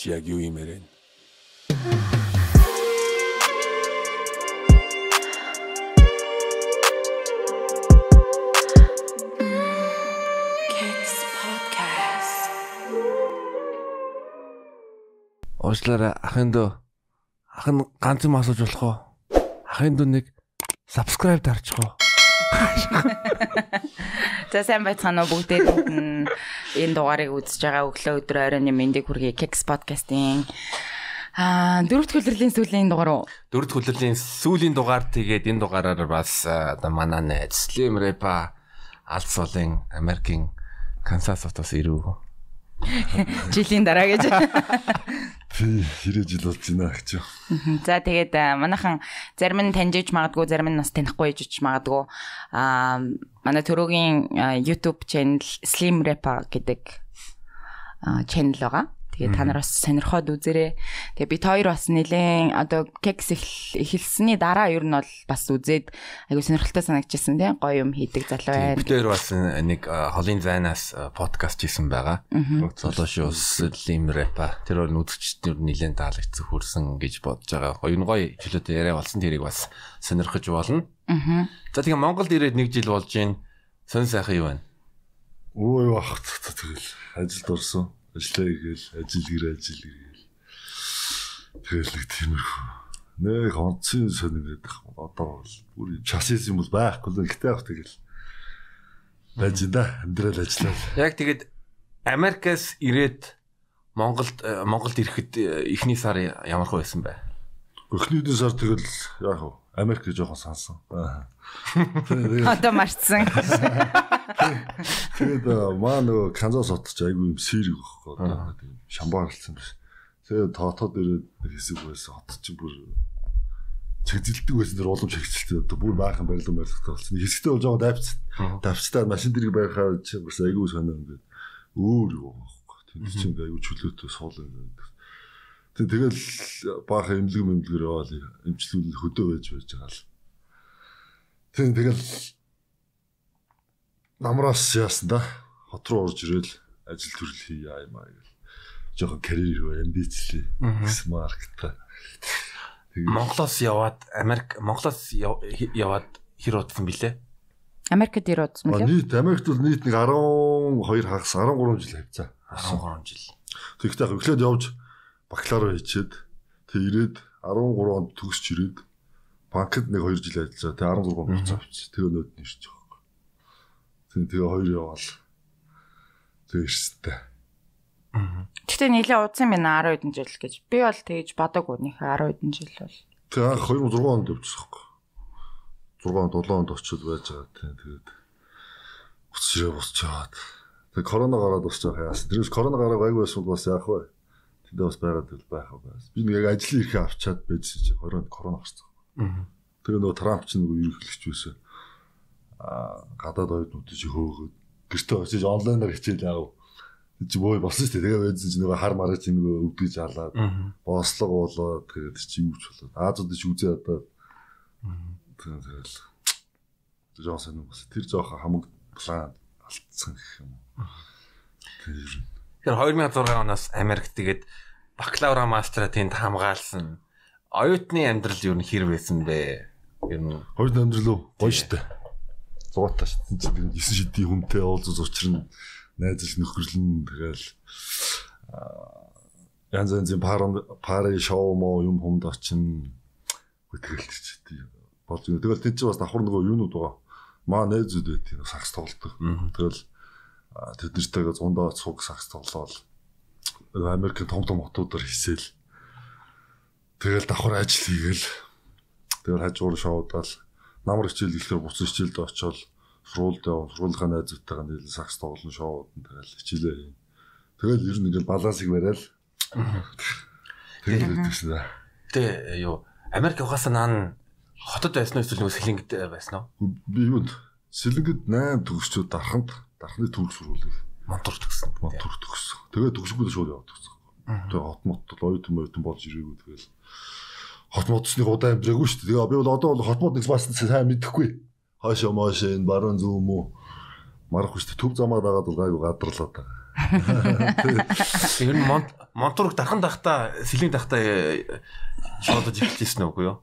чи яг юу юм ярэ? Уучлаарай ахын дөө. Ахын ганц юм асууж болох уу? Ахын дөө нэг subscribe дарчих уу? За сайн байцгаана уу бүгдээ энэ дугаарыг үзэж байгаа өглөө өдөр оройн мэндийг хүргэе Kicks podcast-ийн Аа дөрөвд хүлэрлийн сүүлийн дугаар уу? Дөрөвд хүлэрлийн сүүлийн дугаар тэгээд энэ дугаараар бас одоо манай найз Slim Repa аль суулын Америкийн Канзас хотоос ирүү. Жилийн дараа гэж. Тий, хэрэв жил болж байна гэж. За тэгээд э, манайхан зарим нь таньжиж магадгүй, зарим нь бас танихгүй ижиж магадгүй. Аа манай төрөгийн э, YouTube channel Slim Rapper гэдэг э, channel байгаа. Тэгээ та нар бас сонирхоод үзээрэй. Тэгээ бид хоёр бас нэлээд одоо кекс эхэлсэний дараа ер нь бол бас үзээд айгу сонирхолтой санагдчихсан тийм гоё юм хийдэг залуу байна. Бид хоёр бас нэг холын зайнаас подкаст хийсэн байгаа. Золоши ус лим рэпа тэр бол үзэгчдэр нэлээд таалагдсан хүрсэн гэж бодож байгаа. Хоёр гоё хөлөөтэй яриа болсон тэрийг бас сонирхож болно. За тэгээ Монголд ирээд нэг жил болж байна. Сон сайхан юу байна? Өө юу ах тэгэл ажилд орсон ажлаа хийгээл ажил гэр ажил хийгээл тэгэл нэг тиймэрхүү нэг онцгийн сонирхдаг юм одоо бол бүр часис юм бол байхгүй л гэтээ авах тэгэл байж да амьдрал ажиллал яг тэгэд Америкас ирээд Монголд э, Монголд ирэхэд э, эхний сар ямар хөө байсан бэ? Эхний үдэн сар тэгэл яг Америк жоохон сансан. Одоо марцсан. Тэгээд маа нөгөө Канзас хотч айгүй юм сэрэг байхгүй одоо тийм шамбаа гарсан биш. Тэгээд тоотод ирээд хэсэг байсан хот чинь бүр цэгцэлдэг байсан дэр уламж хэрэгцэлтэй одоо бүр баахан барилгын барилгатай болсон. Хэсэгтэй болж байгаа давц. Давцтай машин дэрийг байхаар чи бас айгүй сонио ингээд өөр юм байхгүй. Тэнд чинь айгүй чөлөөтэй суул ингээд. Тэгэл баахан имлэг мэмлгэр яваал имжлүүл хөдөө байж байж байгаа л. Тэг тэгэл намраас яасан да хот руу орж ирэл ажил төрөл хийе аймаа гэл жоохон карьер руу амбицлээ гэсэн маркта Монголоос яваад Америк Монголоос яваад хэр удсан бilé Америкт хэр удсан бilé нийт Америкт бол нийт нэг 12 хагас 13 жил хавцаа 13 жил Тэгэхдээ яг эхлээд явж бакалавр хийчээд тэг ирээд 13 онд төгсч ирээд банкд нэг 2 жил ажиллаа тэг 13 хугацаа авчих тэгээ нөөд нэрч Тэгээ тэгээ хоёр яваал. Тэгээ ирсэнтэй. Гэтэ нэлээ удсан минь 10 хэдэн жил гэж. Би бол тэгж бодог өөнийхөө 10 хэдэн жил бол. Тэгээ анх 2006 онд явчихсан хэрэг. 6 7 онд орчил байж байгаа тийм тэгээд уцрээ босчаад. Тэг корона гараад босчаа яас. Тэрс корона гараад байг байсан бол бас яах вэ? Тэндээ бас байгаад л байх байгаас. Би нэг ажлын ирэх авчаад байжсэн чи 20 онд корона гарсан. Тэр нөгөө Трамп ч нөгөө ерөнхийлөгч байсан гадаад ойд нүдэж хөөгөөд гэртээ очиж онлайнаар хичээл аав. Тэг чи боо болсон шүү дээ. Тэгээ байдсан чи нэг хар мараа чи нэг өвдөж халаад боослог болоод тэгээд чи юуч болоод Азад чи үзээ одоо тэгээд тэгэл жоохон сонир бас тэр жоохон хамаг план алдсан гэх юм уу. Тэгэхээр 2006 оноос Америкт тэгээд бакалавра мастера тэнд хамгаалсан. Оюутны амьдрал юу н хэр байсан бэ? Ер нь оюутны амьдрал уу гоё штэ зуутаа шатсан чинь тэр 9 шидийн хүнтэй уулзаж учрна найзлж нөхөрлөн тэгэл янз янзын пара пара шоу моо юм хүнд очин тэгэл чи болж байна. Тэгэл тэнд чи бас давхар нөгөө юунууд байгаа. Маа найзууд байт энэ сагс тоглолдог. Тэгэл тэд нэртэйгээ зундаа цуг сагс тоглоол. Америкийн том том хотуудаар хийсэл. Тэгэл давхар ажил хийгээл. Тэгэл хажуур шоудаал намар хичээл гэлэхээр буцаж хичээлд очоод сургуульд яваа сургуулийнхаа найзуудтайгаа нийлэн сакс тоглоно шоуд нь тэгэл хичээлээ юм. Тэгэл ер нь ингээд балансыг бариад тэгэл үүдсэн. Тэ юу Америк явахаас наан хотод байсан уу эсвэл нөгөө сэлэнгд байсан уу? Би юунд сэлэнгд 8 төгсчөө дарханд дархны төгс сургуулийг монтор төгсөн. Монтор төгсөн. Тэгээ төгсгөл шууд яваад төгсөн. Тэгээ хот мот бол оюутан оюутан болж ирээгүй тэгэл хотмуудсныг удаан амьдраагүй шүү дээ. Тэгээ би бол одоо бол хотмууд нэг бас сайн мэдэхгүй. Хойшо моош энэ баруун зүүн мүү марахгүй шүү дээ. Төв замаар байгаад бол гайгүй гадарлаад байгаа. Тэр нь монтург дархан дахта сэлийн дахта э, шоодож эхэлчихсэн үгүй юу?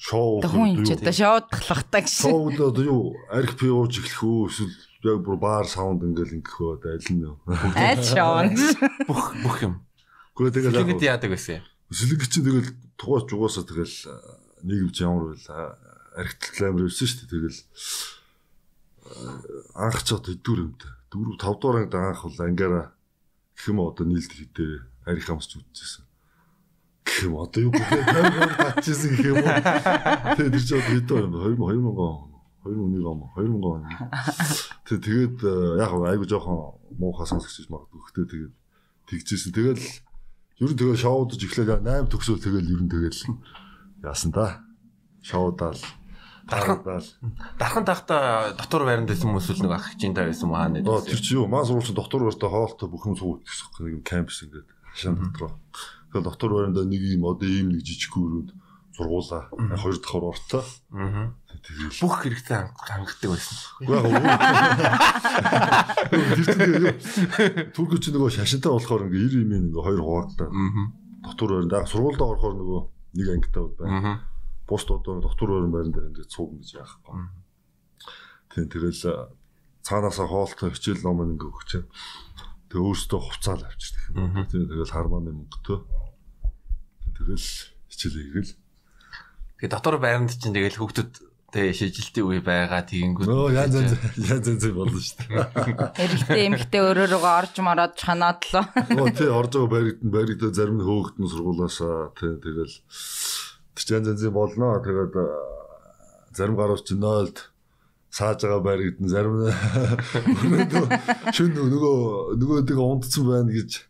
Шоу. Хүн ч одоо шоодхлахтаа гэсэн. Шоуд одоо юу арх пиууж эхлэх үү эсвэл яг бүр баар саунд ингээл ингэхөөд аль нь юу? Аль шоу. Бүх бүх юм. Гэхдээ тэгээд яадаг байсан юм? Сэлэг чинь тэгэл Тугаарч угаасаа тэгэл э, нийгэмч ямар байлаа архитектур амир өссөн шүү дээ. Тэгэл э, анх ч одоо дөрөв юм даа. 4 5 дугаар ангид анх бол ангиараа гэх юм одоо нийлд хитээ арих амсч үзчихсэн. Гэх юм одоо юу гэдэг нь татчихсан гэх юм уу. Тэгээд тийч одоо хэд юм 2000 2000 2001 он 2000 он. Тэгээд тэгээд яг айгу жоохон муухай сонсогч магадгүй. Гэхдээ тэгээд тэгжсэн. Тэгэл Ер нь тэгээ шоудж эхлээд 8 төгсөөл тэгэл ер нь тэгэл яасан да. Шоудаал дархан дархан тахта дотор байранд байсан хүмүүс л нэг ах чинь та байсан маа нэг. Оо тэр чи юу маа сурч дотор байртаа хоолтой бүх юм сууд гэсэн юм кампус ингээд хашаан дотор. Тэгээ дотор байранда нэг юм одоо ийм нэг жижиг гүрүүд сургуулаа. Хоёр давхар уртаа. Аа. Тэгэл бүх хэрэгтэй хангадаг байсан. Гэхдээ түргүүч нөгөө шашинтай болохоор ингээ 90 имийн ингээ хоёр хуваагдаа. Дотор өрн даа сургуультай орохоор нөгөө нэг ангитай байна. Бус одоо дотор өрн байранд ингээ цуг гэж яахгүй. Тэг тэгэл цаанаасаа хоолтой хичээл ном ингээ өгч. Тэг өөртөө хувцаал авчирдаг. Тэгэл хармааны мөнгөтэй. Тэгэл хичээл хийгээл Тэгээ дотор байранд чинь тэгэл хүүхдүүд тэг шижилтийн үе байгаа тэгэнгүүт нөө янз янз янз янз болно шүү дээ. Эрэгтэй эмэгтэй өөрөө рүүгээ орж мороод чанаадлаа. Оо тий орж байгаа байрагдсан байрагдаа зарим нь хөөгт нь сургуулаасаа тий тэгэл тий янз янз болно. Тэгээд зарим гарууч чинь нойлд сааж байгаа байрагдсан зарим шүн нөгөө нөгөөдөө унтцсан байна гэж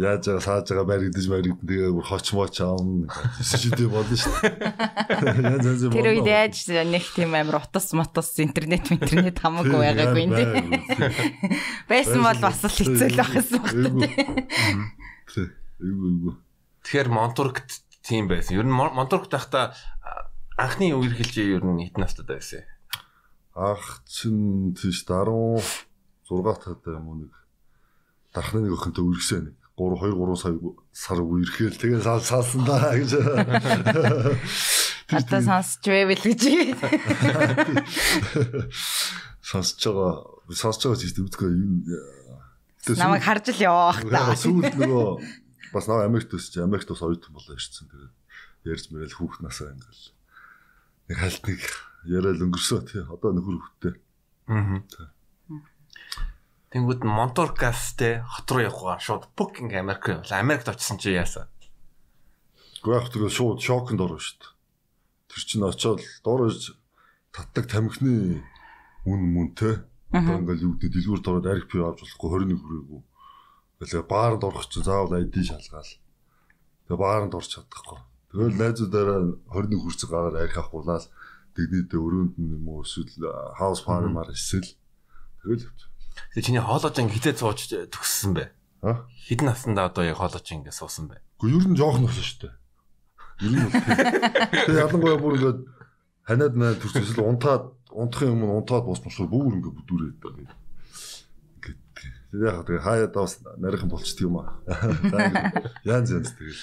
яаж байгаа сааж байгаа баригдаж баригдэн тэгээ хочмооч аавн шидэ болно шүү дээ. Тэр үед яаж нэг тийм амар утас мотас интернет интернет хамаагүй байгаагүй юм дээ. Байсан бол бас л хэцүү л байхсан байна. Эйгүү. Тэгэхээр Монтургт тийм байсан. Ер нь Монтургт байхдаа анхны үеэр хэлжээ ер нь хэдэн настай байсан. Ах чинь тийш 10 6 таатай юм уу нэг дахны нэг охинтой үргэсэн. 3 2 3 сая сар үерхэл тэгээ салсан даа гэж. Хата сонсч байвал гэж. Сонсч байгаа сонсч байгаа зүйл үүдгүй энэ намайг харж л явах та. Сүүлд нөгөө бас нав Америкт өсч Америкт бас оюутан болоо ирсэн тэгээд ярьж мэрэл хүүхд насаа ингээл нэг хальт нэг яриад өнгөрсөө тий одоо нөхөр хүүхдтэй. Аа. Тэнгүүд нь Монтуркас те хот руу явгаа шууд Booking Америк явла. Америкт очсон чи яасан? Гэхдээ тэр шууд шокнд орно шүү дээ. Тэр чинь очиод дуурж татдаг тамхины үн мөн те. Одоо ингээл юу гэдэг дэлгүүрт ороод арх пив авч болохгүй 21 хүрээгүй. Тэгэлээ баард орох чинь заавал ID шалгаал. Тэгээ баард орч чадахгүй. Тэгэл найзуудаараа 21 хүрцэг гараад арх авахгүйнаас дэгнийдээ өрөөнд нь юм уу эсвэл хаус пармаар эсвэл тэгэл явчих. Тэгээ чиний хоолойч ингээ хитээ цууж төгссөн бай. Хитэн насандаа одоо яг хоолойч ингээ суусан бай. Гэхдээ ер нь жоох нь болсон шүү дээ. Ер нь. Тэгээ ялангуяа бүр ингээ ханаад наа төрчихсэл унтаад унтахын өмнө унтаад буусмашгүй бүр ингээ бүдүүрээд байгаа. Тэгээд яг тэгээ хаяад бас нарийнхан болчт юм аа. Янз янз тэгээд.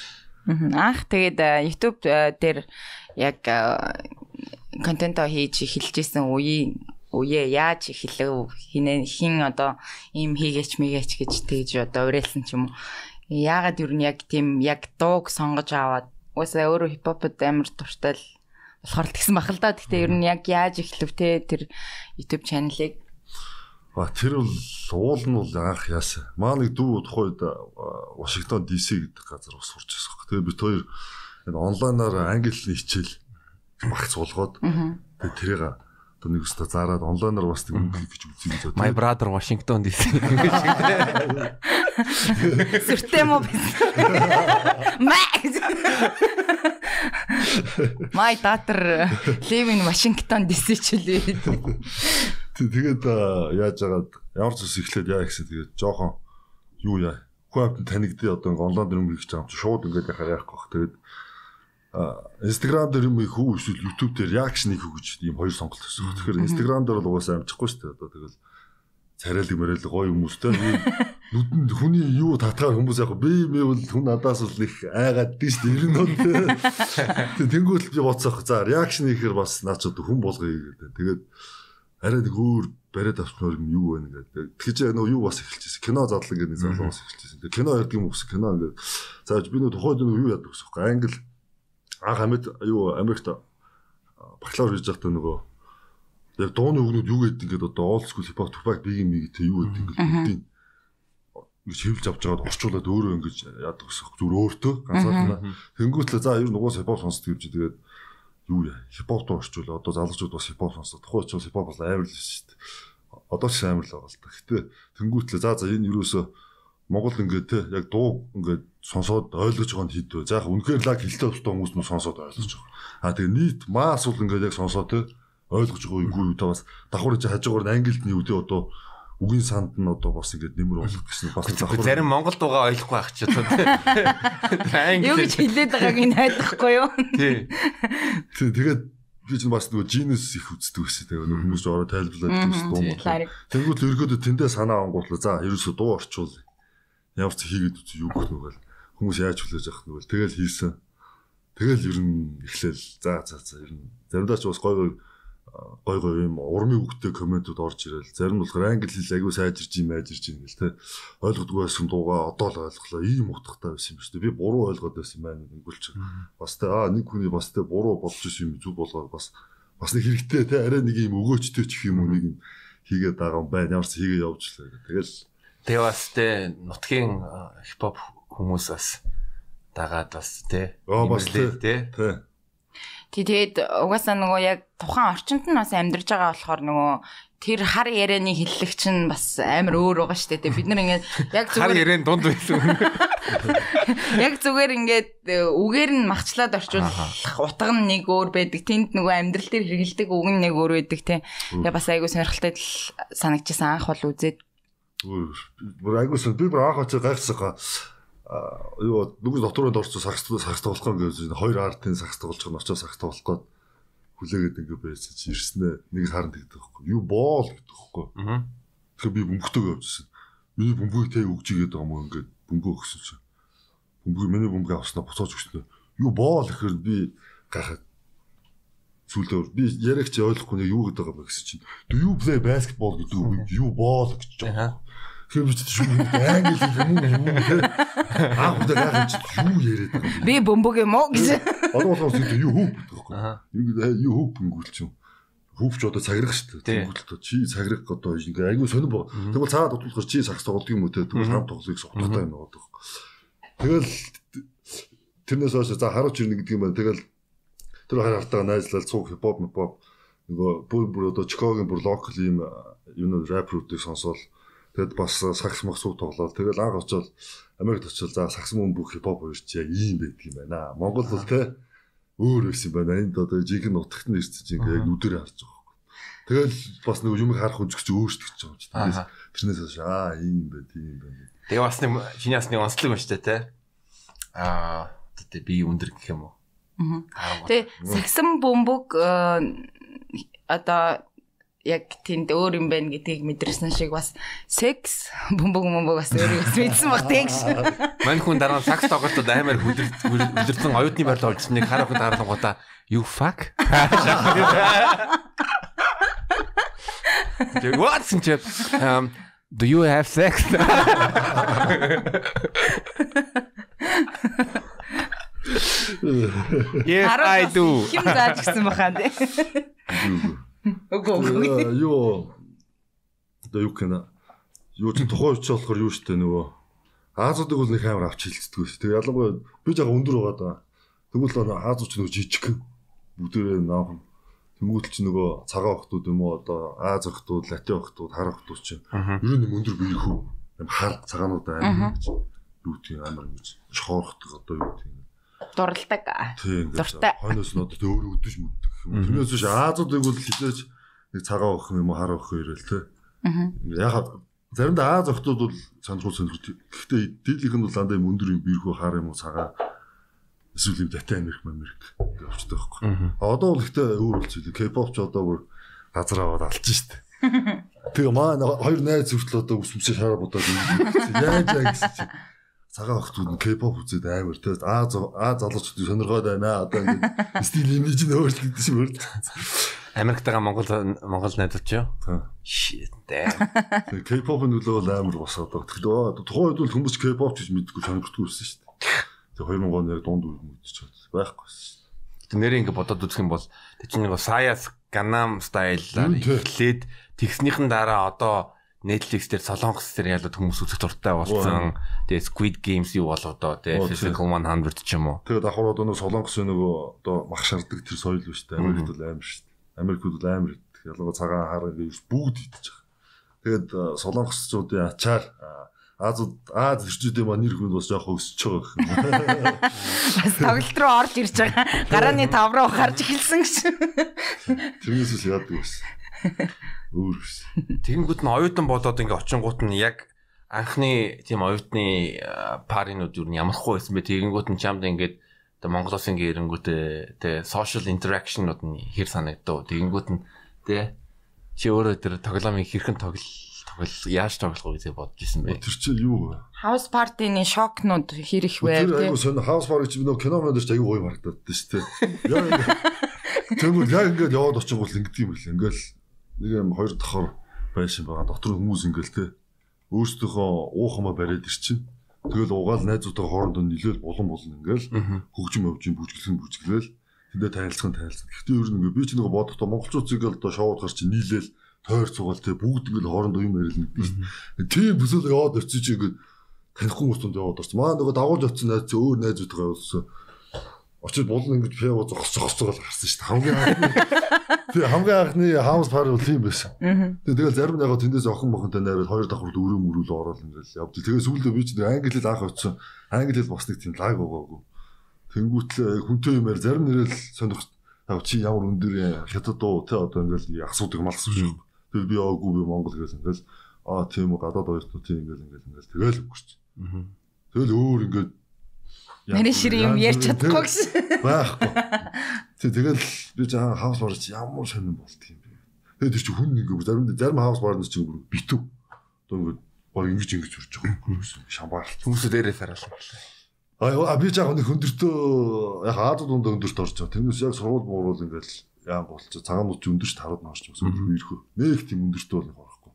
Аах тэгээд э, YouTube э, дээр яг э, контентоо хийж эхэлжсэн үеийн үе яаж эхлэв хинэ хин одоо ийм хийгээч мгээч гэж тэгж одоо уриалсан ч юм уу яагаад юу нэг тийм яг дууг сонгож аваад угаасаа өөрөө хипхопод амар дуртай л болохоор тэгсэн бах л да гэхдээ ер нь яг яаж эхлэв те тэр YouTube чаналыг А тэр бол уул нь бол анх яасан. Маа нэг дүү удахгүй Вашингтон ДС гэдэг газар ус сурч байсан. Тэгээ бид хоёр энэ онлайнаар англи хэлний хичээл багц суулгаад тэгээ тэрийг одоо нэг өстө заарад онлайнаар бас нэг үнэлэх гэж үзье гэж бодлоо. My brother Washington DC. Сүртэм үү? My daughter live in Washington DC ч үлээ. Тэгээд яаж яагаад ямар зүс ихлээд яа гэсэн тэгээд жоохон юу яа. Хүн амт танигдээ одоо онлайн дүрм хийх гэж байгаа юм чи шууд ингээд яхаа яахгүй бах. Тэгээд Instagram дээр юм их хүү эсвэл YouTube дээр reaction их хөгж ийм хоёр сонголт өгсөн. Тэгэхээр Instagram дээр бол угаасаа амжихгүй шүү дээ. Одоо тэгэл царайлаг мэрэл гоё хүмүүстэй нүдэнд хүний юу татгаар хүмүүс яг би би бол хүн надаас бол их айгаад тийш ер нь бол тэнгуут би боцсоох за реакшн ихээр бас наачууд хүн болгоё гэдэг. Тэгээд арай нэг өөр бариад авснаар юм юу байна гэдэг. Тэгэж нөө юу бас эхэлчихсэн. Кино задлан гэдэг нэг залуу бас эхэлчихсэн. Тэгээд кино ярддаг юм уу гэсэн кино ингээд зааж би нөө тухайд нь юу яадаг гэсэн юм бэ? Англи анх амьд юу Америкт бакалавр хийж байхдаа нөгөө яг дууны үгнүүд юу гэдэг ингээд одоо old school hip hop tupac big me гэдэг юу гэдэг ингээд бүгдийг ингэж хэвлж авч жагаад орчуулад өөрөө ингэж яадаг гэсэн зүгээр өөртөө ганцаархан тэнгуүтлээ за ер нь угаас хипхоп сонсдог гэж тэгээд юу яа хипхоп руу орчуул одоо залуучууд бас хипхоп сонсдог тухайн учраас хипхоп бол амар л шүү дээ одоо ч амар л байгаа л да гэхдээ тэнгуүтлээ за за энэ юусоо Монгол ингээд те яг дуу ингээд сонсоод ойлгож байгаа нь хэдвэ. За яг үнэхээр лаг хилтэй устсан хүмүүс нь сонсоод ойлгож байгаа. А тэгээ нийт маа асуул ингээд яг сонсоод ойлгож байгаа үгүй үү та бас давхар чи хажуугаар нь англид нь юу гэдэг одоо үгийн санд нь одоо бас ингээд нэмэр болох гэсэн бас давхар зарим Монголд байгаа ойлгохгүй байх ч одоо англи юу гэж хэлээд байгааг нь хайдахгүй юу. Тий. Тэгээд би ч бас нөгөө genius их үздэг байсан. Тэгээ нөгөө хүмүүс ороо тайлбарлаад үзсэн дуу мод. Тэнгүүд л өргөдөө тэндээ санаа онгуурлаа. За ерөөсө дуу орчуул. Ямар ч хийгээд үзье юу гэх нүгэл хүмүүс яаж хүлээж авах нь вэ? Тэгэл хийсэн. Тэгэл ер нь эхлээл за за за ер нь заримдаа ч бас гой гой гой гой юм урмын үгтэй комментууд орж ирэл. Зарим нь болохоор англи хэл аягүй сайжирж юм айжирж юм гэл тэ. Ойлгодгүй байсан дуугаа одоо л ойлголоо. Ийм утгатай байсан юм шүү дээ. Би буруу ойлгоод байсан юм аа гүлч. Бас тэ аа нэг хүний бас тэ буруу болж исэн юм зүг болгоо бас бас нэг хэрэгтэй тэ арай нэг юм өгөөчтэй ч юм уу нэг юм хийгээд байгаа юм байна. Ямарс хийгээд явж лээ. Тэгэл Тэгээ бас тэ нутгийн хипхоп хүмүүс бас дагаад бас тий. Оо бас тий. Тэгээд угаасаа нөгөө яг тухайн орчинд нь бас амьдарч байгаа болохоор нөгөө тэр хар ярианы хэллэг чинь бас амар өөр байгаа шүү дээ. Бид нар ингээд яг зүгээр хар ярианы дунд байсан. Яг зүгээр ингээд э, үгээр нь махчлаад орчуулах утга нь нэг өөр байдаг. Тэнд нөгөө амьдрал дээр хэрэгэлдэг үг нь нэг өөр байдаг тийм. Тэгээ бас айгүй сонирхолтой санагдчихсан анх бол үзээд. Бүр айгүйсэн би бүр анх очоо гайхсан юу нүгс дотор нь орцсон сагсдаг сагсдаг болох юм гэсэн хоёр артын сагсдаг болж байгаа очоо сагсдаг болох гээд хүлээгээд ингээ байсаж ирсэнэ нэг харан тэгдэг байхгүй юу боол гэдэг байхгүй тэгэхээр би бөмбөгтөө явжсэн миний бөмбөгийг тэг өгчигээд байгаа мó ингээ бөмбөг өгсөн чинь бөмбөгийг миний бөмбөгийг авснаа буцааж өгснө юу боол гэхээр би гахаад зүйлээр би яригч ойлгохгүй нэг юу гэдэг байгаа гэсэн чинь do you play basketball гэдэг үг юу боол гэж байгаа Хэмжиж шүү. Англи хэл юм уу? Аа хөдөө гайхаж юу яриад байна. Би бөмбөг юм уу гэж. Одоо болохоос юу юу хөөх. Юу юу хөөх гүйлч юм. Хөвч одоо цагирах шүү дээ. Тэгвэл чи цагирах одоо ингээ айгүй сонир боо. Тэгвэл цаад утлахар чи сагс тоглодог юм уу те. Тэгвэл хам тоглоё гэсэн утгатай юм болдог. Тэгэл тэрнээс хойш за харуулж ирнэ гэдэг юм байна. Тэгэл тэр хараартай найзлал цуг хипхоп хипхоп нөгөө бүр бүр одоо Чикагийн бүр локал юм юу нэ рэпруудыг сонсоол Тэгэд бас сакс махсуу тоглоод тэгэл анх очивол Америкт очивол за сакс мөн бүх хипхоп хоёр чи яг ийм байдаг юм байна. Монгол бол тэ өөр байсан юм байна. Энд одоо жинхэнэ утгад нь ирсэн чинь яг нүдээр харж байгаа. Тэгэл бас нэг юм харах үзэгч өөрсдөгч юм чи. Тэрнээс хойш аа ийм юм байна, тийм юм байна. Тэгээ бас нэг чиний бас нэг онцлог байна шүү дээ тэ. Аа тэ би өндөр гэх юм уу? Аа. Тэгээ саксам бөмбөг э, одоо яг тэнд өөр юм байна гэдгийг мэдэрсэн шиг бас секс бөмбөг бөмбөг бас өөр юм мэдсэн баг тийм шүү. Мань хүн дараа сакс тоглолтод амар хүлэрсэн оюутны байрлал олжсныг харах хүн харангуудаа you fuck. What's in chip? Um do you have sex? Yes I do. Хим зааж гисэн бахан тий. Үгүй. Йоо. Одоо юу гэнэ? Юу ч тухайн үчи болохоор юу штэ нөгөө Аазуудыг бол нэг амар авч хилцдэг шүү. Тэг ялангуяа би жага өндөр байгаа даа. Тэгвэл аазууд ч нөгөө жижиг бүдэрээ наахан Тэнгүүл чи нөгөө цагаан охтууд юм уу одоо Аз охтууд, Латин охтууд, Хар охтууд чинь ер нь өндөр биеийн хүү юм хар цагаанууд аймаг гэж юу тийм амар ингэж шоорхдаг одоо юу тийм дурладаг дуртай хойноос нь одоо өөр өдөж мөдөж Тэрнээс биш Аазуудыг бол хизээж нэг цагаан өгөх юм уу хар өгөх юм л тэ. Яг заримдаа Ааз охтууд бол санахгүй сонирхт. Гэхдээ дийлийнх нь бол андаа өндөр юм бирхүү хар юм уу цагаан эсвэл юм дата Америк Америк явчдаг байхгүй. Одоо бол ихтэй өөр болчихлоо. K-pop ч одоо бүр газар аваад алж штэ. Тэгээ маань хоёр найз зүртэл одоо үсмсээр хараа бодоод яаж яа гэсэн чинь цагаан охтууд нь K-pop үзээд амар тэ А А залуучдыг сонирхоод байна. Одоо ингэ стил имиж нь өөрчлөгдөж шиг өөр. Америктайгаа Монгол Монгол найдварч юу? Shit. K-pop нь нөлөө бол амар босоод байгаа. Тэгэхээр тухайн үед бол хүмүүс K-pop гэж мэдгүй сонирхдгүй байсан шүү дээ. Тэгээ 2000 оны яг дунд үе мэдчихсэн байхгүй шүү дээ. Тэг нэрээ ингэ бодоод үзэх юм бол тэг чинь нэг Sayas Ganam style-аар эхлээд тэгснийхэн дараа одоо Netflix дээр Солонгос дээр ялууд хүмүүс үзэх дуртай болсон. Тэгээ Squid Games юу болоо доо тий Physical 100 ч юм уу. Тэгээ давхар одоо нөгөө Солонгос нөгөө одоо мах шарддаг тэр соёл биш тий Америкт бол амар шүү дээ. Америкт бол амар ялгаа цагаан хар гэж бүгд идчих. Тэгээд солонгосчуудын ачаар Азууд Аз ирчүүдээ маань нэр хүнд бас яг өсөж байгаа юм. Бас тоглолт руу орж ирж байгаа. Гарааны тав руу харж эхэлсэн гэж. Тэрнээс л яадаг байсан. Өөр ус. Тэгэнгүүт нь оюутан болоод ингээ очингууд нь яг анхны тийм оюутны паринууд юу нь ямархуу байсан бэ? Тэгэнгүүт нь чамд ингээд тэг Монгол улсын гэрнгүүтээ тэг social interaction-ууд нь хэр санагдав? Тэгэнгүүт нь тэ чи өөрөө тэр тоглоомыг хэрхэн тоглол тоглол яаж тоглох вэ гэж бодож исэн бэ? Тэр чинь юу вэ? House party-ны шокнууд хэр их вэ? Тэр айгуу сонь house party чинь нөгөө кино мэдэрч айгуу гоё харагдаад дээ шүү дээ. Яа. Тэнгүүд яг ингээд яваад очихгүй л ингэдэг юм бэл. Ингээл нэг юм хоёр давхар байшин байгаа. Дотор хүмүүс ингээл те өөрсдийнхөө уухамаа бариад ирчин. Тэгэл угаал найзуудтай хоорондоо нөлөөл булан булан ингээл хөгжим өвжин бүжгэлэн бүжгэлээл тэндээ танилцсан танилцсан. Гэхдээ ер нь ингээ би ч нэг бодохдоо монголчуудыг л одоо шоудгаар чи нийлээл тойр цугаал те бүгд ингээл хоорондоо юм ярилна гэж. Тийм бүсэл яваад орчих чи ингээ танихгүй хүмүүст донд яваад орчих. Маа нөгөө дагуулж очсон найз өөр найзуудтай явуулсан Очиж буулна ингэж пиво зогсцоогоор гарсан шүү дээ. Хамгийн анхны тий хамгийн анхны хаус пар үл юм байсан. Тэгээд тэгэл зарим нэг тэндээс охин мохонтой найрал хоёр давхар өрөө мөрөөл ороод ингээл явд. Тэгээд сүүлдөө би ч англиэл анх очсон. Англиэл бас нэг тийм лаг өгөөгүй. Тэнгүүтлээ хүнтэй юм ярь зарим нэрэл сонирхт. Яг чи ямар өндөр э, хятад уу тий одоо ингээл асуудаг малсах шүү. Тэгээд би аагүй би Монгол гэсэн ингээл аа тийм гадаад хоёртнууд тийм ингээл ингээл ингээл тэгэл өгч. Тэгэл өөр ингээд Миний ширээ юм ярьж чадахгүй гэсэн. Байхгүй. Тэгэл би жаахан хаус барж ямар сонирн болдгийм бэ. Тэгээд тэр чинь хүн ингээ зарим зарим хаус барнаас чинь бүр битүү. Одоо ингээ баг ингэж ингэж үрж байгаа. Шамбаарлт. Хүмүүсээ дээрээ сараалсан. Аа би жаахан нэг хөндөртөө яг хаад дунд хөндөрт орж байгаа. Тэрнээс яг сургууль мууруул ингээл яг болчих. Цагаан нууц өндөрч тарууд наарч. Ирэх. Нэг тийм өндөртөө бол нэг орохгүй.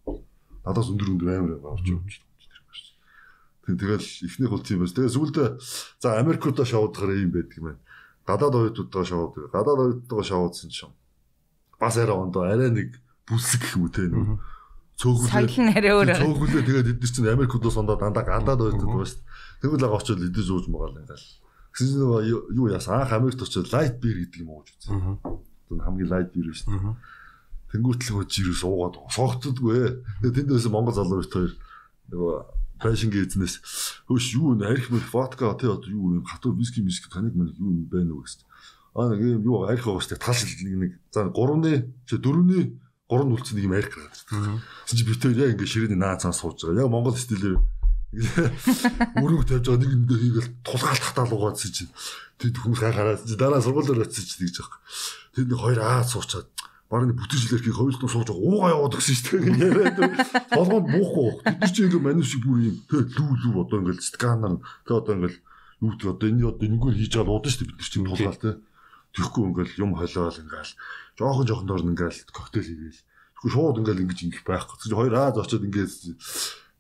Надаас өндөр өндөр амар аваарч явчих. Тэгэл эхнийх бол тийм байсан. Тэгээ сүүлдээ за Америкудаа шавуудахаар юм байдаг юм байна. Гадаад оюутнуудаа шавууд. Гадаад оюутнуудаа шавуудсан чинь бас арай ондоо арай нэг бүсэг гэх юм те нөө. Цөөхөлөө. Соёл нь арай өөр. Цөөхөлөө тэгээд эдгээр чинь Америкудаас ондоо дандаа гадаад оюутнууд байна шүү дээ. Тэгвэл ага очил эдгээр зүүж магаал ингээл. Гэсэн нэг юу яасан анх Америкт очил light beer гэдэг юм ууж үзсэн. Тэр хамгийн light beer шүү дээ. Тэнгүүтлэг хож юу суугаад соогцдгүй. Тэгээд тэнд байсан Монгол залуу бит хоёр нөгөө байшингийн эзнээс хөөш юу нэ арх мөр фотка тий одоо юу юм хатуу виски миски таныг мань юу юм байна уу гэсэн. Аа нэг юм юу арх уустай талш нэг нэг за 3-ны чи 4-ны 3-нд үлдсэн нэг юм арх гараад. Тэгсэн чи битээр яг ингээ ширээний наа цаа сууж байгаа. Яг монгол стилээр өрөөг тавьж байгаа нэг нэндээ хийгээл тулгаалт хатаалуугаадсэн чинь тэд хүмүүс хаа гараад чи дараа сургуулиор очсон чи тэгж байгаа. Тэд нэг хоёр аа суучаад баг нэг бүтэж илэрхийг хоёулт нь сууж уугаа яваад өгсөн шүү дээ. Яриад болгонд буухгүй. Тэд чинь ингээ манив шиг бүр юм лүү лүү одоо ингээл сканер тэгээ одоо ингээл юу гэдэг одоо энэ одоо энэгээр хийж аваад уудаа шүү дээ бид нар чинь тулаал тэ. Тэгэхгүй ингээл юм холиол ингээл жоохон жоохон дор нь ингээл коктейл хийгээл. Тэгэхгүй шууд ингээл ингэж ингэх байхгүй. Тэгээ хоёр аа зочоод ингээс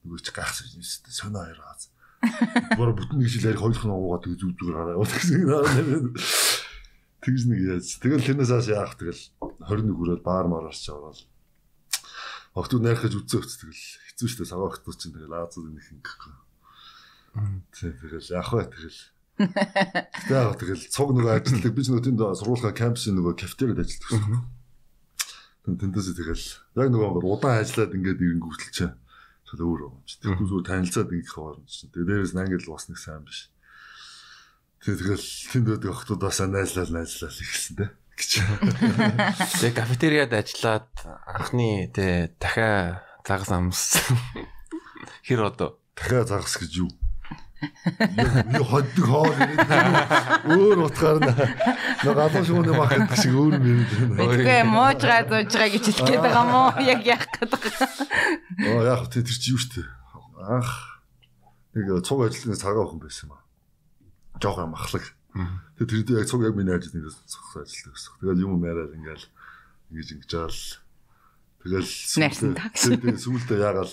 нөгөө чи гайхсан юм шүү дээ. Сонио хоёр аа. Бара бүтэн нэг шил ярих хоёулх нь уугаа тэг зүг зүгээр хараа яваад гэсэн. Тэгж нэг яаж. Тэгэл тэрнээс хаш яах тэгэл 21 хүрээд баар мараарч ороод Охтууд найрхаж үзээ өц тэгэл хэцүү штэ саваа охтууд чинь тэгэл Азад нэг ингэхгүй. Тэгэл яах вэ тэгэл. Тэгэл тэгэл цуг нөгөө ажилладаг би нөгөө тэнд сургуулийнхаа кампусын нөгөө кафетерид ажилладаг гэсэн. Тэндээс тэгэл яг нөгөө удаан ажиллаад ингээд ирэнгүүтэл чинь тэгэл өөр юм чи. Тэгэхгүй зүгээр танилцаад ингээх хоорон чинь. Тэгээ дээрээс нь англи бас нэг сайн биш. Тэгэхээр тэнд байдаг охтуудаас найзлал найзлал ихсэн дээ гэж. Тэгээ кафетериад ажиллаад анхны тэ дахиад загас амссан. Хэр одоо дахиад загас гэж юу? Юу хаддаг хоол өөр утгаар нэг гадуур шууны махад шиг өөр юм юм. Бидгээ муужгаад уужгаа гэж хэлэх гээд байгаа мó яг яах гээд байгаа. Оо яах вэ тэр чи юу штэ. Анх нэг цуг ажлын цагаа охин байсан юм жоох юм ахлаг. Тэгээд тэр дээр яг цуг яг миний ажилтны зөвхөн ажилтдаг гэсэн. Тэгээд юм яриад ингээл ингэж ингэж жаал. Тэгэл тэгээд сүмэлдээ яагаал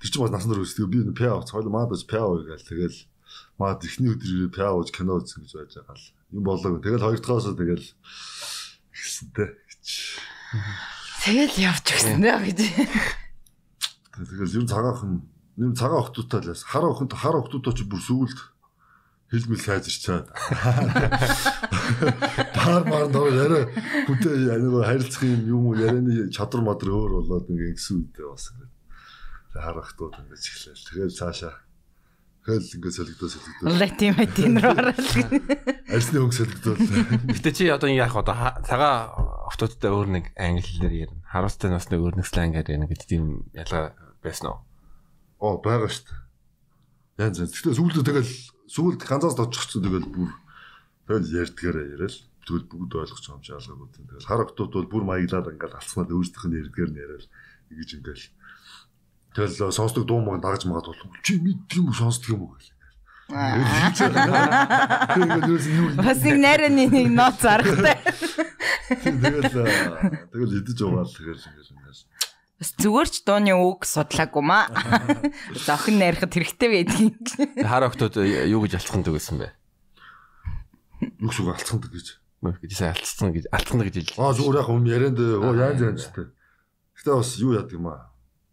тэр чинь бас насанд өрөөс. Тэгээд би энэ пиа хоол маад бас пиа уугаал. Тэгэл маад эхний өдрөө пиа ууж кино үзсэн гэж байж байгаа л. Юм болоо. Тэгэл хоёр дахь удаа тэгэл ихсэнтэй. Тэгэл явж өгсөн нэ гэж. Тэгэл ер нь цагаахан юм цагаан охтуудтай л бас хар охтууд хар охтуудтай ч бүр сүгэлд хэлмэл сайжирчаа. Таар маар нөө яриа бүтээ нөгөө харилцах юм юм уу ярианы чадвар мадар өөр болоод ингээ гисэн үедээ бас ингээ харахтууд ингээ эхлэв. Тэгэл цаашаа хэл ингээ солигдоо солигдоо. Улай тийм бай тийм рүү орол. Арсны хөнгө солигдоо. Гэтэ чи одоо яах одоо цагаа офтуудтай өөр нэг англи хэлээр ярина. Харуустай бас нэг өөр нэг слангаар ярина гэдэг тийм ялгаа байсан уу? Оо байгаа шүү дээ. Янз янз. Гэтэ сүүлдээ тэгэл сүүлд Канзас очихсон тэгэл бүр тэгэл ярьдгаараа яриад тэгэл бүгд ойлгож байгаа юм шиг алгаагүй тийм тэгэл хар охтууд бол бүр маяглаад ингээл алцмаад өөрсдөх нь ярьдгаар нь яриад ингэж ингээл тэгэл сонсдог дуу маань дагаж магадгүй чи мэддэг юм сонсдог юм уу гэл Бас нэг нарийн нэг нот зарахтай. Тэгэл тэгэл идэж угаал тэгэл ингээл ингээл Бас зүгээр ч дууны үг судлаагүй маа. Зохин найрахад хэрэгтэй байдгийг. Хар охтууд э, юу гэж алцханд гэсэн бэ? Юу гэсэн алцханд гэж. Гэж сайн алцсан гэж алцсан гэж хэлсэн. Аа зүгээр яг юм ярианд оо яан занжтай. Гэтэ бас юу яадаг юм аа.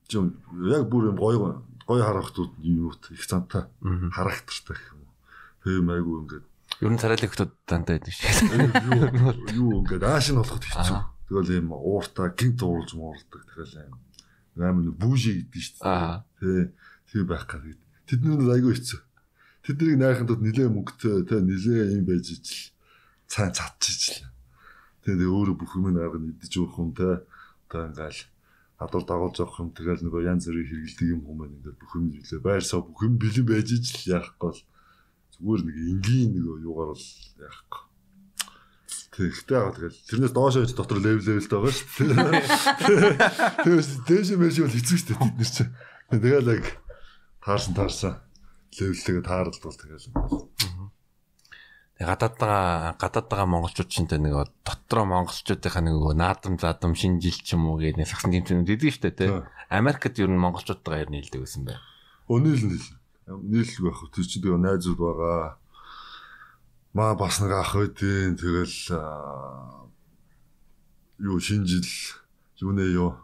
Чи яг бүр юм гоё гоё хар охтууд юут их цантай характертай гэх юм уу. Тэг юм айгүй ингээд. Ер нь царайлаг охтууд цантай байдаг шүү. Юу ингээд ааш нь болоход хэцүү. Тэгэл ийм ууртаа гинт уурж муурдаг. Тэгэл ийм амар бүүжи гэдэг шүү дээ. Тэ. Тэр байх гад. Тэдний айгүй хэцүү. Тэднийг найхантад нилээ мөнгөтэй тэ нилээ юм байж ижил. Цаан цатчих ижил. Тэгээд өөрө бүх юм гарга нэдэж өгөх юм тэ. Одоо ингээл хадвар дагуулж явах юм тэгэл нөгөө янз бүрийн хэрэгэлдэг юм хүмүүс ингээд бүх юм нилээ байрсаа бүх юм бэлэн байж ижил яахгүй бол зүгээр нэг энгийн нөгөө юугаар бол яахгүй Тэгэхдээ яагаад тэгэл тэрнээс доош явж дотор левел левелтэй байгаа шүү дээ. Тэгээс дээш мэж бол хэцүү шүү дээ бид нар чинь. Тэгэл яг таарсан таарсан левелтэйгээ тааралд бол тэгэл. Тэг гадаад байгаа гадаад байгаа монголчууд чинь нэг дотроо монголчуудынхаа нэг наадам задам шинжил ч юм уу гэдэг сагсан тэмцээнүүд идэв шүү дээ. Америкт ер нь монголчуудтайгаа ер нь хилдэг байсан бай. Өнөөл нь нийлэлгүй байх. Тэр чинь тэгээ найзууд байгаа маа бас нэг ах байдیں۔ Тэгэл юу шинэ жил юунэ юу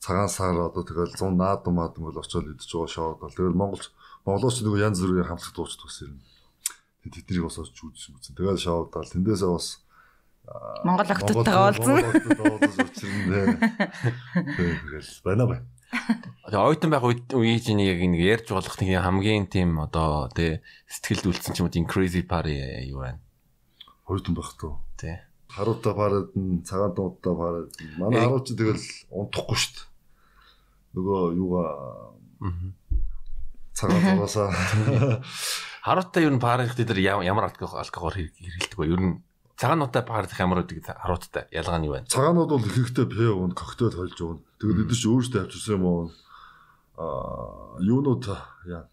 цагаан сар одоо тэгэл 100 наад маад юм бол очиод идэж байгаа шоод бол тэгэл монголч монголч нэг янз бүрийн хамтлах дуучд бас юм. Тэд тэднийг бас очиж үзсэн үзсэн. Тэгэл шоод бол тэндээсээ бас Монгол охтуудтайгаа уулзсан. Монгол охтуудтайгаа уулзсан. Тэгэл байна бай. Тэгээ ойтон байх үеийн чинь яг нэг ярьж болох нэг хамгийн тийм одоо тий сэтгэлд үлдсэн ч юм уу crazy party юу байна. Ойтон байх туу. Тий. Харуудаа бараад нь цагаан дуудаа бараад манай харууч тэгэл унтахгүй штт. Нөгөө юугаа цагаан дуусаа. Харуутаа юу н парах дээр ямар алкогол алкогол хэрэгэлдэг вэ? Юу н Цагаануудаа багарлах ямар үүдэг харууттай ялгаа нь юу байна? Цагаанууд бол их ихтэй пэ өвн коктейл холж өвн. Тэгээд бид нар чи өөрсдөө авчирсан юм уу? Аа юунууд яа.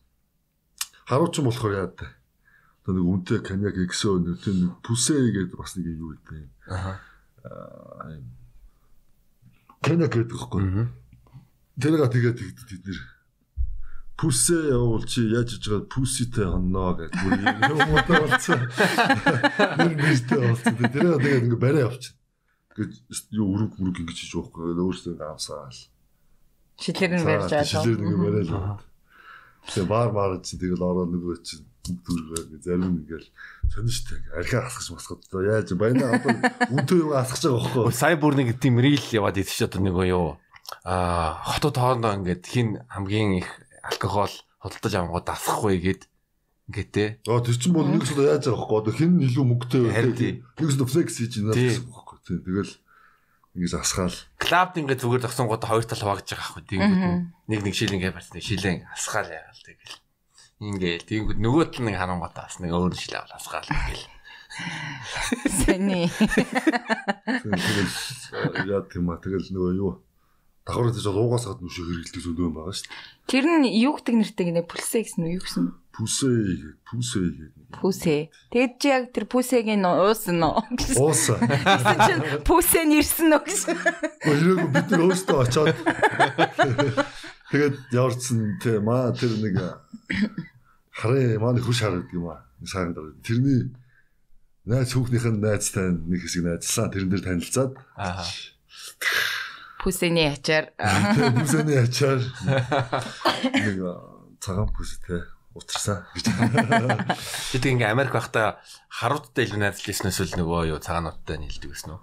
Харуучин болохоор яа даа. Одоо нэг үнтэй коньяк эксо нүтэн пүсэ гэдэг бас нэг юу гэдэг. Аа. Коньяк гэдэг хэрэггүй. Тэрийг тэгээд тэгдэд бид нэр Пүсээ явуул чи яаж хийж байгаа пүситэй хонноо гэдэг бүр юм уутай болсон. Бүр гэртэй болсон. Тэр одоо тэгээд ингээ барай явчих. Гэж юу өрөг мөрөг ингэж хийж байхгүй. Өөрсдөө гавсаал. Шилэр нь барьж аа. Шилэр нь ингээ барай л. Тэгээ баар баар чи тэгэл ороо нөгөө чи дүргээ зарим нэгэл сонь штэ архиа хасгаж масхад одоо яаж байна одоо үнтэй юу хасгаж байгаа бохоо сая бүр нэг тийм рил яваад идэж одоо нэг юу а хотод хоорондоо ингээд хин хамгийн их алкогол хөдөлж авангуу дасахгүй гээд ингээд те. Оо тэр чинь бол нэг зүйл яаж байгаа байхгүй. Хэн илүү мөнгөтэй вэ? Нэг зүйл флекс хийж байна гэсэн үг байхгүй. Тэгэл ингээс асгаал. Клабд ингээд зүгээр зогсон гоо хоёр тал хувааж байгаа байхгүй. Тэнгүүд нэг нэг шил ингээд барьсан. Шилэн асгаал яагаад тэгэл. Ингээд тэнгүүд нөгөө тал нэг харангуй таас нэг өөр шил авал асгаал гэл. Сэний. Тэгэл яа тийм а тэгэл нөгөө юу давхар гэж бол уугаас гадна шүү хэрэгэлдэг зүйл юм байгаа шүү дээ. Тэр нь юу гэдэг нэртэй гинэ пүлсэ гэсэн үү юу гэсэн үү? Пүсэ пүсэ гэдэг. Пүсэ. Тэгэд чи яг тэр пүсэгийн уусан уу? Уусан. Гэсэн чи пүсэ нэрсэн үү гэсэн. Өөрөө бид нар өөрсдөө очоод тэгээд яварцсан те маа тэр нэг хараа маань хөш хараа гэдэг юм аа. Сайн дараа. Тэрний найз хүүхнийхэн найзтай нэг хэсэг найзлаа. Тэрэн дээр танилцаад. Аа Хүсэний ачаар. Хүсэний ачаар. Нэг цагаан бүстэй утарсан гэж. Бид ингээ Америк байхдаа харуудтай илүү найзлсан эсвэл нөгөө юу цагаануудтай нийлдэг гэсэн үү?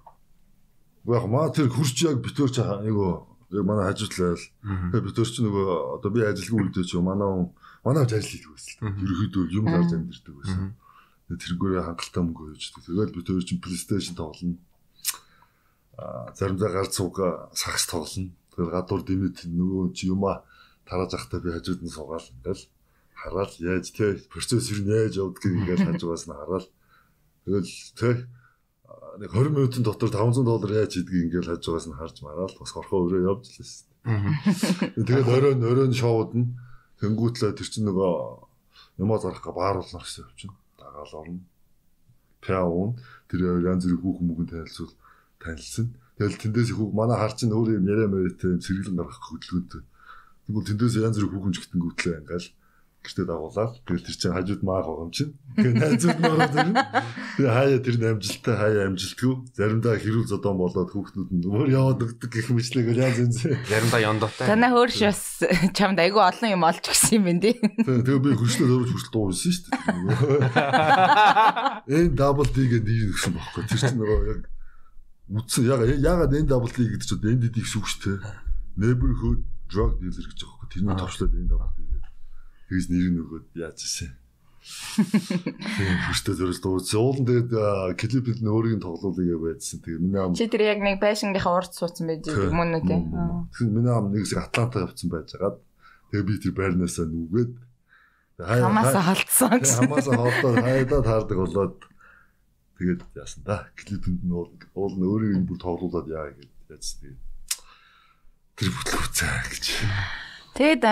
Яг маа тэр хурч яг битүүр чаа нөгөө яг манай хажуутлал. Тэгээ битүүр чи нөгөө одоо би ажилгүй үлдээ чи манай хүн манай хүн ажил хийдэг байсан. Ерөөхдөө юм гарч амьдэрдэг байсан. Тэргээр хангалттай мөнгө өгч. Тэгэл битүүр чи PlayStation тоглоно заримдаа гарц уг сагс тоглоно. Тэгэл гадуур димит нөгөө чи юма тарааж ахтай би хажууд нь суугаал ингээл хараал яаж те процессор нь яаж явдгийг ингээл хажуугаас нь хараал. Тэгэл те нэг 20 минутын дотор 500 доллар яаж хийдгийг ингээл хажуугаас нь харж мараал бас хорхоо өрөө явж л байсан. Тэгээд оройн оройн шоуд нь тэнгуутлаа тэр чинь нөгөө юмаа зарах га бааруулнаар гэсэн явчихна. Дагаал орно. Пяун тэр янз бүрийн хүүхэн мөнгөнд танилцуул танилцсан. Тэгэл тэндээс хүүг манай хар чинь өөр юм яриа мэрэтэй юм сэргэлэн гаргах хөдөлгөөд. Тэгвэл тэндээс янз бүр хүүхэн жигтэн гүтлээ ингээл гэртээ дагуулаад тэгэл тэр чинь хажууд маах байгаа юм чинь. Тэгээ найзууд мараад ирнэ. Тэгээ хаяа тэр нь амжилттай хаяа амжилтгүй. Заримдаа хэрүүл зодон болоод хүүхнүүд нь өөр яваад өгдөг гэх мэтлэгээр янз янз. Заримдаа яндотой. Танаа хөөрш бас чамд айгүй олон юм олж гисэн юм байна тий. Тэгээ би хөрслөө зөрж хөрслөө дуусан шүү дээ. Эн дабл дэгээ нэр өгсөн байхгүй. Тэр чинь нөгөө яг үтсэн яг ягаад NWD e гэдэг чинь NDD гэсэн үг шүү дээ. Neighborhood drug dealer гэж байгаа хөөе. Тэрний товчлоод NWD e гэдэг. Тэгээс нэр нь өгөөд яаж ирсэн. Тийм хөштөө зөрөл дууц. Уулын тэгээд клипэд нь өөрийн тоглоулыг байжсан. Тэгээд миний ам Чи тэр яг нэг байшингийнхаа урд суудсан байж юм уу нэ? Тэгсэн миний ам нэг зэрэг Атланта явцсан байжгаад тэгээд би тэр байрнаасаа нүгээд хамаасаа халтсан гэсэн. Хамаасаа холдоод хайдаад таардаг болоод Тэгээд яасан да. Клипэнд нь уул уул нь өөрөө энэ бүр тоглуулад яа гэдэг яасан тэгээд тэр бүтэл үзээ гэж. Тэгэд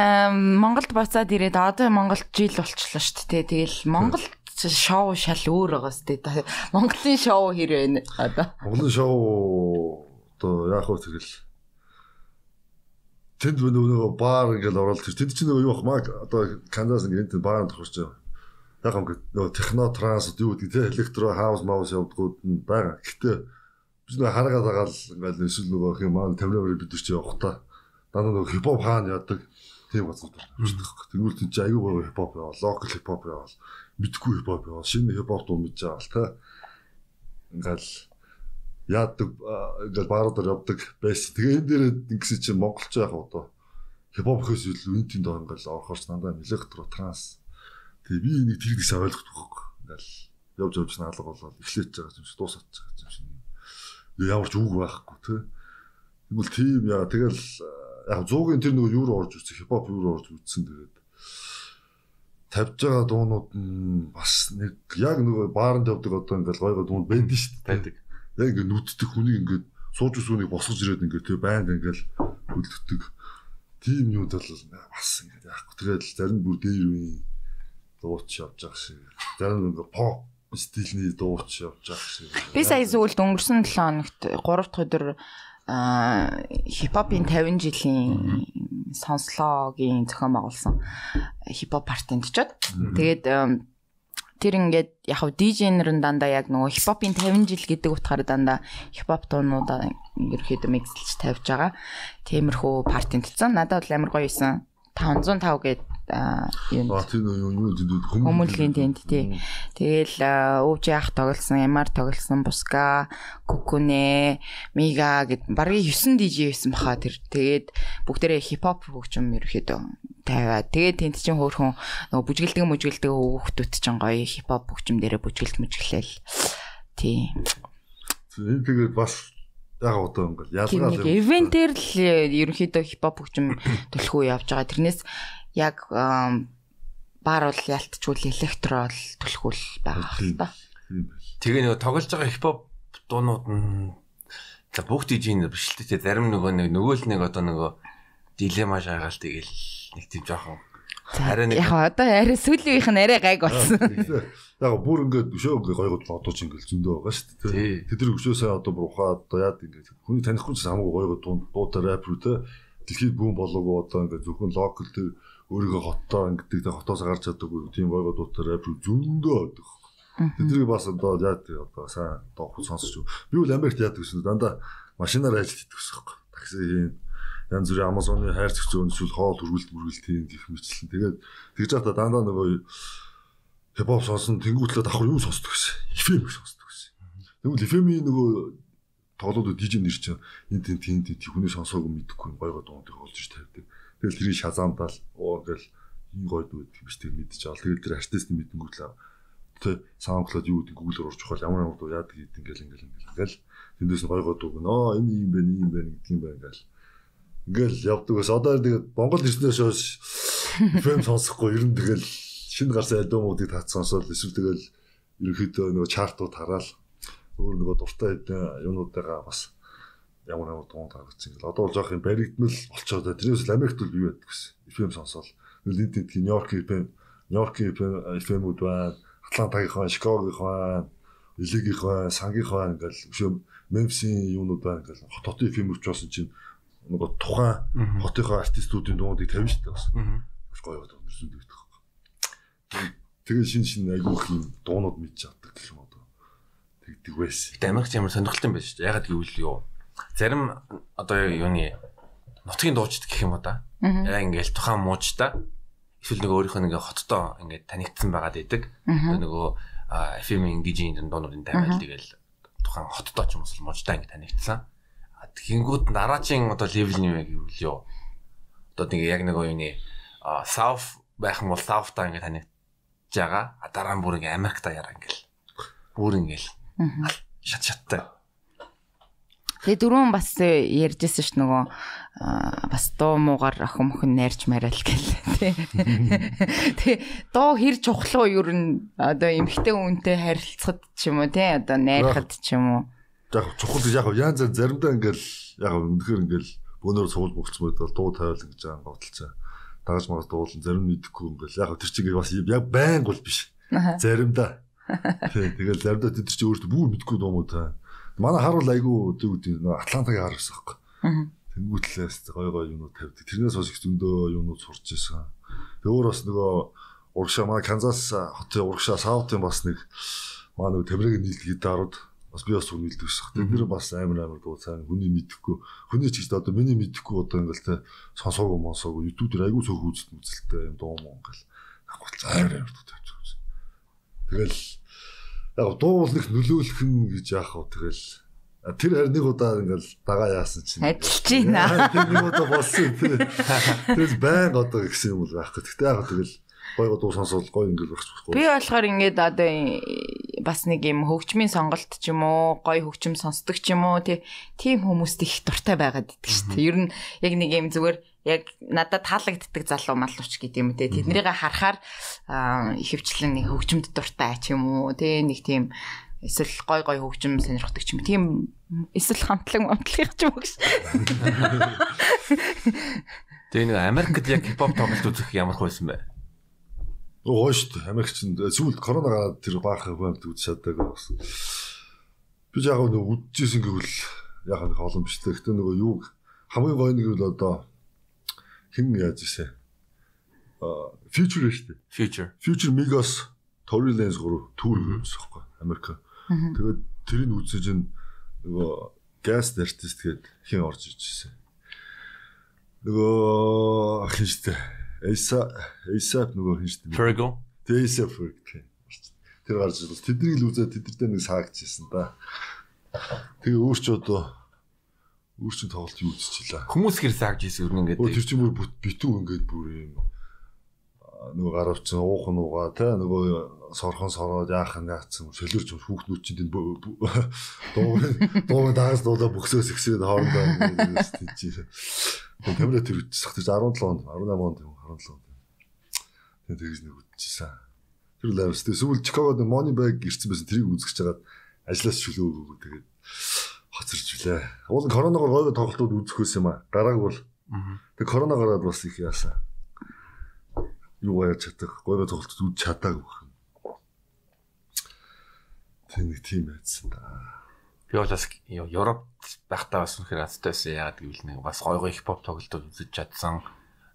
Монголд буцаад ирээд одоо Монголд жил болчихлоо шүү дээ. Тэгэл Монгол шоу шал өөр байгаа шүү дээ. Монголын шоу хэрэг одоо. Монголын шоу одоо яг хөө тэгэл Тэнд нөгөө баг ингээл оролцож. Тэнд чинь нөгөө юу бах маг одоо Канзас ингээд бар тохорч байгаа яг ингээд нөгөө техно транс юу гэдэг те электро хаус маус явдгууд нь байгаа. Гэхдээ бид нөгөө хараад байгаа л ингээд эсвэл нөгөө юм аа тамирын бид нар чи явах та дандаа нөгөө хипхоп хаан яадаг тийм бодлого төрчихсөн байхгүй. Тэгвэл тийм чи аюу байгаа хипхоп яваа, локал хипхоп яваа, мэдхгүй хипхоп яваа, шинэ хипхоп дуу мэдж байгаа л та. Ингээд яадаг ингээд бааруудаар явдаг байсан. Тэгээ энэ дээр ингэсэн чинь монголч яг одоо хипхоп хөөс илүү үн тэнд орнгол орохорч дандаа электро транс Тэгээ би энийг тэр гэсэн ойлгох төгөхгүй. Ингээл явж явж наалга болоод эхлэж байгаа юм шиг дуусаад байгаа юм шиг. Ямар ч үг байхгүй тий. Тэгвэл тийм яа тэгэл яг 100-ын тэр нөгөө юу руу орж үзсэн хипхоп юу руу орж үзсэн тэгээд тавьж байгаа дуунууд нь бас нэг яг нөгөө бааранд явдаг одоо ингээл гойго дуун бэнд шүү дээ тайдаг. Яг ингээд нүддэх хүний ингээд сууж усүнийг босгож ирээд ингээд тэг байнг ингээл хөлдөгдөг. Тим юм бол бас ингээд яахгүй. Тэгэл зарим бүр дээр үе дууч явж байгаа шиг. Зарим нэг pop стилний дууч явж байгаа шиг. Би сая сүүлд өнгөрсөн 7 хоногт 3 дахь өдөр хипхопын 50 жилийн сонслоогийн зохион байгуулсан хипхоп партинд очоод тэгээд тэр ингээд яг хав дижнер нь дандаа яг нөгөө хипхопын 50 жил гэдэг утгаараа дандаа хипхоп дуунуудаа ерөөхдөө микслж тавьж байгаа. Темирхүү партинд цсан. Надад бол амар гоё исэн. 505 гэдэг юм. А тийм юу юу хүмүүлийн тэнд тий. Тэгэл өвж яах тоглосон, ямар тоглосон, буска, кукуне, мига гэд багы 9 DJ байсан баха тэр. Тэгээд бүгдээрээ хипхоп хөгжим ерөөхдөө тавиа. Тэгээд тэнд чинь хөөхөн нөгөө бүжгэлдэг мүжгэлдэг хүүхдүүд чинь гоё хипхоп хөгжим дээрээ бүжгэлт мүжгэлээл. Тий. Тэгээд бас яг одоо ингээл ялгаа л. Ивентээр л ерөнхийдөө хипхоп хөгжим төлхөө явж байгаа. Тэрнээс яг бар бол ялтчгүй электрол түлхүүл байгаа хэл ба. Тэгээ нөгөө тоглож байгаа хипхоп дуунууд нь за бүх дижийн биш л тээ зарим нөгөө нэг нөгөө л нэг одоо нөгөө дилема шаагаал тэгэл нэг тийм жоохон арай нэг яг одоо арай сүүлийнх нь арай гайг болсон. Яг бүр ингээд өшөө ингээд гой гол бодож ингээд зөндөө байгаа шүү дээ. Тэд нар өшөөсөө одоо буухаа одоо яад ингээд хүний танихгүй ч хамаагүй гой гол дуутаа рэпрүүтэй дэлхийд бүүн болоогүй одоо ингээд зөвхөн локал дээр өөрийгөө хотоо ингэдэг тэ хотоос гарч чаддаггүй тийм гой годуудаар амар зөндөө байдаг. Тэдрийг бас одоо яа тий одоо сайн одоо сонсож би бол Америкт яадаг гэсэн дандаа машинаар ажиллаж идэх гэсэн юм. Такси хийн янз бүрийн Amazon-ы хайр зэгч өнсөл хоол хөргөлт мөргөлт тийм гих мэтлэн. Тэгээд тэгж хата дандаа нөгөө хипхоп сонсон тэнгуүтлээ давхар юу сонсдог гэсэн. FM сонсдог гэсэн. Тэгвэл FM-ийн нөгөө тоглоод DJ нэр чинь энэ тийм тийм тийм хүний сонсоог мэдэхгүй гой гой дуунд их олж тавьдаг. Тэгэл тэрийг шазаамтал оо ингээл энэ гойд үүд юм шиг мэдчих жаал. Тэгэл тэр артистны мэдэнгүүт л тэ саундклауд юу гэдэг Google-ээр орж ухвал ямар ямар дуу яадаг гэдэг ингээл ингээл ингээл ингээл тэндээс гой гоо дуу гэнэ. Аа энэ юм бэ, ийм бэ гэдэг юм байна ингээл. Ингээл явдаг ус одоо тэгээд Монгол ирснээс хойш фэм сонсохгүй ер нь тэгэл шинэ гарсан альбомуудыг таацсансоо л эсвэл тэгэл ерөнхийдөө нөгөө чартууд хараал өөр нөгөө дуртай юмнуудаа бас ямар ямар дуун гаргацсан гэл. Одоо бол жоох юм баригдмал болчиход байна. Тэрнээс л Америкт бол юу яддаг гэсэн. FM сонсоол. Нийт дэд Нью-Йорк FM, Нью-Йорк FM-үүд байна. Атлантагийнх байна, Чикагоогийнх байна, Илэгийнх байна, Сангийнх байна гэл. Өшөө Мемсийн юунууд байна гэл. Хотын FM өчөөсөн чинь нөгөө тухайн хотынхоо артистуудын дуунуудыг тавьж штэ бас. Гоё бод өндөрсөн гэдэг хэрэг. Тэгээ шин шин айгүйх юм дуунууд мэдж авдаг гэх юм одоо тэгдэг байсан. Гэтэ Америкч ямар сонирхолтой юм байна шүү дээ. Ягаад гэвэл юу зарим одоо юуны нутгийн дуучид гэх юм уу да. Яг ингээл тухайн муужтай эсвэл нөгөө өөрийнх нь ингээ хоттоо ингээ танигдсан байгаад идэг. Нөгөө FM гижийн дуунуудын тавиал тэгэл тухайн хоттоо ч юм уу муужтай ингээ танигдсан. Тэгэнгүүт дараачийн одоо левел нь яг юу вэ? Одоо нэг яг нөгөө юуны South байх юм бол South та ингээ танигдж байгаа. Дараа нь бүр ингээ Америкта яраа ингээл. Бүр ингээл шат шаттай Тэгээ дөрөв бас ярьжсэн ш нөгөө бас дуу муугар охин мохин найрч мараал гэлээ тий. Тэгээ дуу хэр чухал уу ер нь одоо эмхтэй үнтэй харилцахад ч юм уу тий одоо найрахад ч юм уу. Яг чухал гэж яг янз янз заримдаа ингээл яг үнэхээр ингээл өнөр суул болцсон байд бол дуу тавиал гэж байгаа бодлоо. Дагаж магад дуулан зарим мэдэхгүй ингээл яг тэр чинь бас яг байнг бол биш. Заримдаа. Тэгэл заримдаа тэр чинь өөрөө бүр мэдэхгүй дуу муу таа. Манай хар бол айгүй өдөр үдийн нөгөө Атлантагийн хар гэсэн хэрэг. Тэнгүүтлээс гой гой юмнууд тавьдаг. Тэрнээс хойш зөндөө юмнууд сурч ирсэн. Тэг өөр бас нөгөө урагшаа манай Канзас хотын урагшаа Саутын бас нэг манай нөгөө тамирыг нийлдэг дарууд бас би бас үнэлдэг шэх. Тэд нэр бас амар амар дуу цаа хүний мэдхгүй. Хүний ч гэж одоо миний мэдхгүй одоо ингээл тэ сонсоогүй монсоогүй YouTube дээр айгүй цөөх үзт үзэлтэй юм дуу мөн ингээл авахулж амар амар дуу тавьж байгаа юм. Тэгэл яг дуул их нөлөөлөх нь гэж яах вэ тэгэл тэр харь нэг удаа ингээл дагаа яасан чинь ажиллаж байна. Тэр нэг удаа болсон. Тэгэл байн одоо гэсэн юм бол байхгүй. Гэтэ яг тэгэл гойго дуу сонсвол гой ингээл багчгүй. Би болохоор ингээд одоо бас нэг юм хөгжмийн сонголт ч юм уу, гой хөгжим сонсдог ч юм уу, тийм хүмүүс их дуртай байгаад идэг шүү дээ. Ер нь яг нэг юм зүгээр яг надад таалагддаг залуу малууч гэдэг юм те тэднийг харахаар ихэвчлэн нэг хөгжимд дуртай ч юм уу те нэг тийм эсвэл гой гой хөгжим сонирхдаг ч юм тийм эсвэл хамтлаг амтлагч ч юм уу гэж Тэгээ нэг Америкт яг хипхоп тоглолт үзэх ямар хөөсөн бэ? Оо шүү дээ. Америкчд сүүлд корона гараад тэр баах бамд үз чаддаг байсан. Би яг нэг үдчихсэн гэвэл яг нэг олон биш. Тэгтээ нөгөө юу хамгийн гоё нэг нь одоо хэн яаж ирсэн? Аа, Future шүү дээ. Future. Future Migos Tory Lanez 3 түүр үзсэн хэвгүй Америк. Тэгээд тэрийг үзэж нөгөө Gas Artist гээд хэн орж иж ирсэн. Нөгөө ах шүү дээ. Эйса Эйсап нөгөө хэн шүү дээ. Fergo. Тэ Эйсап Fergo. Тэр гарч ирсэн. Тэднийг л үзээд тэдэртээ нэг саагч ирсэн да. Тэгээ өөрч одоо өөрсдөө тоглолт юм үзчихлээ. Хүмүүс хэр саагж ирсэн юм ингээд. Тэр чинь бүр битүү ингээд бүр юм нөгөө гар авцсан уух нуугаа те нөгөө сорхон сороод яахан яатсан солирч хүүхдүүд чинь энэ дуу дуу дагаас дуулаа бөхсөөс ихсээд хоорондоо тийж. Тэмрэ тэр үзсэх тийж 17 онд 18 онд 17 онд. Тэгээд тэгж нэг үзчихсэн. Тэр лайв сте сүүл Чикагод Money Bag ирсэн байсан тэрийг үзэж чагаад ажлаас шүлөө өгөөгөө тэгээд хоцорч үлээ. Уул нь коронавигоор гоё тоглолтууд үзэх байсан юм аа. Гарааг бол. Тэг корона гараад бас их яасан. Юу яаж чадах, гоё тоглолтууд үз чадаагүй байна. Тэг нэг тийм байсан да. Би бол бас Европт байхдаа бас үнэхээр азтайсан яагаад гэвэл нэг бас гоё гоё хипхоп тоглолтууд үзэж чадсан.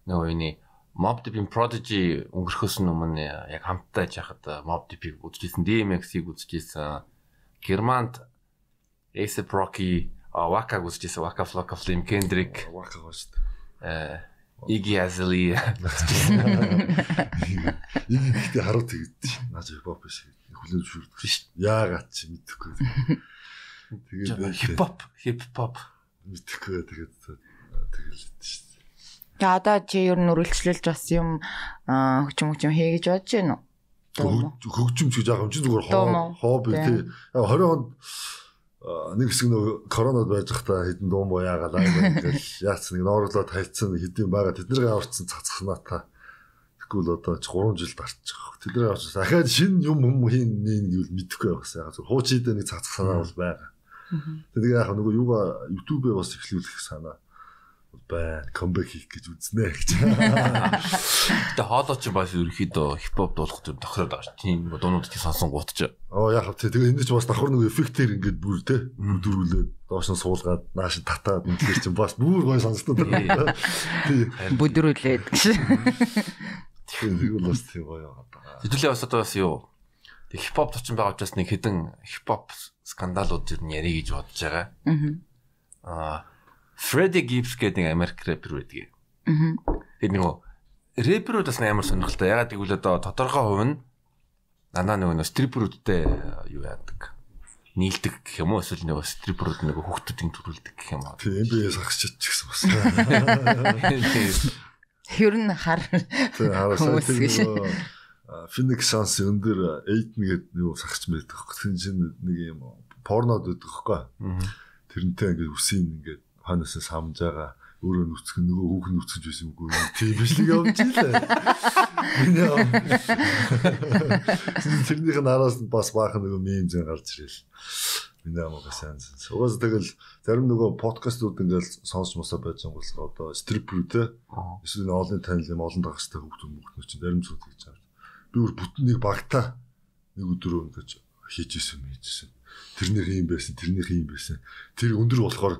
Нэг үений Mob Deep Prodigy өнгөрөхөөс өмнө яг хамтдаа жахад Mob Deep-ийг үзчихсэн, DMX-ийг үзчихсэн. Германд Ace Rocky, Waka гусчээс Waka Flocka Flim Kendrick. Waka гост. Э Iggy Azalea. Iggy ихтэй харууд хийдэж шин. Наач хипхоп биш. Хүлэн зөвшөөрдөг шин. Яагаад ч мэдэхгүй. Тэгээд хипхоп, хипхоп мэдэхгүй тэгээд э, тэгэл л дээ шин. За одоо чи ер нь үргэлжлүүлж бас юм э, хөгжим хөгжим хий гэж бодож байна уу? хөгжимч гэж яг юм чи зүгээр хоо хоо би тий 20 онд Э, нэг хэсэг нөгөө коронад байж захта хэдэн дуун буяа галаа гэж яац нэг ноорглоод хайцсан хэдийн байгаа тэднийг аварцсан цацхнаа та тэгэхгүй л одоо 3 жил барчих. Тэднийг аварч дахиад шинэ юм юм хийн нэг гэвэл мэдэхгүй байгаасаа яг хууч идэ нэг цацхнаа бол байгаа. Тэгээд яг нөгөө юугаа YouTube-ээ бас эхлүүлэх санаа байна. Камбэк хийх гэж үзнэ гэж. Тэгээ хоолоо чи бас ерөөхдөө хипхоп дуулах гэж тохироод байгаа шүү. Тийм дуунуудыг сонсон гут ч. Оо яах вэ? Тэгээ энэ ч бас давхар нэг эффектээр ингээд бүр те өдрүүлээд доош нь суулгаад нааш нь татаад энэ чинь бас бүр гой сонсдог. Тийм. Бүдрүүлээд гэж. Тийм би бол бас тийм гоё байна. Хэдүүлээ бас одоо бас юу? Тэг хипхоп точин байгаа учраас нэг хідэн хипхоп скандалууд ер нь ярих гэж бодож байгаа. Аа Freddie Gibbs гэдэг нэг Америк рэпер байдаг. Аа. Тэр нөгөө рэперүүд бас амар сонирхолтой. Ягаад гэвэл одоо тодорхой хувь нь нанаа нөгөө стрипперүүдтэй юу яадаг нийлдэг гэх юм уу эсвэл нэг стрипперүүд нэг хүүхдүүдийн төрүүлдэг гэх юм аа. Тийм NBA-с ахчихчих гэсэн бас. Ер нь хар. Тийм хараасаа тийм Phoenix Suns өндөр Aiden гэдэг юу сахч мэддэг. Тэр чинь нэг юм порнод өгдөг хөөхгүй. Тэрнтэй ингээд үсийн ингээд хойноосоо самж байгаа өөрөө нүцгэн нөгөө хүүх нь нүцгэж байсан үгүй юм. Тийм биш л явж илээ. Миний тэрнийх нь араас нь бас баахан нөгөө мем зэн гарч ирэл. Миний амгаа сайн. Угаас тэгэл зарим нөгөө подкастууд ингээл сонсч мосоо байж байгаа бол одоо стрипрүү те эсвэл олон танил юм олон дагстай хүүхдүүд мөхтнөч зарим зүйл хийж байгаа. Би бүр бүтнийг багтаа нэг өдөр өнгөж хийжсэн мэйжсэн. Тэрнийх юм байсан, тэрнийх юм байсан. Тэр өндөр болохоор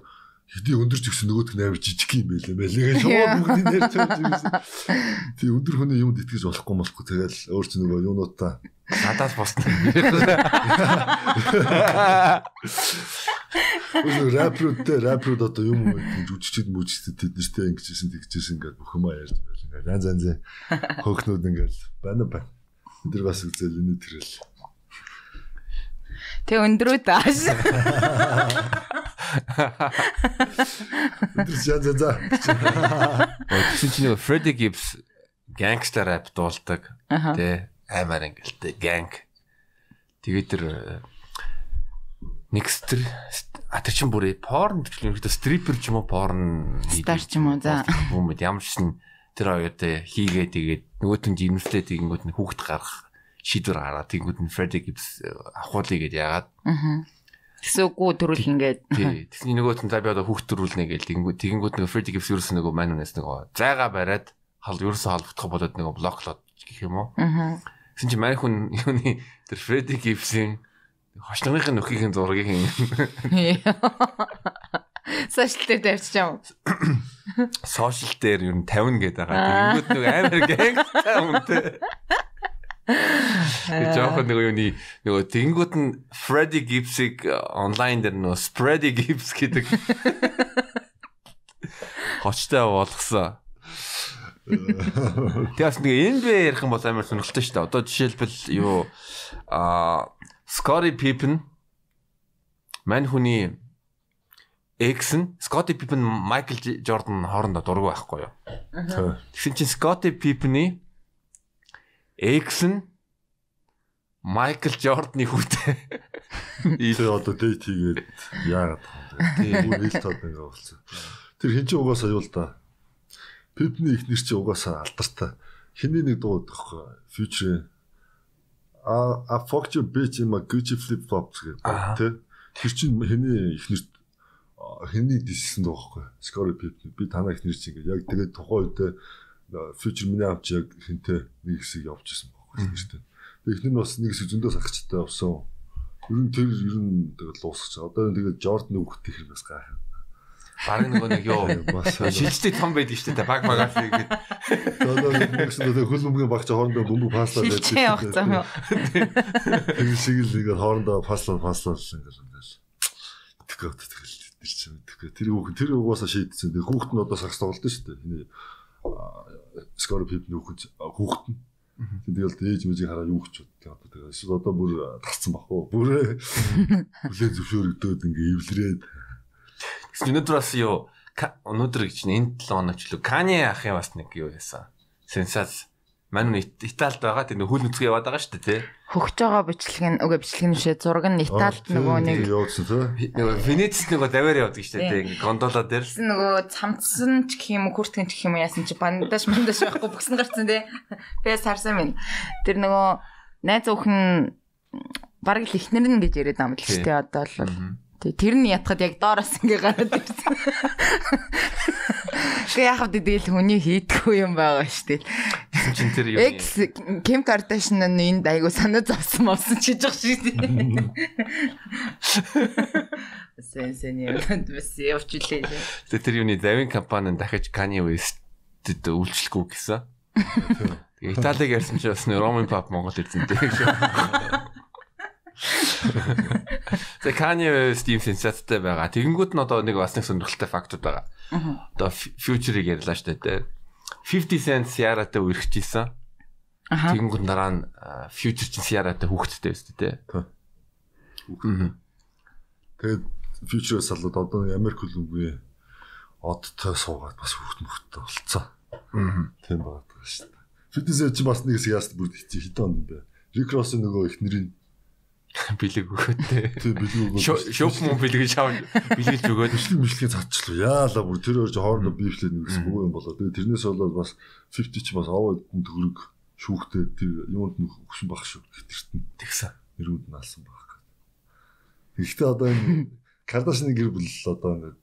Хэдий өндөрч өгсөн нөгөөх нь аав жижиг юм байл юм байл. Тэгээд шууд бүгд энэ ярьж байсан. Тэг өндөр хүний юмд итгэж болохгүй болохгүй тэгэл өөр чинь нөгөө юунуудаа надаас босна. Үгүй рэпрүүд те рэпрүүд одоо юм жүжигчд мүжигчд тэд нэртэй ингэжсэн тэгжсэн ингээд бүх юм ярьж байл. Ингээд янз янз хөөхнүүд ингээд байна байна. Эндэр бас үзэл энэ төрөл. Тэг өндрүүд ааш. Өдөр за за за. Тэгсэн чинь нөгөө Freddy Gibbs gangster rap дуулдаг. Тэ амар ингэлтэй gang. Тэгээд тэр микстер э, а тэр чин бүрээ порн гэхэл ерөөдөө stripper ч юм уу порн стар ч юм уу за хүмүүс ямар ч шин тэр хоёудаа хийгээ тэгээд нөгөөт нь жимслээ тэгэнгүүт нь хүүхэд гарах шийдвэр гараад тэгэнгүүт нь Freddy Gibbs э, ахуулъя гэдээ яагаад Тэсээгүү төрүүлнэ гээд. Тэгсний нөгөөт нь за би одоо хүүхд төрүүлнэ гээд тэгэнгүүт тэгэнгүүт нэг Freddy Gibbs ерөөс нөгөө мань унаас нөгөө зайгаа бариад хол ерөөсөө холбогдох бодод нөгөө блоклоод гэх юм уу. Аа. Тэгсэн чинь мань хүн юуны тэр Freddy Gibbs-ийн хошногийн нөхгийн зургийн Сошиал дээр тавьчих юм. Сошиал дээр ер нь 50 гээд байгаа. Тэнгүүд нэг амар гэнгтэй юм те. Би жоохон нэг юуны нөгөө тэгэнгүүт нь Freddy Gibbs-ийг э, онлайн дээр нөгөө Spready Gibbs гэдэг хочтой болгосон. Тэгээс нэг NBA ярих юм бол амар сонирхолтой шүү дээ. Одоо жишээлбэл юу аа Scottie Pippen мань хүний X нь Scottie Pippen Michael Jordan хоорондоо дургүй байхгүй юу? Тэгсэн чинь Scottie Pippen-ийн X нь Майкл Джордны хүүтэй. Ийм одоо дэйт хийгээд яагаад тийм үйл тод нэг болсон. Тэр хин ч угаасаа юу л да. Пипний ихнэр чи угаасаа алдартай. Хиний нэг дуу тахгүй. Future а а fuck your bitch in my Gucci flip flops гэдэг тий. Тэр чин хиний ихнэрт хиний диссэн байгаа байхгүй. Scary Pip би танаа ихнэр чи ингээд яг тэгээд тухайн үедээ future миний авч яг хинтээ нэг хэсэг явчихсан байхгүй хэрэгтэй. Тэгэх нь бас нэг хэсэг зөндөө сахацтай явсан. Ер нь тэр ер нь тэгэл луусч. Одоо тэгээд Jordan үхэх хэрэг бас гайхаа. Бараг нөгөө нэг юу шилжтэй том байдаг шүү дээ. Баг багаас ингэж. Одоо нэгсэн хөл өмгийн багч хоорондоо бөмбөг паслаа байдаг. Шилжтэй явах зам юу. Тэр шиг л ингэ хоорондоо паслаа паслаа ингэж ингээл. Итгэхгүй тэгэл тэр чинь мэдхгүй. Тэр хүүхэн тэр угаасаа шийдсэн. Хүүхэд нь одоо сагс тоглолт шүү дээ. Scorpio-д нөхөж хүүхэд нь Тэгэл ээж мэжийг хараа юу гэж боддог. Тэгээ эсвэл одоо бүр тарцсан бах уу. Бүрээ бүлээ зөвшөөрөгдөөд ингээ эвлрээд. Тэгсэн өнөөдөр бас юу өнөөдөр гэж энэ 7 оночлоо Кани ахын бас нэг юу яасан. Сенсац Манай Италид байгаа тэр хөл нүцгэн яваад байгаа шүү дээ тий. Хөгж байгаа бичлэг нь үгүй бичлэг нь шээ зураг нь Италид нөгөө нэг явуулсан тий. Нөгөө Венец нөгөө даваар явдаг шүү дээ тий. Гондола дээр. Нөгөө цамцсан ч гэх юм уу хүртгэн ч гэх юм уу яасан чи бандаж мандаж байхгүй бүгсэн гарцсан тий. Би сарсан минь. Тэр нөгөө найз өхн баг л ихнэр нь гэж яриад амт л шүү дээ одоо л тэр нь ятхад яг доороос ингээ гараад ирсэн. Тэгээ яхав дэдэл хүний хийдгүү юм байгаа шүү дээ байсан чинь тэр юу X Kim Kardashian нь энд айгу санаа зовсон болсон ч гэж жоох шиг тийм. Сэнсэний юмд бас явчихлээ. Тэ тэр юуны завин компанид дахиж Kanye West-д үйлчлэхгүй гэсэн. Тэгээ Италиг ярьсан чинь бас Ромын пап Монгол ирсэн тийм. За Kanye West ийм сенсацтай байгаа. Тэгэнгүүт нь одоо нэг бас нэг сонирхолтой фактууд байгаа. Одоо future-ийг ярьлаа штэ тийм 50 Cent Sierra-тай үргэжсэн. Аха. Тэгэнгүүт дараа нь Future чин Sierra-тай хүүхэдтэй байсан тий. Тэгээд Future салууд одоо Америк хөлбөмбөгийн одтой суугаад бас хүүхд мөхтөй болцсон. Аа. Тийм байна шүү дээ. Fitness-ээр чи бас нэг хэсэг яаст бүрд хитэн хитэн юм бэ. Rick Ross нөгөө их нэрийн бэлэг өгөөд тий бэлэг өгөөд шоп мөн бэлэг шавн бэлэг өгөөд бичлэг бичлэгийн цацлуу яалаа бүр тэр хоёр хоорондоо бифлээ нэгсэн бөгөөм болоо тэгээ тэрнээс болоод бас 50 ч бас аваа хүн төгрөг шүүхтэй тэр юмд нөх өгсөн баг шүү гэтэртэн тэгсэн нэрүүд нь алсан баг Гэхдээ одоо энэ Кардашны гэр бүл одоо ингээд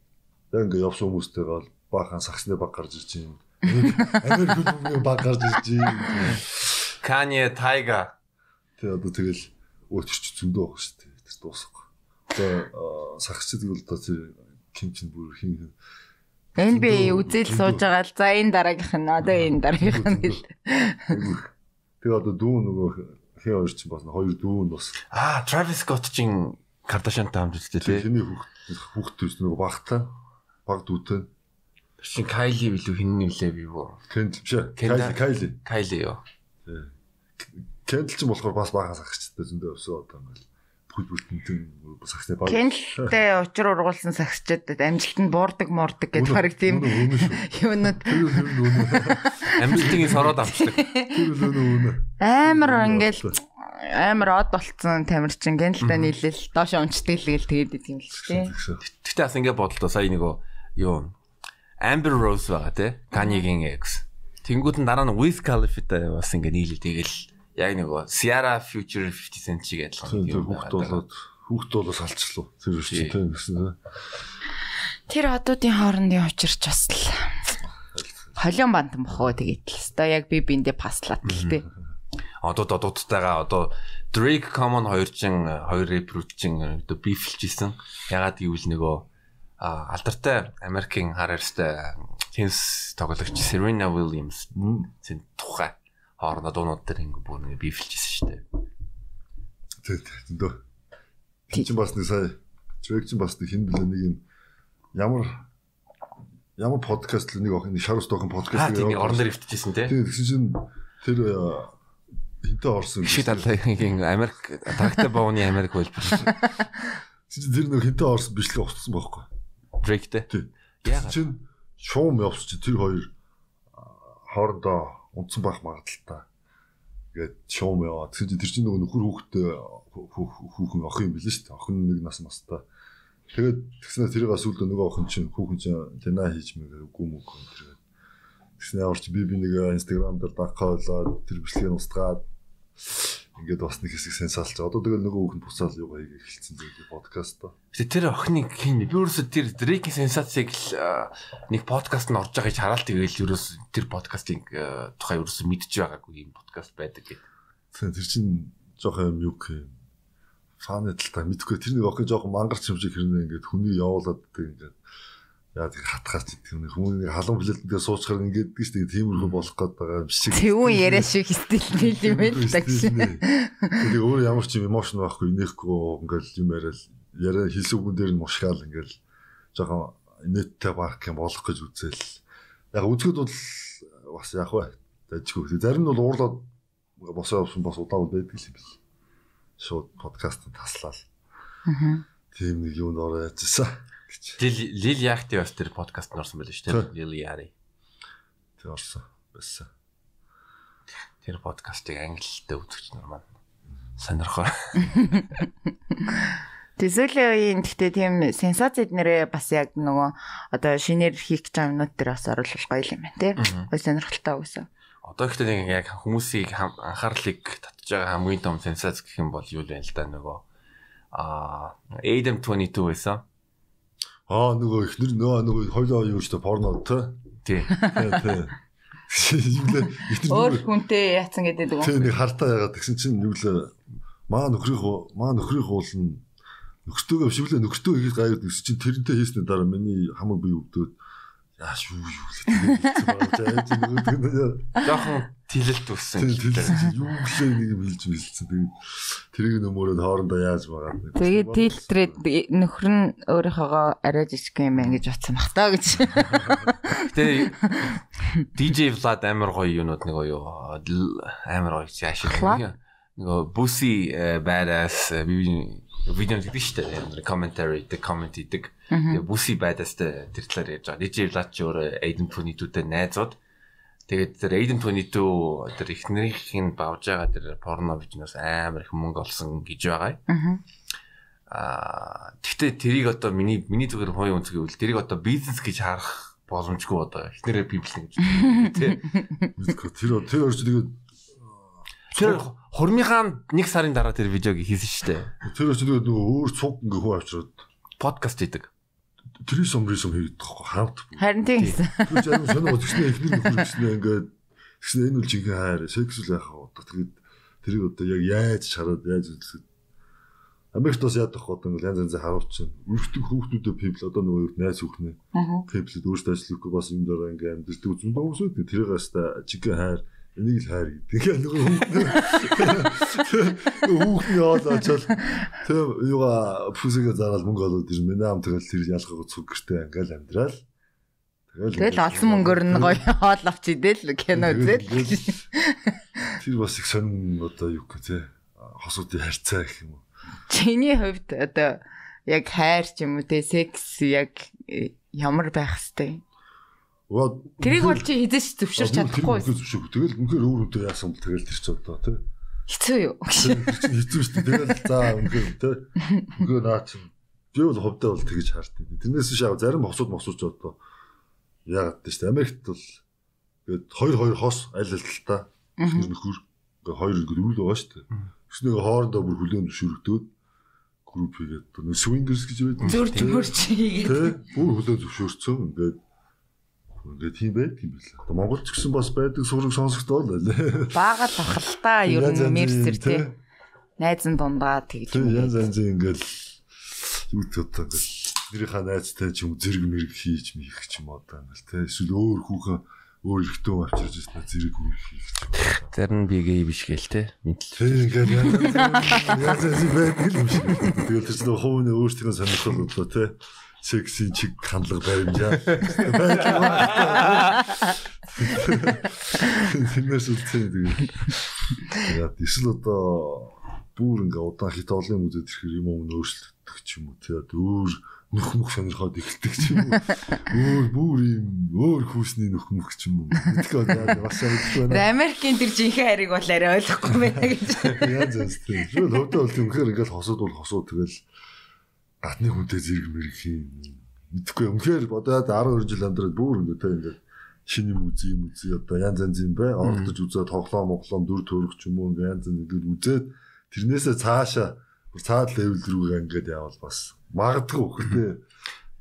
яг ингээд явсан хүмүүстэй бол баахан сагсны баг гарч ирж юм. Америк хүмүүс баг гарч ирж юм. Kanye Tiger. Тэгээ одоо тэгэл өөрчлөж зөндөө өгөх шүү дээ. Тэр дуусахгүй. Одоо сагчид бол одоо тэр кимчин бүр хин Энд би үзэл сууж байгаа л за энэ дараагийнх нь одоо энэ дараагийнх нь хэл. Тэгээ одоо дүү нөгөө хээ хоёр ч болно хоёр дүү нь бас аа Travis Scott чин Kardashian-тай хамт үзтээ тий. Тэний хүүхд хүүхдүүд нөгөө багтай баг дүүтэй. Чин Kylie билүү хин нэлээ би бөө. Тэнд биш. Kylie Kylie. Kylie юу. Кендэлч болохоор бас багаас ахчихтай зөндөө өвсөө одоо ингээл бүхэл бүтэн бас ахтай баг. Кендэлтэй учир ургуулсан сагсчдад амжилтанд буурдаг мордог гэдэг хэрэг тийм юмнууд. Амжилтын сороод авчдаг. Тэр л өнөө өнөө. Амар ингээл амар од болцсон тамирчин гэнэлтэй нийлэл доош унцдаг л гэл тэгээд идэв юм л тийм. Тэгтээ бас ингээд бодлоо сая нэг юу Amber Rose байгаа тий. Kanyeгийн ex. Тэнгүүд нь дараа нь Wiz Khalifa-тай бас ингээд нийлээд тэгэл яг нөгөө Sierra Future 50 Cent чиг адилхан юм хүүхд болоод хүүхд болоос алчлуу тэр үчтэй гэсэн. Тэр одуудын хоорондын учирч бас л холион бантан бохоо тэгээд л өстой яг би биндээ паслаад л тээ. Одууд одуудтайгаа одоо Drake Common хоёр чин хоёр рэпрүүд чин одоо бифэлжсэн. Ягаад гэвэл нөгөө алдартай Америкийн хараарстай тенс тоглогч Serena Williams зэн тухай хоорондоо дуунууд дээр ингэ бүр ингэ бифэлжсэн шүү дээ. Тэг зөндөө. Тэг чи бас нэг сая чөөгч бас нэг хин блэ нэг юм ямар ямар подкаст л нэг охин шар ус тохын подкаст яг орон дээр өвтчихсэн тий. Тэг тэгсэн чинь тэр э, хинтээ орсон. Шит аллагийн Америк тагтай бооны Америк хэлбэр. Чи тэр нэг хинтээ орсон бичлэг устсан байхгүй. Дрейктэй. Яагаад? Чин шуум явсч тэр хоёр хоорондоо унтсан байх магадaltaа гээд шуум яваа. Тэгсэн чинь тэр чинь нөгөө нөхөр хүүхдтэй хүүхэн охин юм билээ шүү дээ. Охин нэг нас настай. Тэгээд тэгснэ тэрийг асуулт нөгөө охин чинь хүүхэн чинь танаа хийж мэгээ үгүй мөг хүн тэргээд. Тэгснэ ямарч би би нэг инстаграм дээр дагхаа болоод тэр бичлэгийг устгаад Ингээд бас нэг хэсэг сенсаалч. Одоо тэгэл нөгөө хүүхэн буцаал юу гайг эхэлсэн зэрэг подкаст та. Гэтэ тэр охиныг хин би өөрөө тэр Дрейкийн сенсацыг л нэг подкаст нь орж байгаа гэж хараал тэгээл ерөөс тэр подкастыг тухай ерөөс мэдж байгаагүй юм подкаст байдаг гэдэг. Тэр чинь жоохон юм юу гэх юм фанэд л та мэдгүй тэр нэг охин жоохон мангарч юм шиг хэрнээ ингээд хүний явуулаад тэгээд ингээд Яа тэг хатгаач тэр хүмүүний халуун плетэнтэй суучгаар ингээд гэж тэг тиймэрхүү болох гээд байгаа бичиг. Тэвэн яриа шиг стилтэй юм байл тагш. Тэг өөр ямар ч юм эмошн байхгүй инехгүй ингээд юм яриа яриа хэлсүүгэн дээр нь мушгаал ингээд жоохон инээдтэй барах юм болох гэж үзэл. Яг үзгэд бол бас яг бай. Тэжгүй. Зарим нь бол уурлаад босоо явсан бас удаа бол байдаг юм биш. Шууд подкаст таслаа. Аа. Тийм нэг юунд ороо яжсан гэж. Лил Яхти бас тэр подкастт орсон байл шүү дээ. Лил Яри. Тэр орсон. Бэссэн. Тэр подкастыг англилдээ үзэгч нар маань сонирхоо. Тэсүүлийн үеийн гэхдээ тийм сенсацид нэрээ бас яг нөгөө одоо шинээр хийх гэж байгаа юмнууд дээр бас оруулах гоё юм байна тийм. Гоё сонирхолтой үсэн. Одоо ихтэй нэг яг хүмүүсийг анхаарлыг татж байгаа хамгийн том сенсац гэх юм бол юу вэ л да нөгөө аа Adam 22 байсан. Аа нөгөө ихнэр нөө нөгөө хоёлоо юу ч порно тэ. Тий. Тий. Өөр хүнтэй яатсан гэдэг үү? Тий нэг хартаа ягаад тэгсэн чинь юу л маа нөхрийн маа нөхрийн хуул нь нөхртөөгөө биш үлээ нөхртөө их гайвд гэсэн чинь тэрнтэй хийсний дараа миний хамаг бие өвдөд яаш юу юу л тэгээд. Жохон Тэлэлт үссэн. Юу гэлээ нэг юм хэлж мэлсэн. Тэгээд тэрийг нөмөрөө хоорондоо яаж байгаа юм. Тэгээд тэлтрээд нөхөр нь өөрийнхөө арай жижиг юм байна гэж утсан бах таа гэж. Тэгээд DJ Vlad амар гоё юунууд нэг гоё амар гоё яаш нэг нөгөө бүси байраас э, э, видео гэдэг шүү дээ. Commentary, the comedy гэдэг. Тэгээ бүси байдастай тэр талаар ярьж байгаа. DJ Vlad ч өөрөө Aiden Puni-тэй найзууд Тэгээд тэр Aiden 22 тэр эхнэрийнх нь бавж байгаа тэр порно бизнес амар их мөнгө олсон гэж байгаа. Аа. Тэгтээ тэрийг одоо миний миний зүгээр хоёун үнцгийн үл тэрийг одоо бизнес гэж харах боломжгүй одоо эхнэрээ библэн гэж тий. Тэр тэр орч тэгээд тэр хурмынхаа нэг сарын дараа тэр видеог хийсэн шүү дээ. Тэр орч тэгээд нөгөө өөр цуг ингээ хөө авчираад подкаст хийдэг трисом рисом хийдэг хөө хамт. Харин тийм гэсэн. Тэр зарим сонирхол өгснээ эхний нөхөр гэснээ ингээд тэгснэ энэ үл жинхэнэ хайр секс үл яхаа одоо тэгээд тэрийг одоо яг яаж чараад яаж үзлээ. Америкт бас яадах гот ингээд янз янз харуул чинь өргөдөг хүүхдүүдээ пипл одоо нөгөө юу найс хүүхнээ пиплэд өөрсдөө ажиллахгүй бас юм дээр ингээд амьдрэх үзэн баа өсөөд тэрийг хаста жинхэнэ хайр Энийг л хайр гэдэг. Нэг хүүхд. Хүүхний оол очил тэр юга пүсэгээ зараад мөнгө олоод ирмэ. Миний ам тэгэл тэр ялгаа цуг гэртээ ингээл амьдрал. Тэгэл Тэгэл олсон мөнгөөр нь гоё хоол авч идэл кино үзэл. Тэр бас их сонин одоо юу гэхээ хосуудын харьцаа гэх юм уу. Чиний хувьд одоо яг хайр ч юм уу те секс яг ямар байх хэвтэй Тэрийг бол чи хизээч зөвшөөрч чадахгүй. Зөвшөөрөх. Тэгэл үнэхээр өөр өдөө яасан бол тэгэл тийч одоо тий. Хэцүү юу? Хэцүү шүү дээ. Тэгэл за үнэхээр тий. Үнэхээр наа чи би бол хувьдаа бол тэгэж хаардаг. Тэрнээс шиг яг зарим хосууд мосууч одоо яагаад тийм шүү дээ. Америкт бол гээд хоёр хоёр хос аль аль талаа нөхөр нөхөр ингээ хоёр ингээ дөрвөл байгаа шүү дээ. Эхнийгээ хоорондоо бүр хүлэн зөвшөөрөгдөд групп хийгээд нэг swingers гэж байдаг. Зөрж мөрж хийгээд. Тэ бүр хүлэн зөвшөөрцөн. Ингээд Ингээ тийм байт юм байна. Одоо Монгол ч гэсэн бас байдаг сүрэг сонсогдоол байлаа. Бага л ахалтаа ер нь мерсэр тий. Найз нь дундаа тэгж. Янз янзын ингээл юу ч удаа ингээл нэрийнхаа найзтай ч юм зэрэг мэрэг хийж мих ч юм одоо ингээл тий. Эсвэл өөр хүүхэн өөр ихтэй авчирж ирсэн зэрэг мэрэг хийх ч юм. Тэр нь би гээ биш гээл тий. Мэдлээ. Тий ингээл янз янз байдаг юм шиг. Тэгэл тэр чинь хувийн өөртөө сонирхол бодлоо тий секси чиг хандлага баримжаа. Тиймээс үлдсэн тэгээд. Тэгээд эсвэл одоо бүр ингээ удаан хит олон үзэд ирэхээр юм өмнө өөрчлөгдөх ч юм уу тэгээд өөр нөх мөх сонирхоод эхэлдэг ч юм уу өөр бүр юм өөр хүүсний нөх мөх ч юм уу мэдгүй одоо бас ойлгохгүй байна. Америкийн тэр жинхэнэ хариг бол арай ойлгохгүй байна гэж. Яаж зөв. Зүгээр хөвдөө бол үнэхээр ингээл хосууд бол хосууд тэгэл гадны хүнтэй зэрэг мэрэг хийн мэдхгүй үнхээр бодоод 12 жил амьдраад бүр ингэ тэ ингэ шинэ юм үзье юм үзье одоо янз янз юм бай оролдож үзээ тоглоом моглоом дүр төрөх ч юм уу ингэ янз янз зүйл үзээд тэрнээсээ цаашаа цаад левел рүү ингээд явал бас магадгүй хөхтэй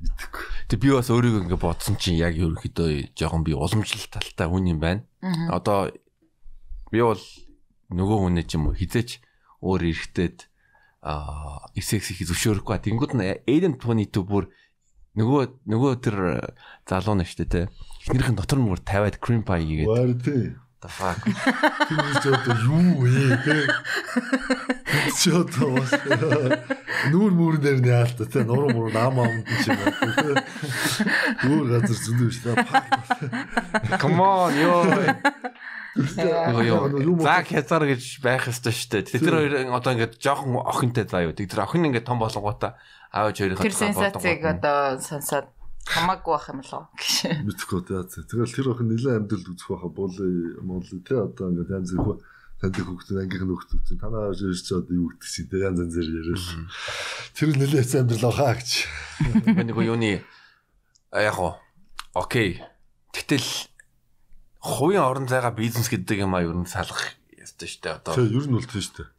мэдхгүй тэг би бас өөрийгөө ингэ бодсон чинь яг ерөөхдөө жоохон би уламжлал талтай хүн юм байна одоо би бол нөгөө хүнээ ч юм уу хизээч өөр эрэхтэд а XX их зөвшөөрөхгүй. Тэнгүүд нь Alien 22 бүр нөгөө нөгөө тэр э, залуу нь шүү дээ те. Эхнэрийн дотор нь бүр 50-аад cream pie гээд. Баяр тий. The fuck. Тэр ч одоо юу вэ те. Ч одоо э, нүүр мөр дээр нь яалтаа те. Нуруу мөр ам ам гэж юм байна. Өөр газар зөндөө шүү дээ. Come on ёо. Заг хязгаар гэж байх ёстой шүү дээ. Тэр хоёр одоо ингээд жоохон охинтой заа юу. Тэр охин ингээд том болонгуудаа аавч хоёрын хатгаа болдог. Тэр сенсацийг одоо сонсоод хамаагүй байх юм л гоо гэж. Мэдхгүй дээ. Тэгэл тэр охин нэлээд амьдрал үзэх байха бол мол тий одоо ингээд янз бүр танд хүүхдүүд ангийнх нь хүүхдүүд чинь танаа авч ирж чад юу гэдэг чинь тий янз янзэр яриад. Тэр нэлээд хэцүү амьдрал байхаа гэж. Миний юуны яг гоо. Окей. Тэгтэл хувийн орон зайгаа бизнес гэдэг юм а ер нь салах ёстой шүү дээ одоо. Тийм ер нь бол тийм шүү дээ.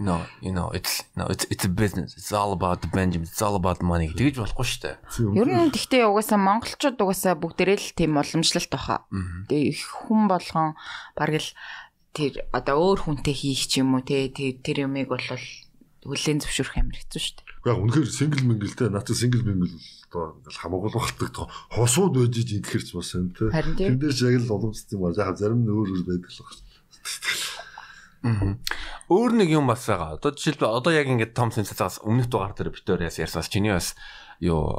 No, you know, it's no it's it's a business. It's all about the Benjamin. It's all about money. Тэгж болохгүй шүү дээ. Ер нь гэхдээ угаасаа монголчууд угаасаа бүгдээрээ л тийм уламжлалт баха. Тэгээ их хүн болгон бараг л тэр одоо өөр хүнтэй хийх ч юм уу те тэр юмыг бол хүлэн зөвшөөрөх амар хэцүү шүү дээ. Яг үнэхээр single mingle те наача single mingle одоо ингээл хамаг болгохдаг хосууд өдөж ингэхэрч бас юм те. Тэр дээр ч яг л уламжлалт юм ба. Яг зарим нь өөр өөр байдаг л байна. Өөр нэг юм бас байгаа. Одоо жишээлбэл одоо яг ингээд том сенсацаас өмнөх дугаар дээр битүүрээс ярьсанаас чиний бас юу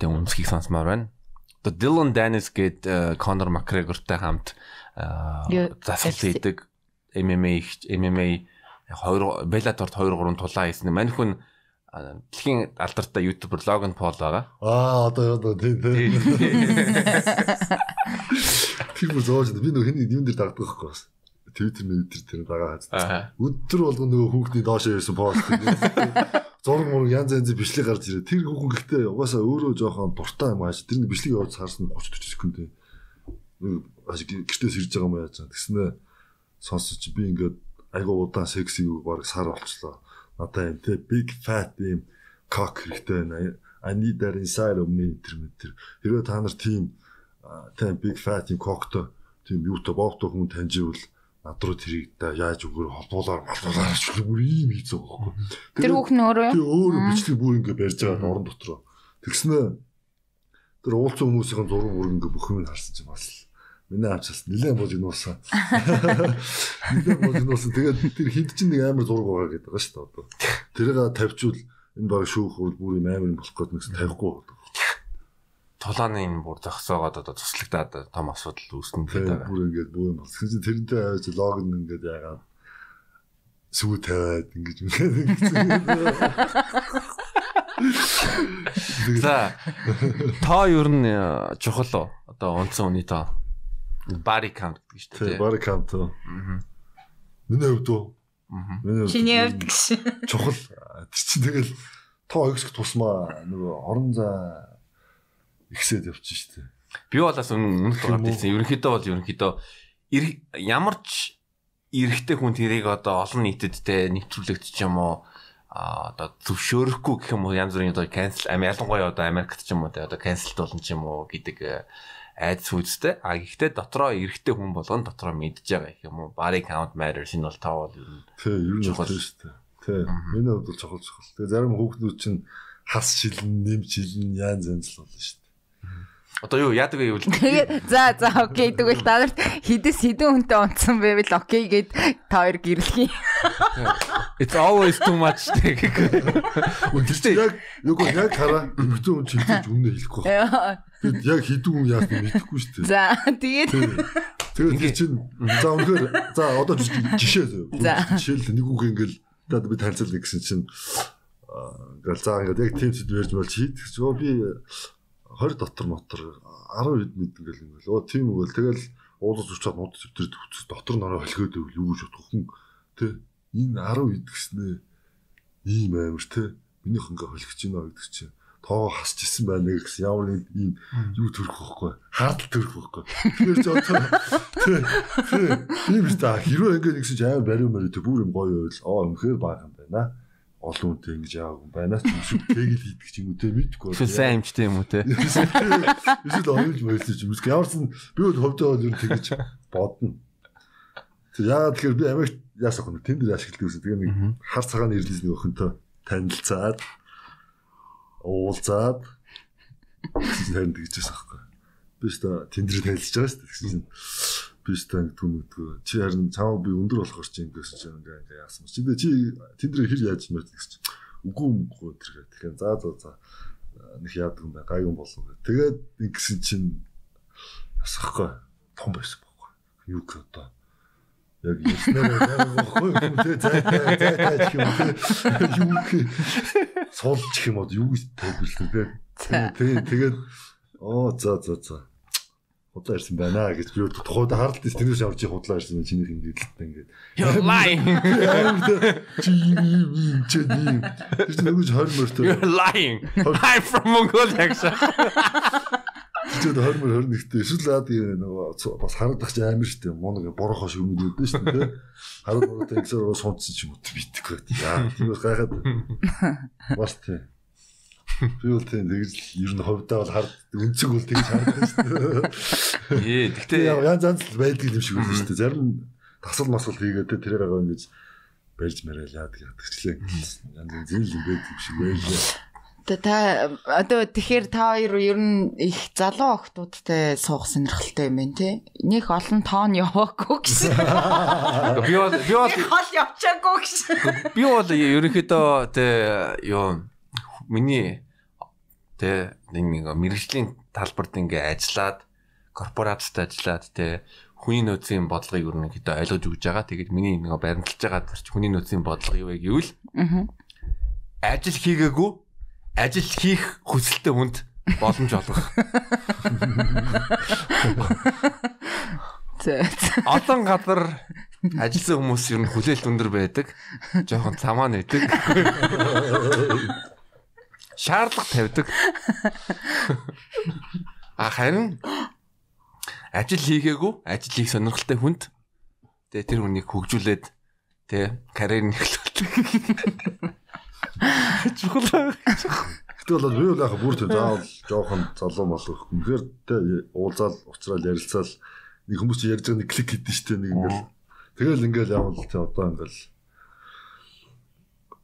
тэг үнсхийг сонсмаар байна. Одоо Dylan Dennis гээд Conor McGregor-тай хамт засал хийдэг MMA MMA 2 Bellator 2 3 тулаа хийсэн. Мань хүн дэлхийн алдартай ютубер Логан Пол байгаа. Аа одоо одоо тийм тийм. Тэр бүр зоож би нөх хэний юм дээр дагддаг байхгүй бас. Твиттер мэдэр тэр дагаа хаз. Өдөр болгоо нөгөө хүүхдийн доошоо ирсэн пост. Зураг мөр янз янз бичлэг гарч ирээ. Тэр хүүхэн гэхдээ угаасаа өөрөө жоохон дуртай юм ааш. Тэрний бичлэг явуулж харсан 30 40 секунд. Ашиг гэртээс ирж байгаа юм яаж. Тэгснэ сонсож би ингээд айгаа удаан секси баг сар болчлоо одоо юм те big fat ийм cock хэрэгтэй байна. I need that inside of me тэр мэтэр. Хэрвээ та нар тийм тийм big fat ийм cockтой тийм юутай боовтой хүн таньживал над руу тэрийг да яаж өгөр холбуулаар холбуулаар ч бүр ийм хийцээ байхгүй. Тэр хүүхэн өөрөө тий өөрөө бичлэг бүр ингэ барьж байгаа орон дотор. Тэгснэ тэр уулзсан хүмүүсийн зураг бүр ингэ бүх юм харсан юм байна Миний авчлаас нэлээд болж нуусан. Нэлээд болж нуусан. Тэгээд тэр хэд ч нэг амар зураг байгаа гэдэг байгаа шүү дээ одоо. Тэрийг тавьчвал энэ баг шүүх бүр юм амар болох гээд нэгс тавихгүй болдог. Тулааны юм бүр зогсоогоод одоо цуслагдаад том асуудал үүснэ гэдэг байгаа. Бүр ингээд бүх юм болсон. Тэгсэн тэрнтэй аваад логин ингээд яагаад сүү тавиад ингэж үнэхээр. За тоо юу нэ чухал уу? Одоо унтсан үний тоо. Body count гэдэг шүү дээ. Body count. Аа. Миний хувьд үү? Аа. Чиний хувьд гэсэн. Чухал. Тэр чинь тэгэл тоо өгсөх тусмаа нөгөө орон зай ихсээд явчих шүү дээ. Би бол бас өмнө нь гаддсан. Ерөнхийдөө бол ерөнхийдөө ямар ч эрэгтэй хүн тэрийг одоо олон нийтэд те нэвтрүүлэгдэж юм уу одоо зөвшөөрөхгүй гэх юм уу янз бүрийн одоо cancel ам ялангуяа одоо Америкт ч юм уу те одоо cancelд болно ч юм уу гэдэг э, айдас үзтэй. А гэхдээ дотроо эрэгтэй хүн болгон дотроо мэдж байгаа их юм уу? Body count matters энэ бол таа бол ер нь. Тий, ер нь чухал шүү дээ. Тий. Миний хувьд бол чухал чухал. Тэгээ зарим хүүхдүүд чинь хас шилэн, нэм шилэн яан зэнзэл болно шүү дээ. Одоо юу яадаг вэ гэвэл тэгээд за за окей тэгвэл та нарт хідэс хідэн хүнтэй унтсан байв л окей гэд та хоёр гэрлэхий. It's always too much гэх. Үнэхээр яг нөгөө яг хараа бүтэн хүн чилж өмнө хэлэхгүй. Бид яг хідүү хүн яах нь мэдэхгүй шүү дээ. За тэгээд тэгээд тэр чинь за үнэхээр за одоо жишээ зөө. Жишээл нэг үг ингээл даа би танилцуулна гэсэн чинь ингээл за ингээд яг тийм зүйл ярьж болж хийдэг. Зөө би 20 дотор мотор 10 хэд мэд ингээл ингээл оо тийм үгэл тэгэл уулын зүчраад мод зүтэр төвц дотор нөрөө холгоод ивэл юу гэж бодох хүн тэ энэ 10 хэд гэснээ ийм амар тэ минийх ингээ холгож байна гэдэг чинь тоо хасч исэн байна гэсэн ямар нэг юм юу төрөх байхгүй хардл төрөх байхгүй тэгэхээр ч одоо тийм биз дээ хэрвээ ингэ нэгсэн чинь амар бариу мөрөө бүр юм гоё байл оо өнөхөр баг юм байна олон үнтэй ингэж яваг юм байна ч юм шиг тэгэл хийдэг ч юм уу те мэдгүй байна. Сайн амжтай юм уу те. Эсвэл ойлж байлж юм. Ямарсан би бол хөвдөө бол ер нь тэгэж бодно. Тэг яа тэгэхээр би амиг яасах юм тэнд ашигладаг гэсэн. Тэгээ нэг хар цагаан ирлээс нэг өхөнтэй танилцаад уулзаад тань тэгжээс аахгүй. Би ч та тендер танилцж байгаа шүү дээ гэсэн. Би ч та түмэгдгөө. Чи харин цаав би өндөр болохоор чи ингэсэн чи ингээ ингээ яасан чи. Чи тендер хэр яаж мэд гэсэн. Үгүй үгүй тэргээ. Тэгэхээр за за за нэг яадаг юм бай. Гайгүй болов. Тэгээд ингэсэн чинь асахгүй том байсан байхгүй. Юу гэдэг одоо яг яснаар байхгүй тий зай зай ч юм уу юу суулч юм уу юу төгөлсөн тий тэгээд оо за за за худлаа ирсэн байна гэж би тухайд харалт дэс тэрнээс авч яах худлаа ирсэн чиний хингэлтэй ингээд you're lying чи чи чи чи нөгөөж 20 мөртөө you're lying i'm from mongolia Хичээд 20 21-т эсвэл аад юм нөгөө бас харагдах ч амар штэ мунаг буруу хош өмнөд өгдөө штэ тий. Харууд буруутай ихсээр сунцсан ч юм уу битгэв. Яа тийм бас гайхаад. Бас тий. Би бол тийм тэгж л ер нь ховдоо бол хард өнцөг бол тэгж харагдаж шүү дээ. Ээ тэгтээ янз янз байдаг юм шиг үлээ шүү дээ. Зарим нь тасал масал хийгээд тэрээр байгаа ингэж барьж мариалаад гэдэг ч лээ. Янз янз зээл юм байдаг юм шиг байлаа. Та одоо тэгэхээр та хоёр ер нь их залуу охтуудтай суух сонирхолтой юм байна тий. Нөх олон тоон яваагүй гэсэн. Би бол би бол хол явчаагүй гэсэн. Би бол ерөнхийдөө тий юу миний тий нэг мэрэгжлийн талбарт ингээ ажиллаад корпорацт ажиллаад тий хүний нөөцийн бодлогыг ер нь хэдэ ойлгож өгж байгаа. Тэгээд миний нэг баримталж байгаа төрч хүний нөөцийн бодлого юу вэ гэвэл ажил хийгээгүй ажил хийх хүсэлтэй хүнд боломж олгох. Олон газар ажилласан хүмүүс ер нь хүлээлт өндөр байдаг. Жохон цамаа нэгдэг. Шаардлага тавьдаг. А харин ажил хийгээгүй, ажил хийх сонирхолтой хүнд тэгээ тэр хүнийг хөгжүүлээд тэгээ карьер нь эхлүүлдэг. Чухал. Тэгвэл бол би бол яг бүр тэр заавал жоохон залуу болох. Үнэхээр те уулзаал уулзраал ярилцаал нэг хүмүүс чи ярьж байгаа нэг клик хийдэж штэ нэг ингээл. Тэгэл ингээл явал те одоо ингээл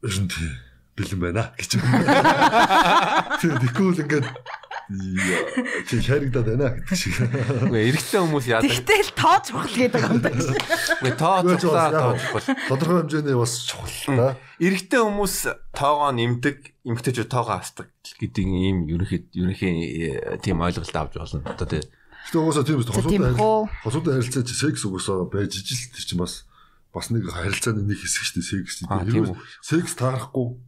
ерэн тий бэлэн байна гэж. Тэр тэгвэл ингээд Чи харигдаад байна гэдэг шиг. Үгүй эрэгтэй хүмүүс яадаг. Тэгтээ л тоо чухал гэдэг юм байна. Үгүй тоо чухал тоо чухал. Тодорхой хэмжээний бас чухал та. Эрэгтэй хүмүүс тоогоо нэмдэг, эмэгтэйчүүд тоогоо хасдаг гэдэг ийм ерөнхийд ерөнхийн э, тийм ойлголт авч болно. Одоо тийм. Гэтэ угаасаа тийм үстэй хосууд хосууд харилцаа чи секс угаасаа байж ижил тэр чинь бас бас нэг харилцааны нэг хэсэг шүү дээ секс. Секс таарахгүй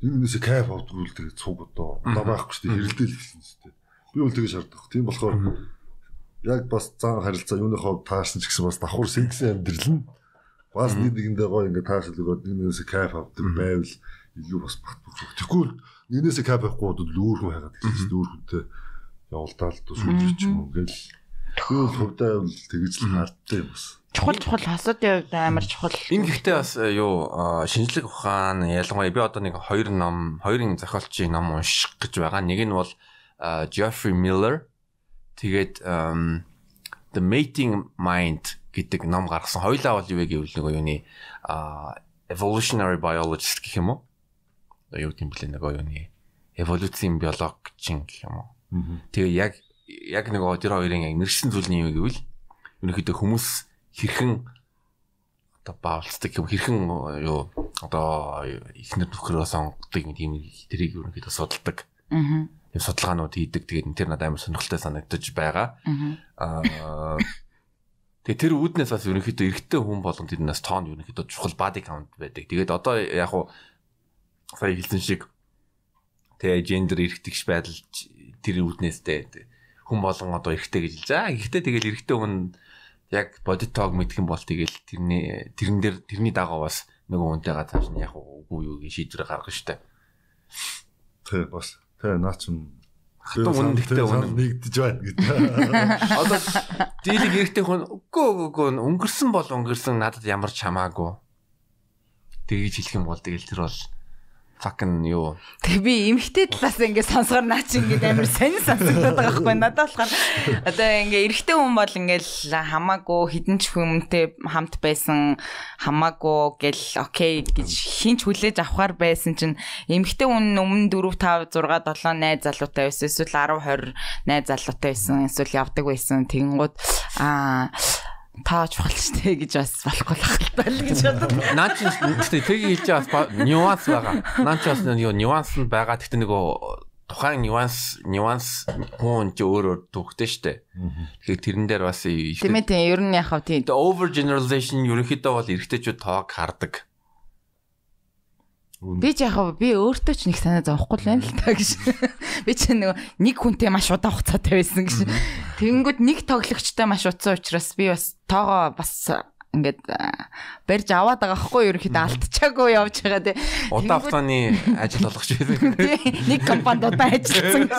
Тэрнээс кайф авдгүй л тэгээ цуг одоо удаа байхгүй шүү дээ хэрэлдээл эхэлсэн шүү дээ. Би бол тэгээ шаардах. Тийм болохоор яг бас цаан харилцаа юуны хов таарсан ч гэсэн бас давхар сэнгэсэн амьдрал нь бас нэг нэгэндээ гоё ингээ таашаал өгөөд нэгнээс кайф авдаг байвал илүү бас бат бүгд. Тэггүй л нэгнээс кайф авахгүй бол өөрхөн хайгаад гэсэн чинь өөрхөнтэй явалдаалд ус үлдчих юм гээл. Би бол хувьдаа бол тэгж л хардтай юм бас чухал чухал хасууд яваад амар чухал. Энэ гэхдээ бас э, юу шинжлэх ухаан ялангуяа би одоо нэг хоёр ном, хоёрын зохиолчийн ном унших гэж байгаа. Нэг нь бол Geoffrey Miller тэгээд The Mating Mind гэдэг ном гаргасан. Хоёлаа бол юу гэвэл нөгөө юуны evolutionary biologist гэх юм уу? Юу гэм блэ нөгөө юуны эволюцийн биологчин гэх юм уу? Тэгээ яг яг нөгөө тэр хоёрын яг нэрсэн зүйл нь юу гэвэл ерөнхийдөө хүмүүс хэрхэн одоо бавлцдаг юм хэрхэн э, юу одоо ихнэр нөхрөө сонгодог юм тийм тэрийг ерөнхийдөө судалдаг. Аа. Тэг судалгаанууд хийдэг. Тэгээд энэ төр надад амар сонирхолтой санагдаж байгаа. Аа. Тэгээ тэр үүднээс бас ерөнхийдөө эрэгтэй хүн болон тэрнээс тоон ерөнхийдөө чухал body count байдаг. Тэгээд одоо яг уу сая хэлсэн шиг тэгээ гендер эрэгтэгч байдал тэр үүднээс тэ хүн болон одоо эрэгтэй гэж хэлж байгаа. Гэхдээ тэгэл эрэгтэй хүн яг body talk мэдхэн бол тэгэл тэрний тэрэн дээр тэрний дагаа бас нөгөө хүнтэйгээ цааш нь яг үгүй юу гэж шийдвэр гаргана штэ. Тэг бас тэг наа чинь хатан үнэндээ үнэн нэгдэж байна гэдэг. Одоо дийлэг хэрэгтэй хүн үгүй үгүй өнгөрсөн бол өнгөрсөн надад ямар ч хамаагүй. Тэгж хэлэх юм бол тэгэл тэр бол fucking юу. Тэг би эмхтэй талаас ингэ сонсгор наа чи ингэ амар сонир сонсогдоод байгаа байхгүй надад болохоор одоо ингэ эрэгтэй хүн бол ингээл хамаагүй хідэн ч хүмтэй хамт байсан хамаагүй гэл окей гэж хинч хүлээж авахар байсан чинь эмхтэй хүн өмнө 4 5 6 7 8 залуутай байсан эсвэл 10 20 8 залуутай байсан эсвэл явдаг байсан тэгэнгүүт аа таа чухал штэ гэж бас болохгүй л ахалтай л гэж бодод. Наа чи тэгтээ тийг хэлж бас нюанс байгаа. Наа чи бас нөгөө нюанс нь байгаа. Тэгтээ нөгөө тухайн нюанс нюанс хүн ч өөр өөр төвхтэй штэ. Тэгэхээр тэрэн дээр бас тийм ээ тийм ер нь яхав тийм over generalization ерөнхийдөө бол эргэжтэйчүүд тоог хардаг. Би ч яхаа би өөртөө ч нэг санаа зовхгүй л байна л та гэж. Би ч нөгөө нэг хүнтэй маш удаан хугацаатай байсан гэж. Тэнгүүд нэг тоглогчтой маш утсан учраас би бас тоогоо бас ингээд барьж аваад байгаа хгүй юу ихэд алдчихаагүй явж байгаа тий. Удаан хугацааны ажил болгож байсан. Нэг компанид удаан ажилласан гэж.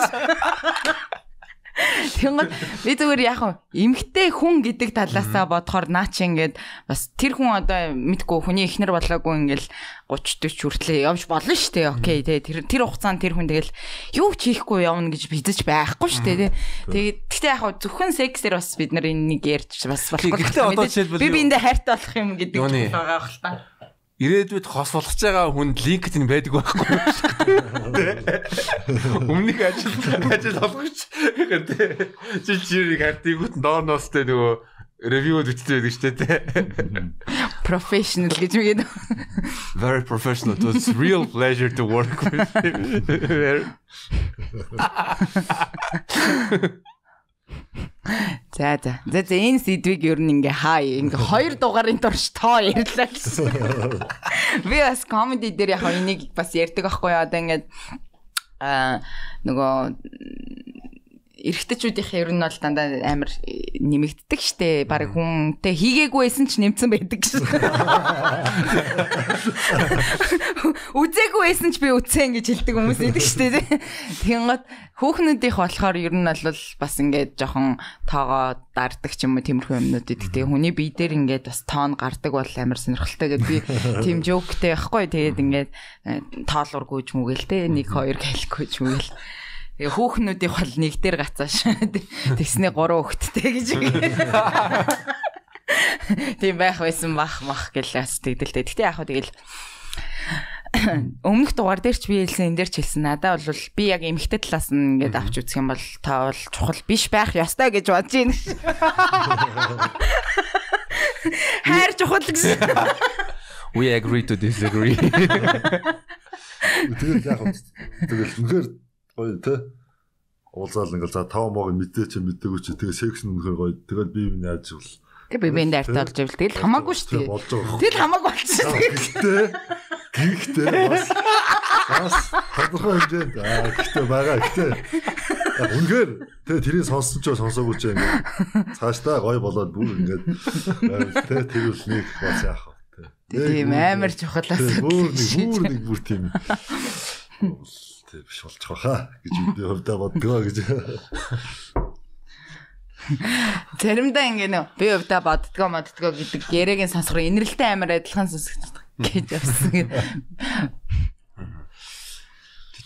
Тэнгод би зүгээр яг хөө эмгтэй хүн гэдэг талаасаа бодохоор наа чи ингээд бас тэр хүн одоо мэдгүй хүний ихнэр болоогүй ингээл 30 40 хүртлэе явж болно шүү дээ. Окей тий тэр тэр хугацаанд тэр хүн тэгэл юу ч хийхгүй явна гэж бидэж байхгүй шүү дээ тий. Тэгээд гэхдээ яг хөө зөвхөн сексээр бас бид нар энэ нэг ярьж бас болохгүй. Би биэндээ хайртай болох юм гэдэг байгаа хэл та ирээдүйд хос болох байгаа хүн LinkedIn байдаг байхгүй өмнөх ажил ажил олгогч чи чирийг хартигүүт доорноостэй нөгөө ревьюд бичдэг байдаг шүү дээ professional гэж мэгээд very professional it was real pleasure to work with За за. За за энэ сэдвийг ер нь ингээ хаа ингээ хоёр дугаарын турш тоо ярьлаа гэсэн. Би бас комеди дээр яг энийг бас ярьдаг байхгүй одоо ингээ а нөгөө эрэгтэйчүүдийнхээ ер нь бол дандаа амар э, нэмэгддэг штэ. Бараг хүнтэй хийгээгүйсэн ч нэмсэн байдаг гэсэн. Үзээгүйсэн ч би үцэн гэж хэлдэг хүмүүс идэг штэ. Тэгэнгээд хүүхнүүдийнх болохоор ер нь бол бас ингээд жоохон тоогоо дарддаг ч юм уу тиймэрхүү юмнууд идэг. Тэгээ хүний бие дээр ингээд бас тоон гардаг бол амар сонирхолтой гэдэг би тийм жооктэй байхгүй. Тэгээд ингээд э, тоолуур гүйж мүгэл те 1 2 гэлэхгүй ч мүгэл. Тэгээ хүүхнүүдийнх бол нэг дээр гацааш. Тэгснэ 3 хүүхэдтэй гэж. Тийм байх байсан бах мах гэлээс тэгдэлтэй. Гэтэ яг хөө тэгэл өмнөх дугаар дээр ч би хэлсэн энэ дээр ч хэлсэн надаа бол би яг эмхтэй талаас нь ингээд авч үзэх юм бол та бол чухал биш байх ёстой гэж бодож байна. Хайр чухал гэсэн. We agree to disagree. Тэгэл яг хөө тэгэл үнэхээр гоё тий. Уулзаал ингээл за 5 мог мэдээ чи мэдээгүй чи тэгээ секс нүнхээр гоё. Тэгэл би минь яаж бол Тэг би бинт артаа олж ивэл тэгэл хамаагүй шүү дээ. Тэгэл хамаагүй болчихсон. Гэхдээ гэхдээ бас бас тодорхой хэмжээнд аа гэхдээ байгаа. Гэхдээ үнээр тэг тэрийг сонссон ч сонсоогүй ч юм. Цаашдаа гой болоод бүр ингээд тэг тэр үл нэг бас яах вэ? Тийм амар чухал асуудал. Бүр нэг бүр тийм. хэрэгтэй биш болчих واخа гэж бидний хувьдаа боддгоо гэж. Заримдаа ингэ нөө би хувьдаа боддгоо моддгоо гэдэг гэрээгийн сонсгор инэрэлтэй амар адилхан сонсгох гэж явсан.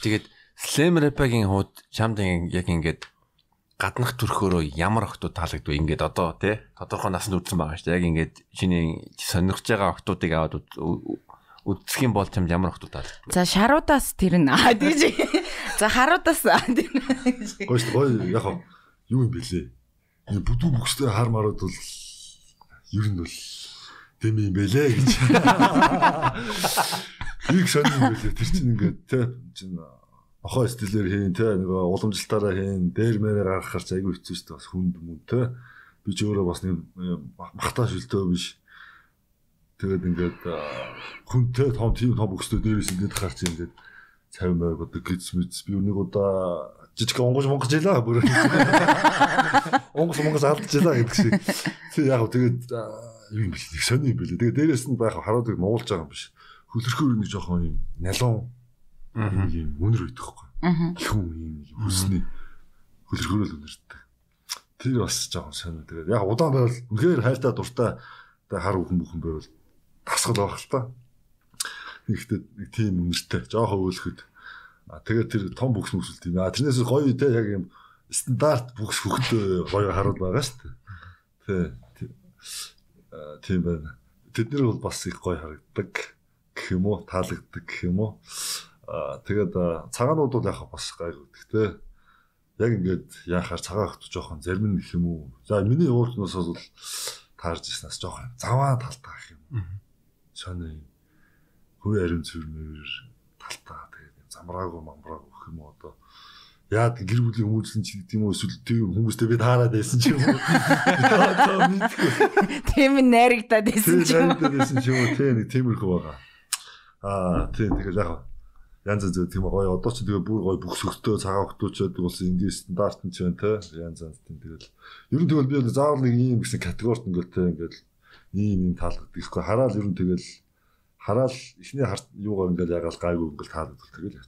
Тэгээд Slam Rap-ийн хууд чамд яг ингээд гаднах төрхөөрөө ямар охтууд таалагдв ингээд одоо тий тодорхой наснд үдсэн байгаа шүү дээ. Яг ингээд чиний сонирхож байгаа охтуудыг аваад үдсэх юм бол чамд ямар охтууд аа. За шаруудаас тэр нь аа тийж. За харуудаас тэр нь. Гой гой яг юу юм бэлээ. Энэ бүдүү бүхстэй хар марууд бол ер нь бол тэм юм бэлээ гэж. Их сонирхол бэлээ. Тэр чинь ингээд те чинь охоо стилээр хийн те нөгөө уламжлалтаараа хийн дээр мээрээ гаргахаар айгүй хэцүү шүү дээ бас хүнд мөн те би ч өөрөө бас нэг махтаа шилтөө биш Тэгээд ингээд хүнтэй том тийм том өгсдөө дээрээс ингээд гарч ингээд цавин байг одоо гиз мэд би нэг удаа жижиг онгож монгож ила бүр онгож монгож алдаж ила гэдэг шиг. Тэг яг тэгээд юм биш нэг сони юм билээ. Тэгээд дээрээс нь байхав хараад муулж байгаа юм биш. Хөлөрхөөр нэг жоохон юм налуун юм үнэр өгдөхгүй. Их юм юм хүснэ. Хөлөрхөөрөл үнэртэй. Тэр бас жоохон сони. Тэгээд яг удаан байвал үнэхээр хайртай дуртай хар бүхэн бүхэн байвал дасгал байх л та. Нэгтэй нэг тийм үнэртэй жоохон өөлөхөд а тэгээ тэр том бүкс мөсөл тийм. А тэрнээс гоё те яг юм стандарт бүкс хөхтэй гоё харуул байгаа шүү дээ. Тэ. Тийм байна. Тэд нэр бол бас их гоё харагддаг гэх юм уу, таалагддаг гэх юм уу. А тэгээд цагаанууд бол яг бас гайгүй гэхтээ яг ингээд яахаар цагаан хөхт жоохон зарим нь их юм уу. За миний уулзнаас бол таарж ирснаас жоохон заваа талтаа гэх юм шаны хувийн ариун цэвэр талтаа тэгээд замраагүй мамрааг өгөх юм одоо яад гэр бүлийн хүмүүжлэн ч гэдэг юм уу эсвэл тийм хүмүүстэй би таарад байсан ч юм уу тийм найрагдаад байсан ч юм уу байсан ч юм уу тийм нэг тиймэрхүү байгаа аа тийм тэгэл яг янз янз тийм гоё одоо ч тэгээ бүр гоё бүх сөхтөө цагаан хөтөөчөөд болсон ингийн стандарт нь ч байна те янз янз тийм тэгэл ер нь тэгвэл би заавал нэг юм гэсэн категорт ингээл те ингээл ийм юм таалагддаг гэхгүй хараал ер нь тэгэл хараал ихний харт юугаар ингээл ягаал гайгүй ингээл таалагддаг тэгэл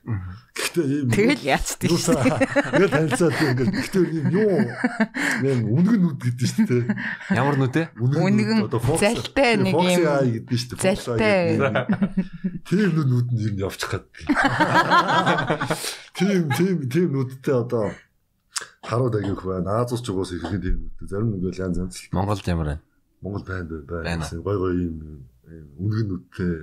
яцдаг шүү дээ. Гэхдээ ийм тэгэл яцдаг шүү дээ. Ингээл танилцаад ингээл гэхдээ ийм юу нэм үнэгэн нүд гэдэг шүү дээ. Ямар нүд ээ? Үнэгэн залтай нэг юм. Фоксай гэдэг шүү дээ. Залтай. Тийм нүд нүд нь ер нь явчих гад. Тийм тийм тийм нүдтэй одоо харууд агиох байна. Аазууч угаас ихэд ийм нүдтэй. Зарим нэгэл янз янз. Монголд ямар байна? Монгол байна байна. Гой гой юм үнгэнүүдтэй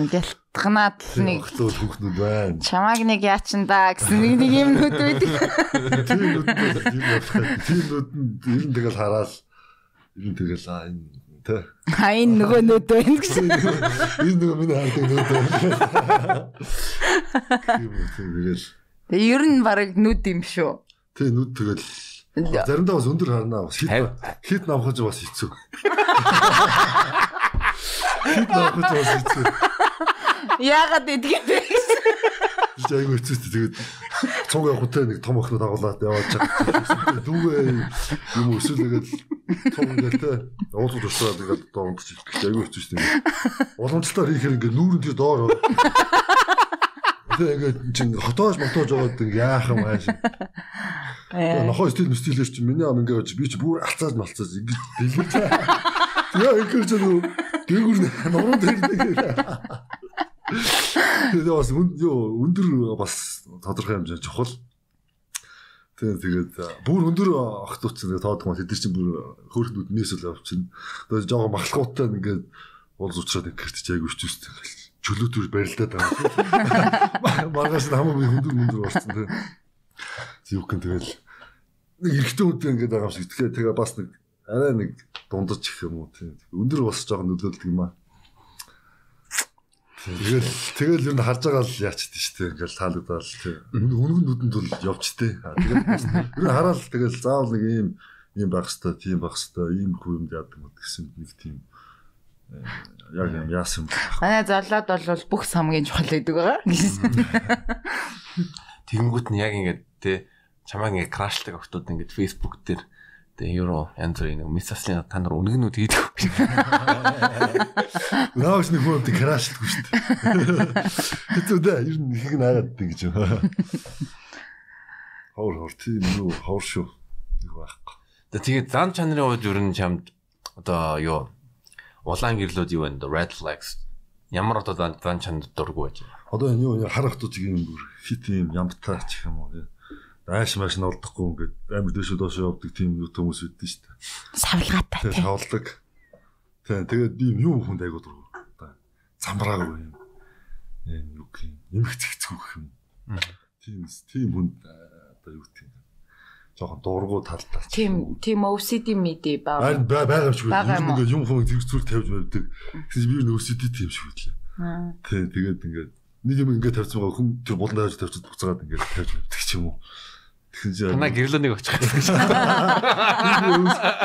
Ялтганаад л нэг хөнгөнүүд байна. Чамааг нэг яачндаа гэсэн нэг нэг юм нүд байдаг. Тийм нүд. Тийм нүд нь тэгэл хараал. Энэ тэгэл аа энэ тэ. Аа энэ нөгөө нүд байна гэсэн. Энэ нөгөө миний хардаг нүд байна. Тийм үү тэгэл. Тэг ер нь баг нүд юм шүү. Тэг нүд тэгэл Заримдаа бас өндөр харнаа бас хит хит навхаж бас хэцүү. Хит навхаж бас хэцүү. Яагаад идэх юм бэ? Жи айгу хэцүүтэй тэгээд цуг явахтай нэг том охин дагуулаад яваад чаг. Дүүгээ юм өсөл тэгээд цуг ингээд те уулууд уусраад ингээд одоо унтчих. Айгу хэцүүтэй. Уламжлалтаар хийхээр ингээд нүүрэн дээр доор Тэгээд чинь хотоож мотоож яваад яах юм ааш. Э. Нохоо стил мстилэр чинь миний ам ингээд би чи бүр алцаад малцаад ингээд дэлгэрч. Яа ингээд зөв дээгүр нуруу дэрдэг. Тэгээд бас юу өндөр бас тодорхой хэмжээ чухал. Тийм тэгээд бүр өндөр охтууд чинь тоодог юм. Тэд чинь бүр хөөрхнүүд нээсэл авчихна. Тэгээд жоохон махлахуудтай ингээд уулз уучраад ингээд ч айгүйч үстэй чөлөөтөөр барилдаад байгаа. Маргааш нь хамаагүй хөндөр мөндөр болсон тийм. Зүг гэн тэгэл нэг эргэтэй үдэн ингээд байгаа юм шиг. Тэгээ тэгээ бас нэг арай нэг дундаж их юм уу тийм. Өндөр болсож байгаа нөлөөлдөг юм аа. Тэгэл тэгэл ер нь харж байгаа л яачт шүү дээ. Ингээл таалагдал тийм. Үнэн нүдэнд бол явж тээ. Тэгэл ер нь хараал тэгэл заавал нэг ийм ийм байх хэвээр тийм байх хэвээр ийм хүү юм яадаг гэсэн нэг тийм Э, яг юм яасан бэ? Аа золоод бол бүх самгийн чухал гэдэг байгаа. Тэнгүүт нь яг ингээд те чамаа ингээд крашлдаг охтууд ингээд фейсбુક дээр тэгээ евро янз бүрийн нэг мессажны та нар үнэгнүүд хийдэг. Наач нэг хүн тэ крашлдаг шүү дээ. Хэцүүдээ ер нь их наагаад дээ гэж. Хор хор тийм үү хор шүү. Нэг байхгүй. Тэгээд зам чанарын хувьд ер нь чамд одоо юу улаан гэрлүүд юу байна? Red flags. Ямар одоо зан чанд дурггүй байж. Одоо энэ юу харах төчгийн юм бүр хит юм ямтай ч юм уу. Ааш маш нь олдохгүй ингээд амар дэшүү доош явдаг тийм юу хүмүүс үүдэн шүү дээ. Савлгаатай тийм. Савлдаг. Тийм тэгээд би юу хүнд айгуу дурггүй. Замбраагүй юм. Ийм юу юм. Нэмэгц хэцүү гэх юм. Тийм тийм хүнд одоо юу тийм жоохон дуургуу талтай. Тийм, тийм OCD мэдээ баа. Байгаамч үү. Юм хүмүүс зэрэг зүйл тавьж байдаг. Тэгсэн чинь би нэг OCD тийм шиг үлээ. Тий, тэгээд ингээд нэг юм ингээд тавьсан байгаа хүн тэр булан тавьж тавьчихад буцаад ингээд тавьж байдаг ч юм уу. Тэгсэн чинь танаа гэрлөөнийг очих гэсэн.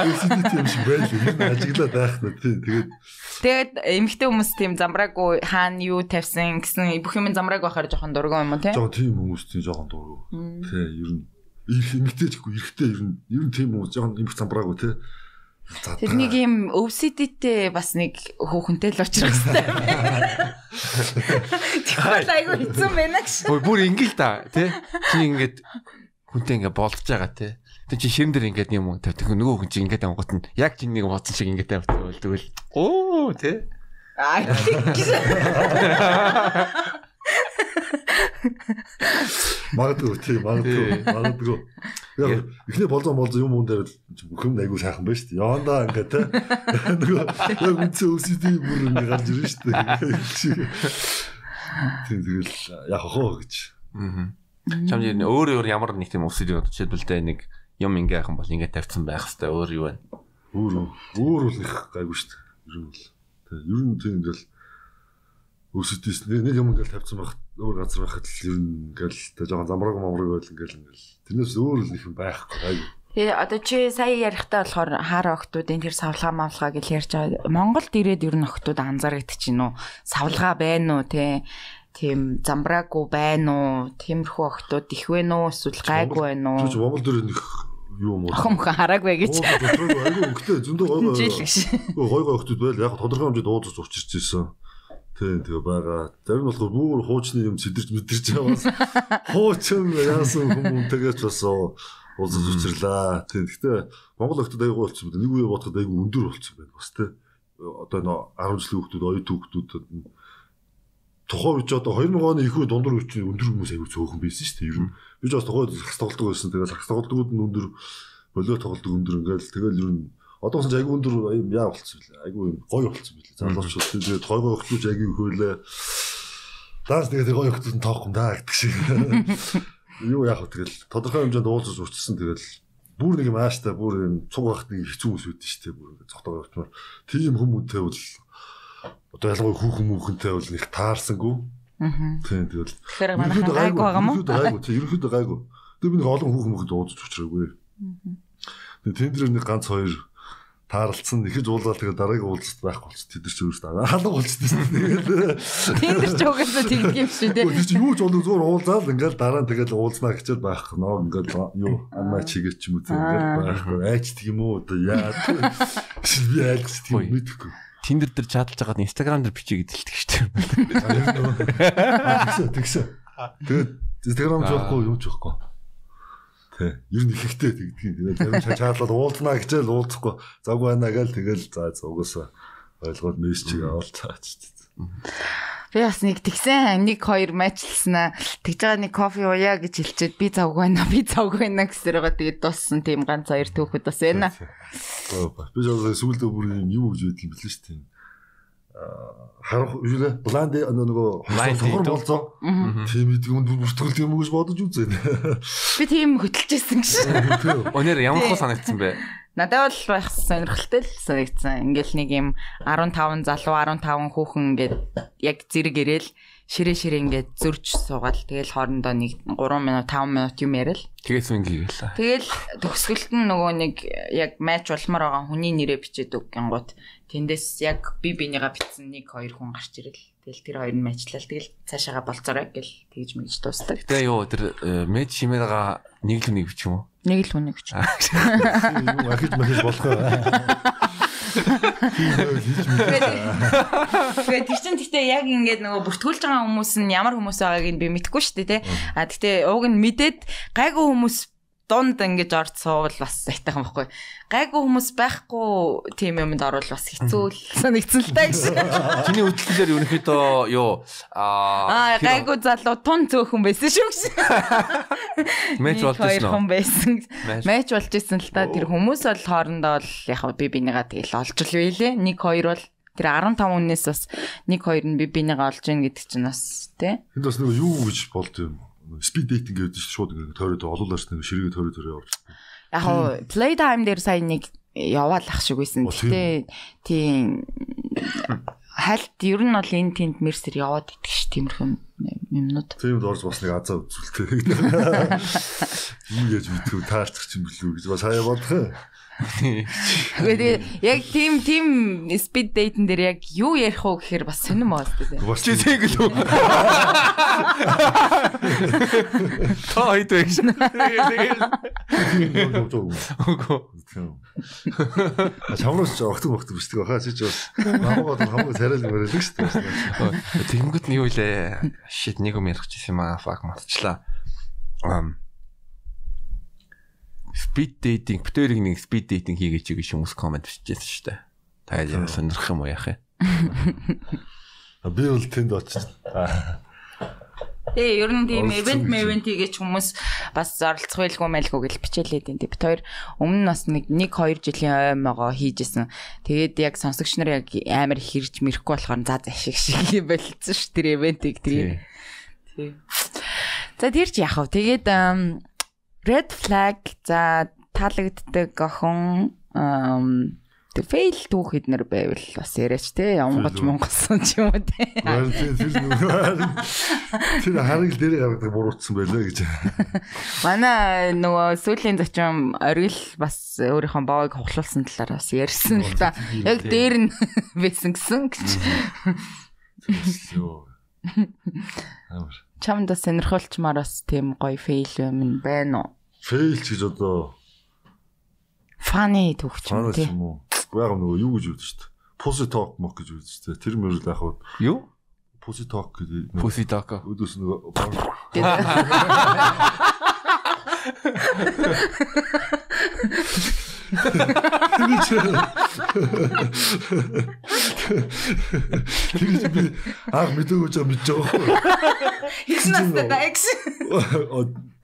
Өсөд тийм шиг байл юм ажиглаад байх нь тийм тэгээд Тэгээд эмгтэй хүмүүс тийм замбраагүй хаана юу тавьсан гэсэн бүх юм замбрааг байхаар жоохон дургуун юм тий. Жоо тийм хүмүүс тийм жоохон дургуун. Тий ер нь эмгтэй гэхгүй эрэгтэй ер нь ер нь тийм үү жоохон эмх замбрааг үү те Тэрнийг ийм өвсөдтэй бас нэг хөөхөнтэй л очих хэрэгтэй байна. Тэгэхээр айгүй хэцүү байна гэж. Бүр бүр ингээл да тий. Чи ингээд хүнтэй ингээд болдож байгаа тий. Тэг чи ширэн дээр ингээд юм уу тавьдаг нөгөө хүн чи ингээд амгуут нь яг чиний бодсон шиг ингээд тавьдаг бол тэгвэл оо тий. Аа. Магадгүй тийм магадгүй магадгүй. Яг эхний болзон болзон юм уун дээр бүх юм айгүй сайхан байна шүү дээ. Явандаа ингээ те. Нөгөө яг үнцэн өвсөд юм бүр ингээ гарч ирж шүү дээ. Тийм тэгэл яг хоо гэж. Аа. Чам яг өөр өөр ямар нэг тийм өвсөд юм жишээлбэл нэг юм ингээ ахын бол ингээ тавьсан байх хэвээр өөр юу байна. Өөр өөр үл их айгүй шүү дээ. Ер нь бол. Ер нь тийм ингээл өсөдөөс нэг юм ингээл тавьсан байх өөр газар байхад л ер нь ингээл тэ жоохон замраг мамраг байл ингээл ингээл тэрнээс өөр л их юм байхгүй аюу. Тэгээ одоо чи сая ярихтаа болохоор хаар охтуудын тэр савлгаа мавлгаа гэж ярьж байгаа. Монголд ирээд ер нь охтууд анзаарэгдчихэв үү? Савлгаа байна уу те? тийм замбраагүй байна уу? Тиймэрхүү охтууд их вэ нөө эсвэл гайгүй байна уу? Чи Монгол дээр нэг юу юм уу? Охом хараагүй гэж. Өнгөтэй зөндөө гой гой. Жийл гэж. Гой гой охтууд байл яг тодорхой хэмжээнд уудаж учирч ирсэн. Тийм тэгээ байгаа. Тэр нь болохоор бүр хуучны юм сэтэрч мэдэрч байгаас хуучин яасан хүмүүнтэйгээ ч бас уулзаж учрлаа. Тийм гэхдээ Монгол хөлтөд аягүй болчихсон. Нэг үе бодоход аягүй өндөр болчихсон байх бас тийм. Одоо нөө 10 жилийн хүүхдүүд, оюутан хүүхдүүд тухайн үед одоо 2000 оны их үе дундар үеч өндөр хүмүүс аягүй цөөхөн байсан шүү дээ. Ер нь би ч бас тухайн үед хас тоглодог байсан. Тэгээд хас тоглодгууд нь өндөр болоо тоглодог өндөр ингээл тэгэл ер нь одоо бас айгүй өндөр юм яа болцсон билээ. Айгүй гоё болцсон билээ. Залуучууд тэгээд гоё гоё хөтлөж айгүй хөөлөө. Даас тэгээд гоё хөтлөж тоохгүй даа гэдэг шиг. Юу яах вэ тэгэл тодорхой хэмжээнд уулзаж үтсэн тэгэл бүр нэг юм ааштай бүр юм цуг байхдын хэцүү ус үүдэн штэ бүр цогтойгоор очмор тийм хүмүүстэй бол одоо ялангуяа хүүхэн мөнхөнтэй бол нэг таарсангүй. Аа. Тийм тэгэл. Тэгэхээр манайхан гайгүй байгаа юм уу? Гайгүй. Тийм ерөөхдөө гайгүй. Тэгээ би нэг олон хүүхэн мөнхөд уулзаж учраагүй. Аа. Тэгээ тэнд дэр нэг ганц хоёр тааралцсан их зуулгаал тэгээ дараагийн уулзалт байхгүй болчих тэд нар ч өөрсдөө халан болчихсон тэгэл тэд нар ч угаасаа тэгдэг юм шүү дээ үгүй чи юу ч болов зүгээр уулзаал ингээл дараа нь тэгэл уулзнаа гэчээд байхгүй нөө ингээл юу амаа чигээ ч юм уу тэгэл байхгүй айчдаг юм уу одоо яа би айлгс тийм мэдэхгүй Тиндер дээр чаталж байгаад Instagram дээр бичиж гэдэлдэг шүү дээ. Тэгсэн. Тэгээд Instagram ч байхгүй юу ч байхгүй. Тэ. Ер нь ихтэй тэгдгийг. Тэгээд чаарлал уулзнаа гэжэл уулзахгүй завгүй байна гээл тэгэл за угсаа ойлгоод мессежийг оолцаач. Би бас нэг тэгсэн нэг хоёр матчлснаа тэгж байгаа нэг кофе уяа гэж хэлчихэд би завгүй байна би завгүй байна гэсээр байгаа тэгээд дууссан тийм ганц хоёр түүхэд бас байна. Би зөв сүүлдээ бүр юм юу гэж хэлсэн бэлэн шүү дээ харах юу бланд нөгөө хосоор болцоо тийм идэг юм бүртгэл юм гэж бодож үзээ. Би тийм хөдөлжсэн гэж. Өнөр ямар хөө санагдсан бэ? Надад бол байх сонирхолтой л санагдсан. Ингээл нэг юм 15 залуу 15 хүүхэн ингээд яг зэрэг ирээл ширээ ширээ ингээд зөрж суугаад тэгэл хоорондоо нэг 3 минут 5 минут юм ярил. Тэгээс үн гээлээ. Тэгэл төгсгөлт нь нөгөө нэг яг матч болмоор байгаа хүний нэрээ бичээд өг гингууд тэндээс яг би бинийгаа битсэн нэг хоёр хүн гарч ирэл. Тэгэл тэр хоёр нь матчлал тэгэл цаашаага болцоорой гэл тэгж мэгж дуустал. Тэгээ юу тэр э, мэд шимээгаа нэг л нэг бичих юм уу? Нэг л хүнийг бичих. Юу ахиж махиж болох юм. Тэгээд тийч чинь гэхдээ яг ингээд нөгөө бүртгүүлж байгаа хүмүүс нь ямар хүмүүс байгааг нь би мэдэхгүй шүү дээ тий. А гэхдээ ууг нь мэдээд гайгүй хүмүүс дунд ингэж орж суувал бас айтайхан байхгүй. Гайгүй хүмүүс байхгүй тийм юмд орвол бас хэцүү л санагдсан л даа гэж. Чиний хөдөлгөөр ерөнхийдөө юу аа гайгүй залуу тун цөөхөн байсан шүү гэж. Мэч болж байсан. Хүн байсан. Мэч болж исэн л даа тэр хүмүүс бол хоорондоо л яг би бинийгаа тэгэл олж л байлээ. 1 2 бол тэр 15 үнээс бас 1 2 нь би бинийгаа олж ийн гэдэг чинь бас тий. Энд бас нэг юу гэж болд юм speed dating гэдэг чинь шууд ингээд тойроод олуулаарч нэг ширгээ тойроо тойроо орж. Яг хоо playtime дээр сая нэг яваалах шиг байсан. Гэтэ тийм хальт ер нь бол энэ тэнд мерсэр яваад идэх ш тиймэрхэн юмнууд. Тиймд орж бас нэг азаа үзүүлтэй. Юу гэж мэдв таарчих юм блүү гэж бас хаяа бодох. Тэгээд яг тийм тийм speed date-н дээр яг юу ярих уу гэхээр бас сонирм байгаа шүү дээ. Бас чи зэг л үү? Та хит байж. А чамрууч огт огт бишдэг баха чи ч бас намгаад хамгийн царайлаг барилдаг шүү дээ. Тэнгүүд нь юу лээ? Shit нэг юм ярих гэсэн юм аа fuck мартчихлаа. Um speed dating битэрийг нэг speed dating хийгээч гэж хүмүүс комент бичижсэн шүү дээ. Та яаж сонирх юм уу яах юм? Би бол тэнд очсон. Тэгээ ер нь тийм event event гэж хүмүүс бас зарлцах байлгүй мэлгүй гэл бичээлээд энэ бит хоёр өмнө нь бас нэг 1 2 жилийн оймогоо хийжсэн. Тэгээд яг сонсогч нар яг амар хэрж мэрэхгүй болохоор за зашиг шиг юм болцсон ш тэр event-ийг тэр. Тийм. За тэр ч яах вэ? Тэгээд Red flag за таалагддаг охин тэг фейл түүх эднэр байвал бас яриач те явангоч монголсон ч юм уу те Тэр хараг л дээр гаргадаг буруутсан байлаа гэж Манай нөгөө сүүлийн зочин оргил бас өөрийнхөө боог хохлуулсан талаар бас ярьсан л да яг дээр нь байсан гэсэн гэж Амар чамд бас сонирхолчмаар бас тийм гоё фейл юм байна уу? Фейл ч гэж одоо фаны төгч юм тийм үү? Яг нөгөө юу гэж үүдэж штэ. Pussy talk мөх гэж үүдэж штэ. Тэр мөрөл яг хав. Юу? Pussy talk гэдэг. Pussy talk. Өдөөс нөгөө Тэгэж Тэгэж би ах мэдээгүй ч мэдж байгаа. Хэсэн настай да экс.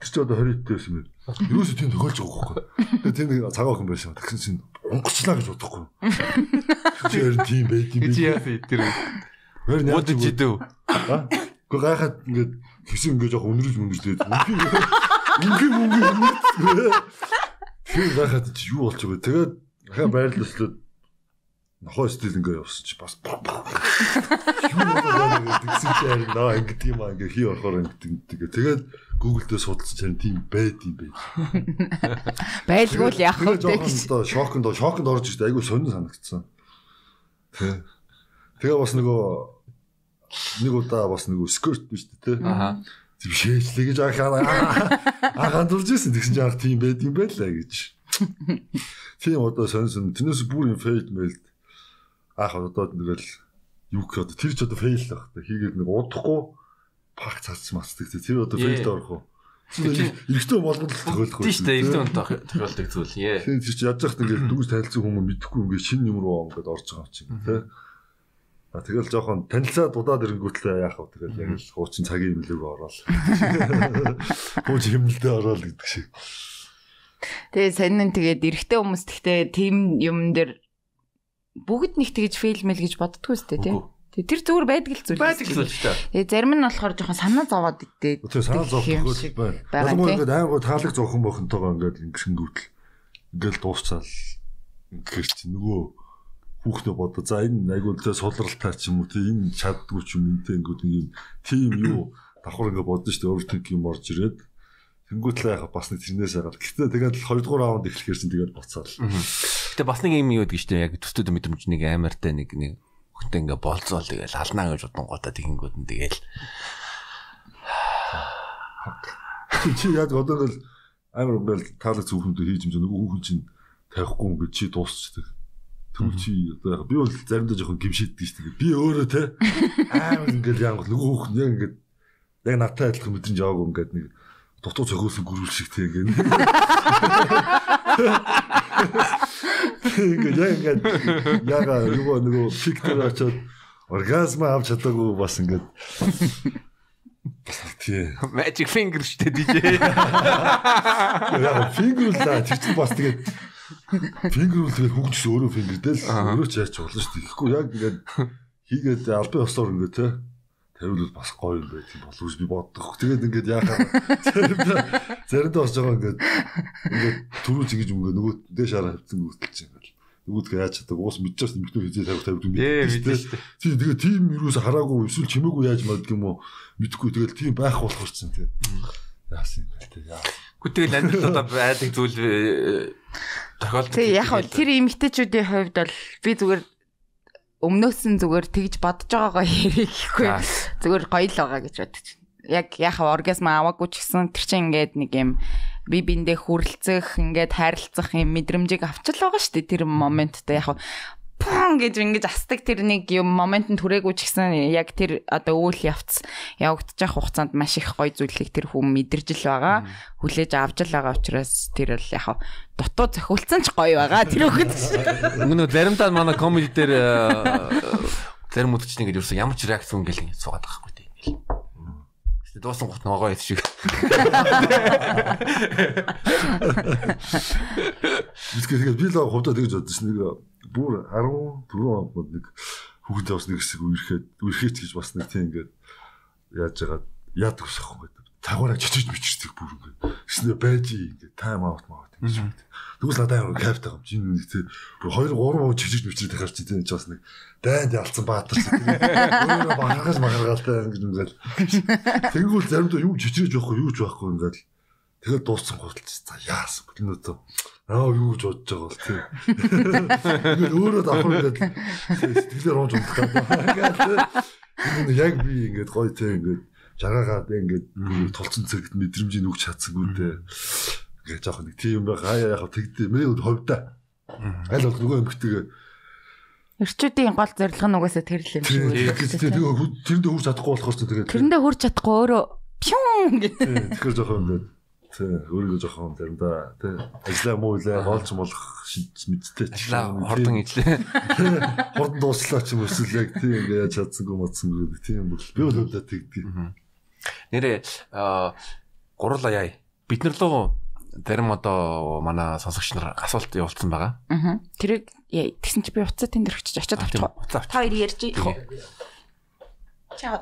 Чи одоо 20-т байсан юм. Юу ч тийм тохиолж байгаа байхгүй. Тэгээ тийм цагаан хүн байсан. Тэгсэн чинь унгачлаа гэж бодохгүй. Чи ер нь тийм байд юм би. Чи яах вэ тэр? What did you do? Гэхдээ гайхаад ингээд хэсэг ингээд яг өнөрж мөндөрлээд үнхий үнхий үнхий Хүү байхад чи юу болчих вэ? Тэгээд ахаа байрлал өслөд нохоо стил ингээ явсан чи бас юу гэсэн чи харин наа ингээ тийм аа ингээ хий орохоор ингээ тэгээ тэгээд Google дээр судалсан чинь тийм байд юм бэ. Байлгүй л яах вэ гэж. Шоконд шоконд орж ирдэ айгүй сонир санагдсан. Тэ. Тэгээ бас нөгөө нэг удаа бас нөгөө скерт биш үү те. Аа бишээчлээ гэж ахаа дурж исэн тэгсэн чинь ах тийм байд юм байлаа гэж. Тийм одоо сонсон тэрнээс бүр юм фейл мэлд ах одоо тэгэл юу гэх одоо тэр ч одоо фейл байх та хийгээд нэг удахгүй пак цац мацдаг тэр одоо фейлд орох уу? Эхтэн болгонд л тохиолдох үү? Тийм шүү дээ, эхтэн тохиолдох зүйл. Тийм тэр чи яаж яах вэ? Дүүс танилцсан хүмүүс мэдэхгүй юм гээд шинэ юм руу ингээд орж байгаа юм чинь. Тэ? Тэгэл жоохон танилцаа дудаад ирэнгүүтлээ яах вэ? Тэгэл яг л хуучин цагийн имлэг ороод хууч имлдээ ороод гэдэг шиг. Тэгээ сайн нь тэгээд эрэгтэй хүмүүс тэгтээ тийм юм дээр бүгд нэг тэгж фейлмэл гэж боддгоо сте тий. Тэгээ тэр зүгээр байдаг л зүйл. Байдаг л зүйл шүү дээ. Тэгээ зарим нь болохоор жоохон санаа зовоод идээ. Тэр санаа зовох хөлөг байна. Ялангуяа ингээд аймаг таалаг зовхон бохонтойгоо ингээд ингэсэн гүтэл. Ингээл дуусцал. Гэр чи нөгөө хүүхнөө бодоо. За энэ айгуул тэ сулралтай ч юм уу тийм энэ чаддгүй ч юм энтэй ингүүд нэг юм тийм юу давхар ингээ бодно шүү дээ. Өөртөө юм орж ирээд тэнгуүтлээ яхаа бас нэг тэрнээс хагаад. Гэтэ тэгээд 2 дугаар раунд эхлэхээр чинь тэгээд буцаал. Гэтэ бас нэг юм юу гэдэг чинь яг төстөд мэдрэмж нэг амартай нэг нэг хөхтэй ингээ болцоол тэгээд алнаа гэж бодонгуудаа тэгэнгүүд нь тэгээд чи яг одоо л амар ингээл таалаг зөвхөндөө хийж юм зөв нэг хүүхэн чинь тавихгүй юм гэж чи дуусчихдаг Түл чи одоо яг би бол заримдаа жоохон гимшээддэг шүү дээ. Би өөрөө те аймаг ингээл янгол нөгөө хүүхэн яг ингээд яг надтай адилхан мэдрэмж яваагүй ингээд нэг дутуу цохиулсан гүрүүл шиг те ингээд. Ингээд яг ингээд яг нөгөө нөгөө фиктер очоод оргазм авч чадаагүй бас ингээд Тий. Magic finger штэ DJ. Яа, finger л та тэр чинь бас тэгээд Фингер бол тэгээ хөгжсөн өөрөө фингердээ л өөрөө ч яач болно шүү дээ. Тэгэхгүй яг ингээд хийгээд албан ёсоор ингээд те тавилвал бас гоё юм байх юм болов уу би боддог. Тэгээд ингээд яахаа заримдаа заримдаа болж байгаа ингээд ингээд түрүү зингэж мөнгө нөгөө дэш хараа хавцсан гүйтэлж байгаа юм нөгөөдгөө яаж чаддаг уус мэдчихсэн нэмэгдүү хизээ тавих тавьдаг юм биш үү? Тийм тэгээ тийм юус хараагүй эсвэл чимээгүй яаж маддаг юм уу? Мэдхгүй тэгэл тийм байх болохоор ч юм тэгээ. Яасан юм бэ тэгээ. Гэтэл амьдрал одоо байдаг зүйл э, тохиолдол. Тэг яг хөө тэр эмгтээчүүдийн хувьд бол би зүгээр өмнөөс нь зүгээр тэгж бодож байгаагаа хэрэггүй. Зүгээр гоё л байгаа гэж бодож байна. Яг яхаа оргазм аваагүй ч гэсэн тэр чинь ингээд нэг юм би биндээ хүрлцэх, ингээд хайрлцах юм мэдрэмжийг авчил байгаа шүү дээ тэр моментд яг пүн гэж ингэж асдаг тэр нэг юм момент нь түрээгүй ч гэсэн яг тэр одоо үйл явц явагдчих хугацаанд маш их гоё зүйлийг тэр хүн мэдэржил байгаа. Хүлээж авч л байгаа учраас тэр бол яг дутуу зохиулсан ч гоё байгаа. Тэр үхэд. Өмнө нь заримдаа манай комеди дээр э, зарим үтгчний гэж юусэн ямар ч реакц үнгээл ингэ суугаад байгаа юм тийм. Гэтэ дуусан гот ногоо яд шиг. Үсгээс би л хувьдаа тэгж бодсон. Нэг бүр 14 онд нэг хүүхдээ бас нэг хэсэг үерхэд үерхээч гэж бас нэг тийм ингээд яаж байгаа яа төгсөхгүй байдаг. Тагаараа чичиж мичэрдэг бүр ингээд. Тэснэ байж ингээд тайм аут маад гэж байна. Тэгвэл надад амар кайфтай юм. Жин нэг тийм 2 3 уу чичиж мичэрдэг хар чи тийм ч бас нэг дайнд ялцсан баатар чи тийм. Өөрөө багаргаж магаргалтай ингэж ингээд. Тэнгүүл заримдаа юм чичрэж байхгүй юу ч байхгүй ингээд Тэгээд дууссан хүртэл за яасан бэл нөтөө. Аа юу гэж бодож байгаа бол тийм. Ингээд өөрөө давхар ингээд сэтгэлээр унж унах гэдэг. Яг би ингээд гоё тийм ингээд жаргаагаад ингээд тулцсан зэрэгт мэдрэмжийг өгч чадсангүй дээ. Ингээд жоох нэг тийм байх. Аа яг тэгдэ. Миний хувьдаа. Аль болох нөгөө эмгтэйгээ Эрчүүдийн гол зорилго нь угаасаа тэр л юм шиг үү. Тэрэндээ хүрч чадахгүй болохоор ч тэгээд Тэрэндээ хүрч чадахгүй өөрөө пьюн гэдэг. Тэгэхээр жоохон ингээд өөрийгөө жоохон заримдаа тий ажиллаа муу үлээ хоолч болох мэдтэй ч хурдан ижлээ хурдан дууслаа ч юм эсвэл яг тий ингээ яаж чадсангүй мацсангүй тийм бол би бол удаа тэгдэг нэрээ гурал аяа бид нар луу зарим одоо манай сонсогч нар асуулт явуулсан байгаа аа тэрийг тэгсэн чи би уцаа тэнд өрчөж очиад авчих та хоёр ярьж чаад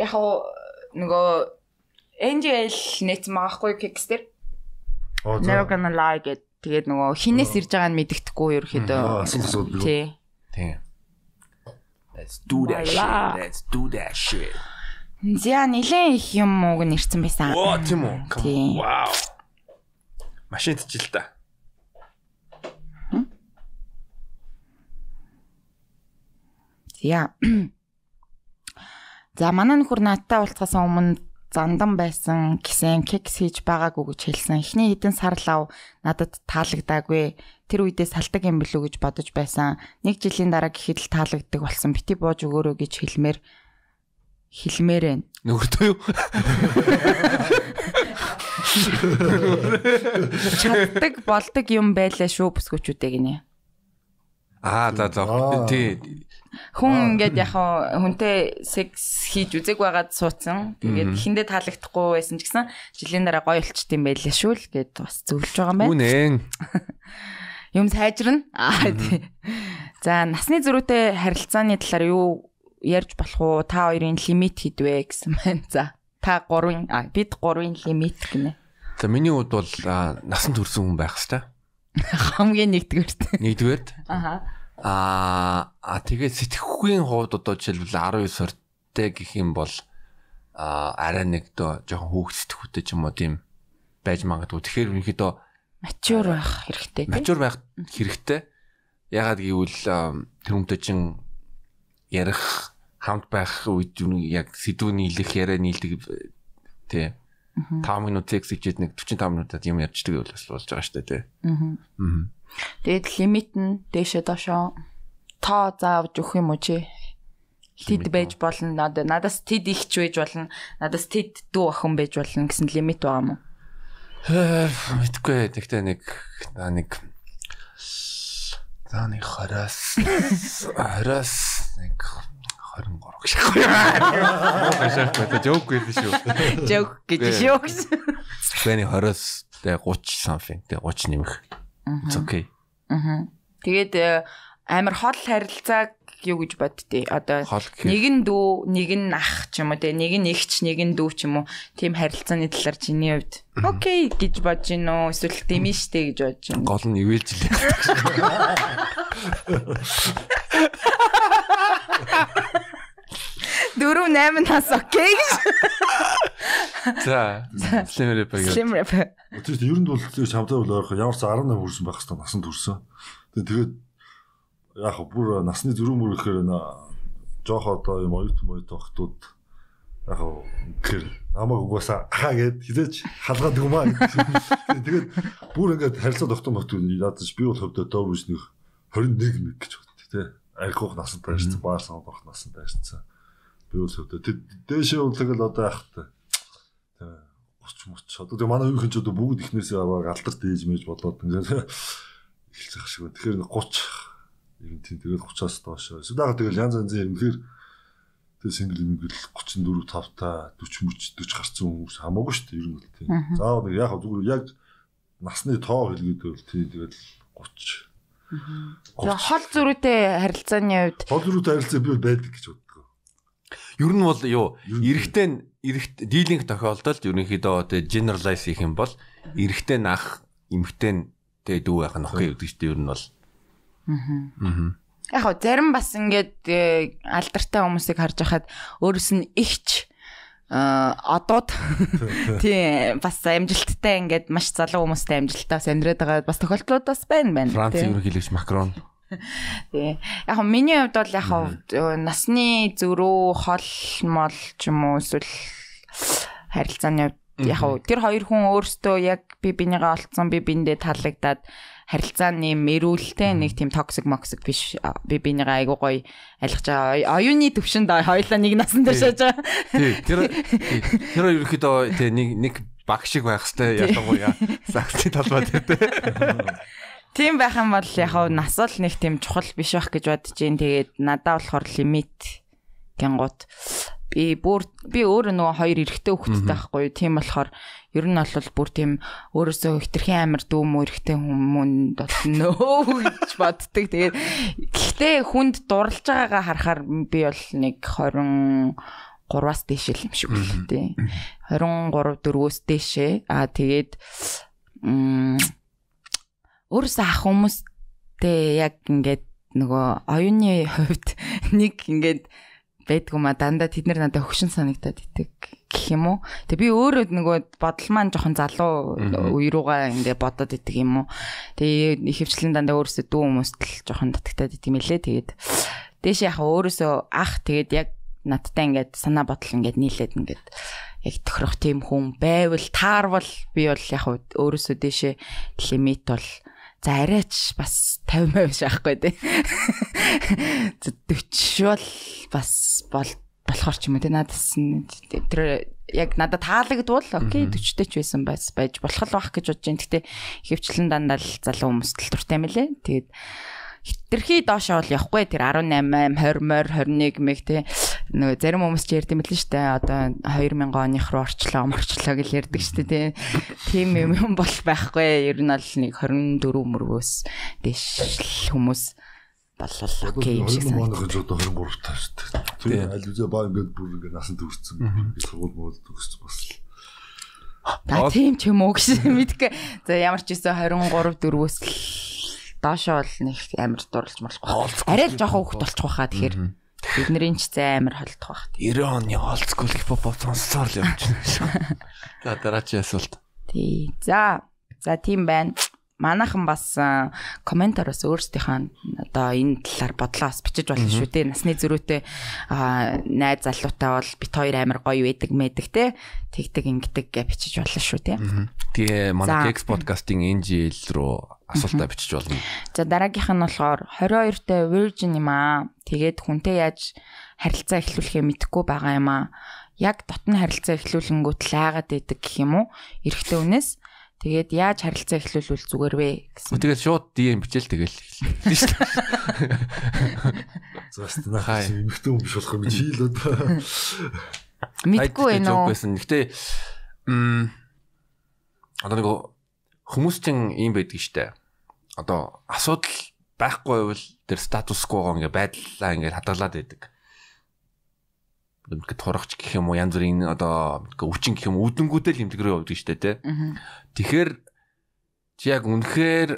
яг нөгөө NGL нээсэн байгаа хгүй Kicks дээр. Never gonna lie гэд тэгээд нөгөө хинээс ирж байгааг нь мэддэхгүй ерөөхдөө. Тий. Тий. Let's do that shit. Let's do that shit. Зя нилээн их юм ууг нэрсэн байсан. Оо тийм үү. Вау. Машинд чил та. Зя. За манай нөхөр нааттай уулзахаас өмнө зандан байсан гэсэн кекс хийж байгаагүй гэж хэлсэн. Эхний хэдэн сар лав надад таалагдаагүй. Тэр үедээ салдаг юм билүү гэж бодож байсан. Нэг жилийн дараа гэхэд л таалагддаг болсон. Бити бууж өгөөрэй гэж хэлмээр хэлмээр байна. Нөгөөдөө юу? Чаддаг болдог юм байлаа шүү бүсгүүчүүдээ гинэ. Аа за за. Тий. Хүн ингээд яг хүнтэй секс хийж үзег байгаад суудсан. Тэгээд хиндэ таалагдахгүй байсан ч гэсэн жилийн дараа гоё болчт юм байлээ шүү л гэд бас зөвлөж байгаа юм байна. Үнэн. Юм сайжирна. Аа тий. За насны зөрүүтэй харилцааны талаар юу ярьж болох уу? Та хоёрын лимит хідвэ гэсэн байна. За та гурвын бид гурвын лимит гинэ. За миний хувьд бол насан турш хүн байх хэрэгтэй. Хамгийн нэгдүгээрт. Нэгдүгээрт. Ахаа Аа тэгээ сэтгэхгүй хувьд одоо жишээлбэл 19 сартай гэх юм бол аа арай нэг доо жоохон хөөгсдөхтэй ч юм уу тийм байж магадгүй. Тэгэхээр ерөнхийдөө мачур байх хэрэгтэй тийм. Мачур байх хэрэгтэй. Ягаад гэвэл тэр өмнө чин ярих хамт байх үед юу яг сэдвүүний илэх яриа нийлдэг тий. 5 минут текст хийж нэг 45 минутад юм ярьждаг байл бас болж байгаа шүү дээ тий. Аа. Тэгээд лимит нь дээшээ доошоо тоо заавж өгөх юм уу чи? Тэд байж болно надад надаас тэд ихч байж болно надаас тэд дүү охин байж болно гэсэн лимит байгаа юм уу? Мэдгүй тэгтээ нэг нэг зааны хараас хараас нэг 23 шиг байна. Башаахгүй та жоок гэж шүү. Жоок гэж шүү. Тэний хараас тэ 30 something тэ 30 нэмэх. Окей. Аа. Тэгээд э, амар хол харилцааг юу гэж боддتي. Одоо нэг нь дүү, нэг нь ах ч юм уу те, нэг нь эгч, нэг нь дүү ч юм уу. Тим харилцааны талаар чиний хувьд окей гэж бодож гин үү? Эсвэл дэмэн штэ гэж бодож гин. Гол нь ивэлж лээ. 4 8 нас окей гэж. За. Slim rap гэж. Slim rap. Тэр ер нь бол шавлаа бол ойрхон ямар ч 18 хүрсэн байх хэвээр насанд хүрсэн. Тэгээд яг бүр насны зөрүү мөр гэхээр жоох одоо юм оюут моют охтууд яг тэр намайг угаасаа ахаа гэд хизээч халгаад өгмөө. Тэгээд бүр ингээд харилцаа тогтоом багтгүй яадаж би бол хөвдөө доо биш нэг 21 мэг гэж бодчих тээ архиух насанд байрцсан баар санаад авах насанд байрцсан Тэгвэл одоо дээшээ унтлаг л одоо ах та. Тэ 30 мөч. Одоо тэг манай үеийнхэн ч одоо бүгд ихнээсээ аваад алдарт ээж мэж болоод ингээд эхэлж ах шиг байна. Тэгэхээр 30 ер нь тийм тэгэл 30-аас доошоо. Эсвэл дагаа тэгэл янз янзын юмхээр тэг сингл мингэл 34 5 та 40 мөч 40 гарсан хүмүүс хамаагүй шүү дээ ер нь бол тийм. За яг зүгээр яг насны тоо хэлгээд байвал тийм тэгэл 30 Тэгээ хол зүрүүтэй харилцааны үед хол зүрүүтэй харилцаа би байдаг гэж бод. Ер нь бол юу эрэгтэй эрэгт дийлинг тохиолдолд ерөнхийдөө тэг generalize хийх юм бол эрэгтэй нь ах эмэгтэй нь тэг дүү байх нь охин гэдэг чинь ер нь бол аа яг хөө зарим бас ингээд э, алдартай хүмүүсийг харж байхад өөрөөс нь ихч э, одууд тий бас амжилттай ингээд маш залуу хүмүүстэй амжилттай бас амьдраад байгаа бас тохиолдлууд бас байна байна. Франц ерөнхийлөгч Макрон Тий. Яг нь миний хувьд бол яг насны зөрөө хол мол ч юм уу эсвэл харилцааны хувьд яг уу тэр хоёр хүн өөрсдөө яг би бинийгээ олцсон би биндээ таалагдаад харилцаа нэм мэрүүлтэй нэг тийм токсик моксик биш би бинийгээ айгуу гоё алгаж байгаа оюуны төвшөнд хоёлаа нэг насан дээр шааж байгаа. Тий тэр тэр ерөөхдөө тий нэг нэг баг шиг байх хэвээр ялангуяа саксны талбай дээр тий. Тийм байх юм бол яг хав нас бол нэг тийм чухал биш байх гэж бодож जैन. Тэгээд надаа болохоор лимит гингууд би бүр би өөрөө нөгөө хоёр эрэгтэй хүүхэдтэй байхгүй тийм болохоор ер нь бол бүр тийм өөрөөсөө хитрхийн амир дүүм эрэгтэй хүмүүнд бол нөө гэж боддөг. Тэгээд гэхдээ хүнд дурлж байгаагаа харахаар би бол нэг 23-аас дээш л юм шиг үлээ тий. 23 4-өөс дээшээ. Аа тэгээд Өөрөөсөө ах хүмүүстэй яг ингээд нөгөө оюуны хувьд нэг ингээд байдгүй ма дандаа тэд нар надад хөшин санагдаад идэг гэх юм уу. Тэг би өөрөө нөгөө бодол маань жоохон залуу үе руугаа ингээд бодоод идэг юм уу. Тэг их хвчлэн дандаа өөрөөсөө дүү хүмүүст л жоохон татагтаад идэв юм лээ. Тэгээд дээш яхаа өөрөөсөө ах тэгээд яг надтай ингээд санаа бодол ингээд нийлээд ингээд яг тохирох тийм хүн байвал таарвал би бол яг өөрөөсөө дээшээ лимит бол За арайч бас 50 маяг шахахгүй тий. 40 бол бас бол болохоор ч юм уу тий надаас нь тэр яг надад таалагдвал окей 40 дэч байсан байс байж болох л бах гэж бодож байна. Гэтэ ихэвчлэн дандаа л залуу хүмүүст л дуртай мэлээ. Тэгээд хитрхи доошоо бол явахгүй тэр 18 20 21 мэг тий нөгөө зарим хүмүүс ч ярьд юм л штэ одоо 2000 оных руу орчлоо морчлоо гэж ярьдаг штэ тий тийм юм юм бол байхгүй ер нь бол нэг 24 мөргөөс дэш хүмүүс боллоо окей юм шиг санагдаж байна. 23 таа шүү дээ. Тэгээ аль үзээ баа ингээд бүр ингээд насанд хүрсэн. Ингээд сургууль мод төгсч бас л Та тийм ч юм уу гэж мэдгүй. За ямар ч байсан 23 дөрвөөс л доошоо бол нэг амар дурлж марлахгүй. Арай л жоохон хөвгт болчих واخа тэгэхээр бид нарын ч зай амар холдох واخ. 90 оны олдскул хипхоп сонсоор л явж байна. За дараагийн асуулт. Тий. За. За тийм байна. Манайхан бас э, комментароос өөрсдийнхөө одоо энэ талаар бодлоос бичиж болно шүү дээ. Насны зөрүүтэй найз залуутай бол бит хоёр амар гоё байдаг мэдэг те. Тэгдэг ингэдэг гэж бичиж болно шүү те. Тэгээ манай Gex podcast-ийн энэ жил рүү асуултаа бичиж болно. За дараагийнх нь болохоор 22-т virgin юм аа. Тэгээд хүнтэй яаж харилцаа эхлүүлэхээ мэдэхгүй байгаа юм аа. Яг дотн харилцаа эхлүүлэнгүүт лайгаад байдаг гэх юм уу? Эрэхтэй үнээс Тэгээд яаж харилцаа эхлүүлвэл зүгээр вэ гэсэн. Тэгээд шууд DM бичээл тэгэл эхэллээ шүү дээ. Зост нахаа эмхтэн юм биш болох юм чи л одоо. Мэдгүй ээ нөө. Гэтэ м одоо нэг хүмүүс ч юм байдаг штэ одоо асуудал байхгүй бол тэр статус квого ингээ байдлаа ингээ хадгалаад байдаг. Ингээд турахч гэх юм уу янз бүрийн одоо өвчин гэх юм үдэнгүүтэй л имтгэрөө явдаг шүү дээ тий. Тэгэхээр чи яг үнэхээр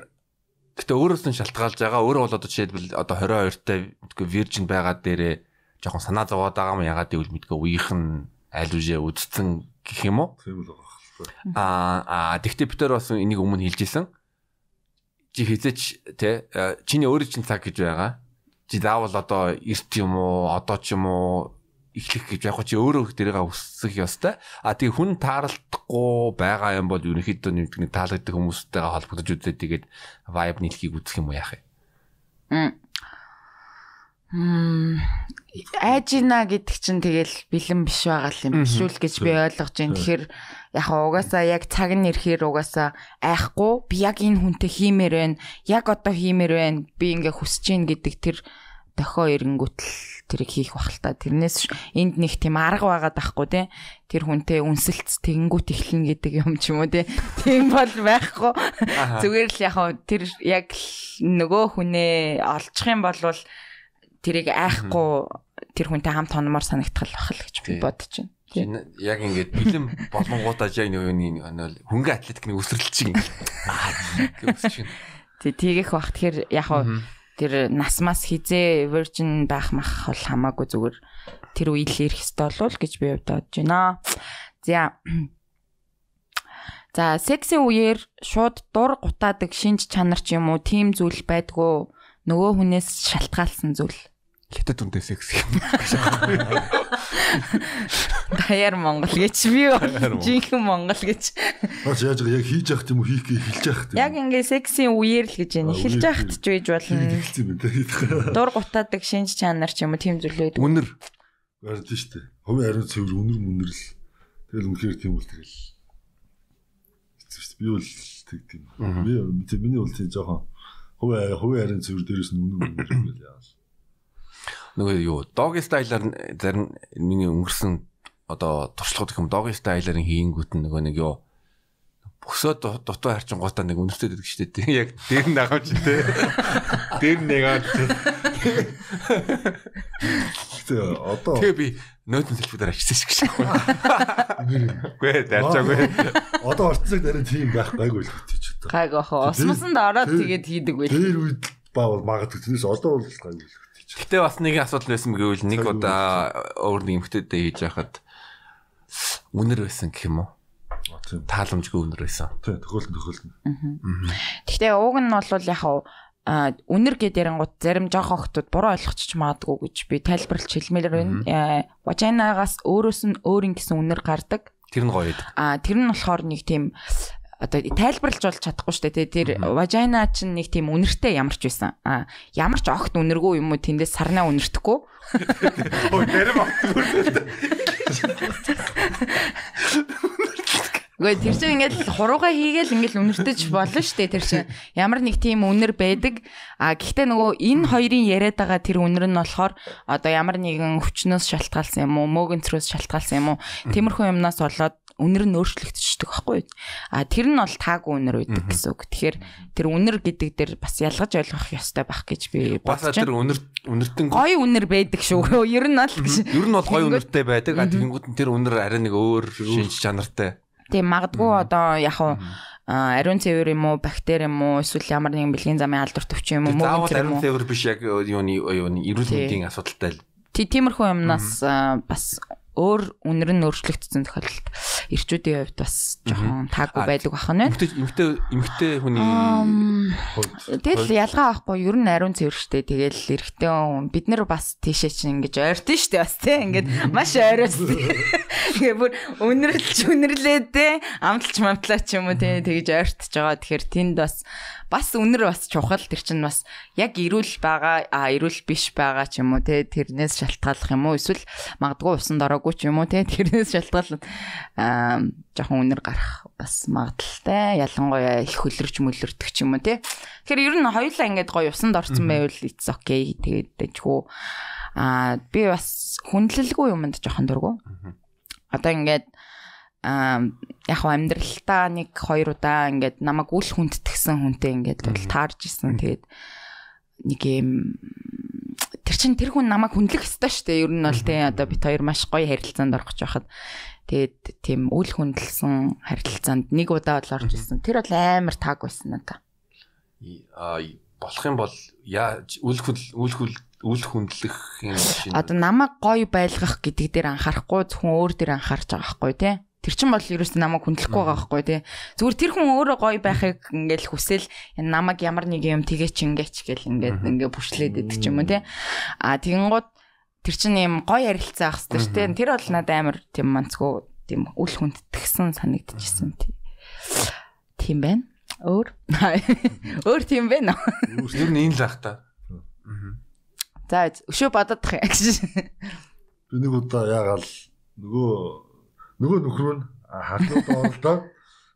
гэтээ өөрөөс нь шалтгаалж байгаа өөрөө бол одоо жишээлбэл одоо 22-тай virgin байгаа дээрээ жоохон санаа зовоод байгаа юм ягаад гэвэл мэдгүй үеийнх нь аль үжээ үдцэн гэх юм уу? Тийм л байгаа. Аа тэгтээ бид нар бас энийг өмнө хэлжсэн чи хизээч те э, чиний өөрийн чинь цаг гэж байгаа. Чи заавал одоо эрт юм уу, одоо ч юм уу эхлэх гэж яг чи өөрөө тэрийг өсөх ёстой. А тий хүн тааралдахгүй байгаа юм бол ерөнхийдөө нэмтгэний таалагддаг хүмүүстэйгээ холбогдож үзээд тэгээд vibe нийлхийг үзэх юм уу яах юм айжина гэдэг чинь тэгэл бэлэн биш байгаа юм биш үл гэж би ойлгож байна. Тэгэхээр яг угаасаа яг цаг нь ирэхээр угаасаа айхгүй би яг энэ хүнтэй хиймээр байна. Яг одоо хиймээр байна. Би ингээ хүсэж гин гэдэг тэр дохио ирэнгүүтэл тэрийг хийх бахалта. Тэрнээс энд нэг тийм арга байгаа байхгүй тий. Тэр хүнтэй үнсэлт тэгэнгүүт эхлэн гэдэг юм ч юм уу тий. Тийм бол байхгүй. Зүгээр л яг тэр яг нөгөө хүнээ олчих юм бол тэрийг айхгүй тэр хүнтэй хамт хономор санагтгал бах л гэж би бодож байна. Тийм. Яг ингээд бэлэм болгонгуудаа яг нэг нэг хөнгөн атлетик нэг өсрөл чинь ингээд. Тэг тийгэх бах тэгэхээр яг хуу тэр насмаас хизээ virgin байх мах бол хамаагүй зүгээр тэр үйл ирэх ёстой болвол гэж би бодож байна. За. За, сексийн үеэр шууд дур гутаадаг шинж чанар ч юм уу, тийм зүйл байдгүй нөгөө хүнээс шалтгаалсан зүйл хятад үндэс гэх юм. Даяар Монгол гэж би жинхэнэ Монгол гэж. Бас яаж яг хийж явах юм уу хийх гээ хэлж явах юм. Яг ингээ сексийн үеэр л гэж байна. Эхэлж явахт ч үеж болно. Дур гутаадаг шинж чанар ч юм уу тийм зүйлүүд. Үнэр. Гарч штэ. Хувийн ариун цэвэр үнэр мүнэрл. Тэгэл үнэхээр тийм үл тэгэл. Хэцүү штэ. Би бол тэг тийм. Би миний үл тийм жоохон хувийн хувийн ариун цэвэр дээрээс нь үнэн үнэр гэж яавал нөгөө юу doggy style-аар зарим миний өнгөрсөн одоо туршлагууд их юм doggy style-аар хийнгүүт нөгөө нэг юу бөксөө дутуу харчин гоота нэг өнөртэй дэдэг шүү дээ. Яг дээр нь агамч те. Дээр нэг аа. Тэ одоо Тэг би нойтон телефоноор ачсан шиг шиг байна. Гүй дарчаагүй. Одоо орцсог дараа тийм байхгүйг үл хэвчэж одоо. Гайг охоо. Осмосонд ороод тэгээд хийдэг байл. Тэр үед баа бол магадгүй тэрнээс одоо бол гайг үл гэж. Гэтэ бас нэг асуудал байсан гэвэл нэг удаа өөр нэг эмэгтэйдээ хийж байхад үнэр байсан гэх юм уу? Тааламжгүй үнэр байсан. Тий, тохиолдсон тохиолдсон. Гэхдээ уг нь бол яг хав а үнэр гэдэрэн гут зарим жоох охтууд буруу ойлгочих маадгүй гэж би тайлбарлаж хэлмээр байна. Э, Важинагаас өөрөөс нь өөр юм гэсэн үнэр гардаг. Тэр нь гоё гэдэг. А тэр нь болохоор нэг тийм одоо тайлбарлаж болж чадахгүй шүү дээ тий тэр vagina чинь нэг тийм үнэртэй ямар ч байсан а ямар ч огт үнэргүй юм уу тэндээс сарнаа үнэртэхгүй ой нэрм Гэхдээ тэр чинь ингээд хуруугаа хийгээл ингээд үнэртэж болно шүү дээ тэр чинь. Ямар нэг тийм үнэр байдаг. А гэхдээ нөгөө энэ хоёрын яриад байгаа тэр үнэр нь болохоор одоо ямар нэгэн өвчнөөс шалтгаалсан юм уу, мөөгөнцрөөс шалтгаалсан юм уу, тиймэрхүү юмнаас болоод үнэр нь өөрчлөгдчихдөг байхгүй юу? А тэр нь бол таагүй үнэр үүдэг гэсэн үг. Тэгэхээр тэр үнэр гэдэг дээр бас ялгаж ойлгох ёстой байх гэж би бодож байна. Бас тэр үнэр үнэртэн гой үнэр байдаг шүү. Ер нь бол ер нь бол гой үнэртэй байдаг. А тэгэнгүүт нь тэр үнэр арай нэг өөр шинж чанартай. Тийм магадгүй одоо яг хуу ариун цэвэр юм уу, бактери юм уу, эсвэл ямар нэгэн бэлгийн замын алдар төвч юм уу, мөн тэр юм уу. Ариун цэвэр биш яг юуны юуны эрүүл мэндийн асуудалтай. Тийм тиймэрхүү юмнаас бас өөр үнэр нь өөрчлөгдсөн тохиолдолд ирчүүдийн хувьд бас жоохон таагүй байдаг бахан байна. Эмэгтэй эмэгтэй хүний тэгэл ялгаа байхгүй ер нь ариун цэвэр штэ тэгэл эрэгтэй хүн бид нар бас тийшээ чинь ингэж ойртон штэ бас тийм ингээд маш ойроос тэгээ бүр үнэрлж үнэрлээ те амталч мамтлаач юм уу те тэгэж ойртож байгаа тэгэхээр тэнд бас бас үнэр бас чухал тэр чинь бас яг эрүүл байгаа а эрүүл биш байгаа ч юм уу те тэрнээс шалтгааллах юм уу эсвэл магадгүй усанд ороогүй ч юм уу те тэрнээс шалтгаал аа жоохон үнэр гарах бас магадaltaй ялангуяа их хөлөрч мөлөрдөх ч юм уу те тэгэхээр ер нь хоёулаа ингээд гоё усанд орсон байвал it's okay тэгээд дэжгүй аа би бас хүндлэлгүй юмд жоохон дургу одоо ингээд яг хөө амьдралдаа нэг хоёр удаа ингээд намайг үл хүндэтгсэн хүнтэй ингээд бол таарж исэн. Тэгээд нэг юм тэр чин тэр хүн намайг хүндлэх ёстой шүү дээ. Ер нь бол тий одоо бит хоёр маш гоё харилцаанд орох байхад тэгээд тийм үл хүндэлсэн харилцаанд нэг удаа бол орж исэн. Тэр бол амар таг байсан надаа. Аа болох юм бол яа үл үл үл хүндлэх юм шиг. Одоо намайг гоё байлгах гэдэг дээр анхаарахгүй зөвхөн өөр дээр анхаарч байгаа байхгүй тий. Тэр чин бол ерөөсөө намайг хүндлэхгүй байгаа байхгүй тий. Зүгээр тэр хүн өөрөө гоё байхыг ингээл хүсэл энэ намайг ямар нэг юм тэгээч ингээч гэл ингээд ингээ бүшлээд идэг ч юм уу тий. А тэгэн гот тэр чин юм гоё ярилцаа авах хэрэгтэй шүү дээ. Тэр бол надад амар тийм манцгүй тийм үл хүндэтгсэн санагдчихсэн тий. Тийм байна. Өөр өөр тийм байна. Өөр нь энэ л ах та. За өшөө бодох юм гэж. Би нэг удаа ягаал нөгөө Нөгөө нөхөр нь хатнууд оролдоод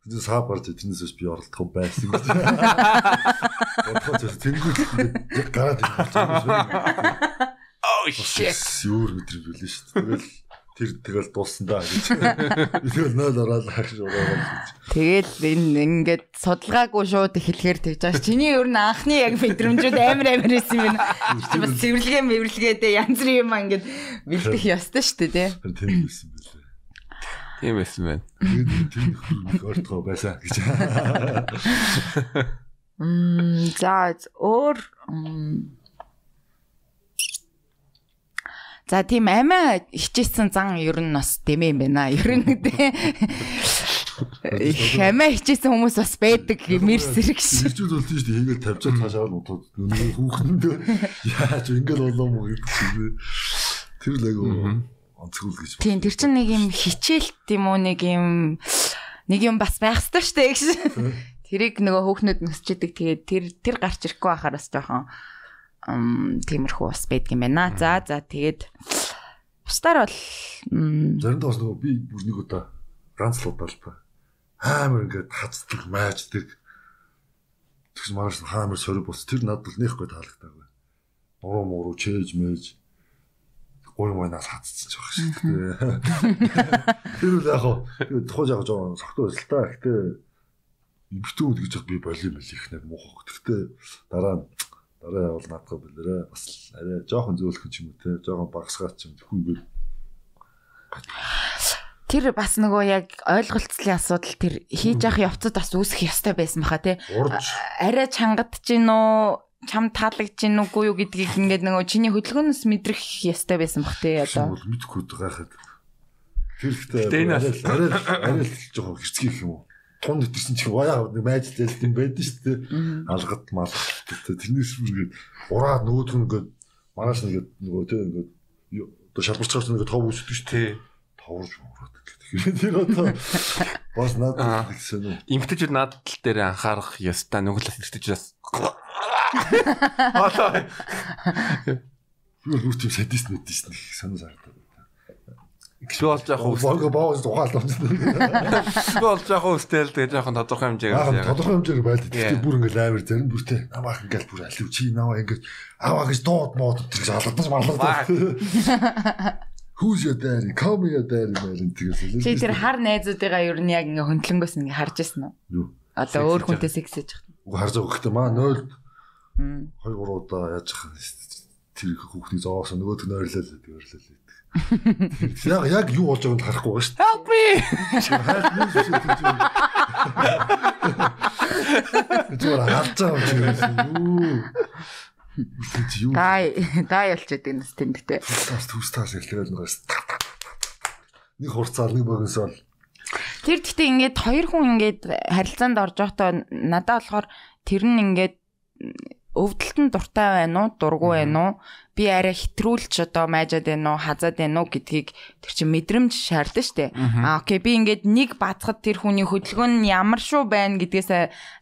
тэгээ саа барж тэрнээс би оролдох юм байсан гэж. Бодхоч тэнгуут яг гараад ирсэн. Oh shit. Сүүр өдр билээ шүү. Тэгэл тэр тэгэл дуусан даа гэж. Тэгэл нойл ороод хаш ураагаад. Тэгэл энэ ингээд судалгаагүй шууд эхлэхээр тэгж байгаа. Чиний ер нь анхны яг мэдрэмжүүд амар амар байсан юм байна. Цэвэрлэгээ мэвэрлэгээд янз бүрийн юм ингээд бэлдэх ёстой шүү дээ. Тэр тийм байсан байлээ. Тийм байсан байна. Тийм өөртөө байсан гэж. Мм за өөр За тийм амиа хичээсэн зан ер нь бас дэмэ юм байна. Ер нь гэдэг. Хамаа хичээсэн хүмүүс бас байдаг мэр сэрэг шиг. Хичүүд бол тийш хийгээл тавьчаад цаашаа нутаад нүний хүүхэндээ яаж ингээл болоо мó гэдэг шиг. Тэр л агай онцгүүл гэж. Тийм тэр чинь нэг юм хичээлт юм уу нэг юм нэг юм бас байх ёстой шүү дээ гэж. Тэрийг нөгөө хүүхнүүд нөсчдөг тэгээд тэр тэр гарч ирэхгүй байхаар бас жоохон тиймэрхүү бас байдаг юм байна. За за тэгээд бусдаар бол заримдаа бас нөгөө би бүр нэг удаа ганц л удаа л ба амар ингээд хацдаг, мааждаг. Тэгс мараш хаамар сорив бос тэр над бол нэхгүй таалагдаагүй. Буруу муу руу чээж мэж уур уунаас хатцсан байх шиг тэгээ. Тэр үл яг хоо тухайж яг жоо согтуу байсан л та. Гэтэ эмхтүүд гэж би болим байл их нэг муухай. Гэтэ дараа дараа явал наадах билэрэ бас арай жоохон зөөлөх юм те жоохон багсгаач юм хүн гээд Тэр бас нөгөө яг ойлголцлын асуудал тэр хийж явах явцад бас үүсэх ёстой байсан баха тий. Арай чангад чинь үү чам таалагдж гин үгүй юу гэдгийг ингээд нөгөө чиний хөдөлгөөнөөс мэдрэх ёстой байсан бах тий одоо. Мэдхгүй гайхаад. Тэр ихтэй арай арай жоохон хэрцгийх юм уу? Тун дэтэрсэн чи баяа нэг майжтай л юм байдэн шүү дээ. Алгад мал. Тэрнээс бүр ингээд ураад нөгөөх нь ингээд манаас нэгэд нөгөө тий ингээд одоо шалбарцгаас нэгэд тов үсдэг шүү дээ. Товрж мөрөөд тэгэхээр тэр одоо бас надад гэсэн үү. Имтэж надад л дээр анхаарах ёстой нөгөө л имтэж бас Болоо. Юу нүт юм садист нүт шүү дээ. Санаа сардаг. Гişүү болж яг уу. Бог боож дугаал болж. Гişүү болж яг уу стэл тэгээ жоохон тодорхой хэмжээгээр яг. Тодорхой хэмжээгээр байлт. Тэгээ бүр ингээл амар зарим бүртээ намаах ингээл бүр алив чи наваа ингээд аваа гэж дууд мод өтер гэж алгадаж малгадаж. Who's your daddy? Come your daddy мэлэн тэгээс. Чи тэр хар найзуудыгаа юу нэг яг ингээ хөндлөнгөөс ингээ харж ирсэн үү? Одоо өөр хүнтэй секс хийж байгаа. Уу харж байгаа гэхдээ маа 0 2 3 удаа яаж хах тэр хүүхний зоосоо нөгөөх нь ойрлол гэдэг ойрлол гэдэг. Яг яг юу болж байгааг харахгүй байгаа шүү дээ. Help me. Зүгээр хавцаа юм шиг юу. Юу. Дай, дай болчиход энэ тэнд тээ. Тус тус тас илтгэл нэг нэг хурцаар нэг богинос бол Тэр гэхдээ ингээд хоёр хүн ингээд харилцаанд орж байхдаа надад болохоор тэр нь ингээд өвдөлтөнд дуртай байна уу, дургүй байна уу? Би арай хэтрүүлж одоо майжаад байна уу, хазаад байна уу гэдгийг тэр чинь мэдрэмж шаардна штэ. Аа окей, би ингээд нэг бацхад тэр хүний хөдөлгөөн нь ямар шүү байна гэдгээс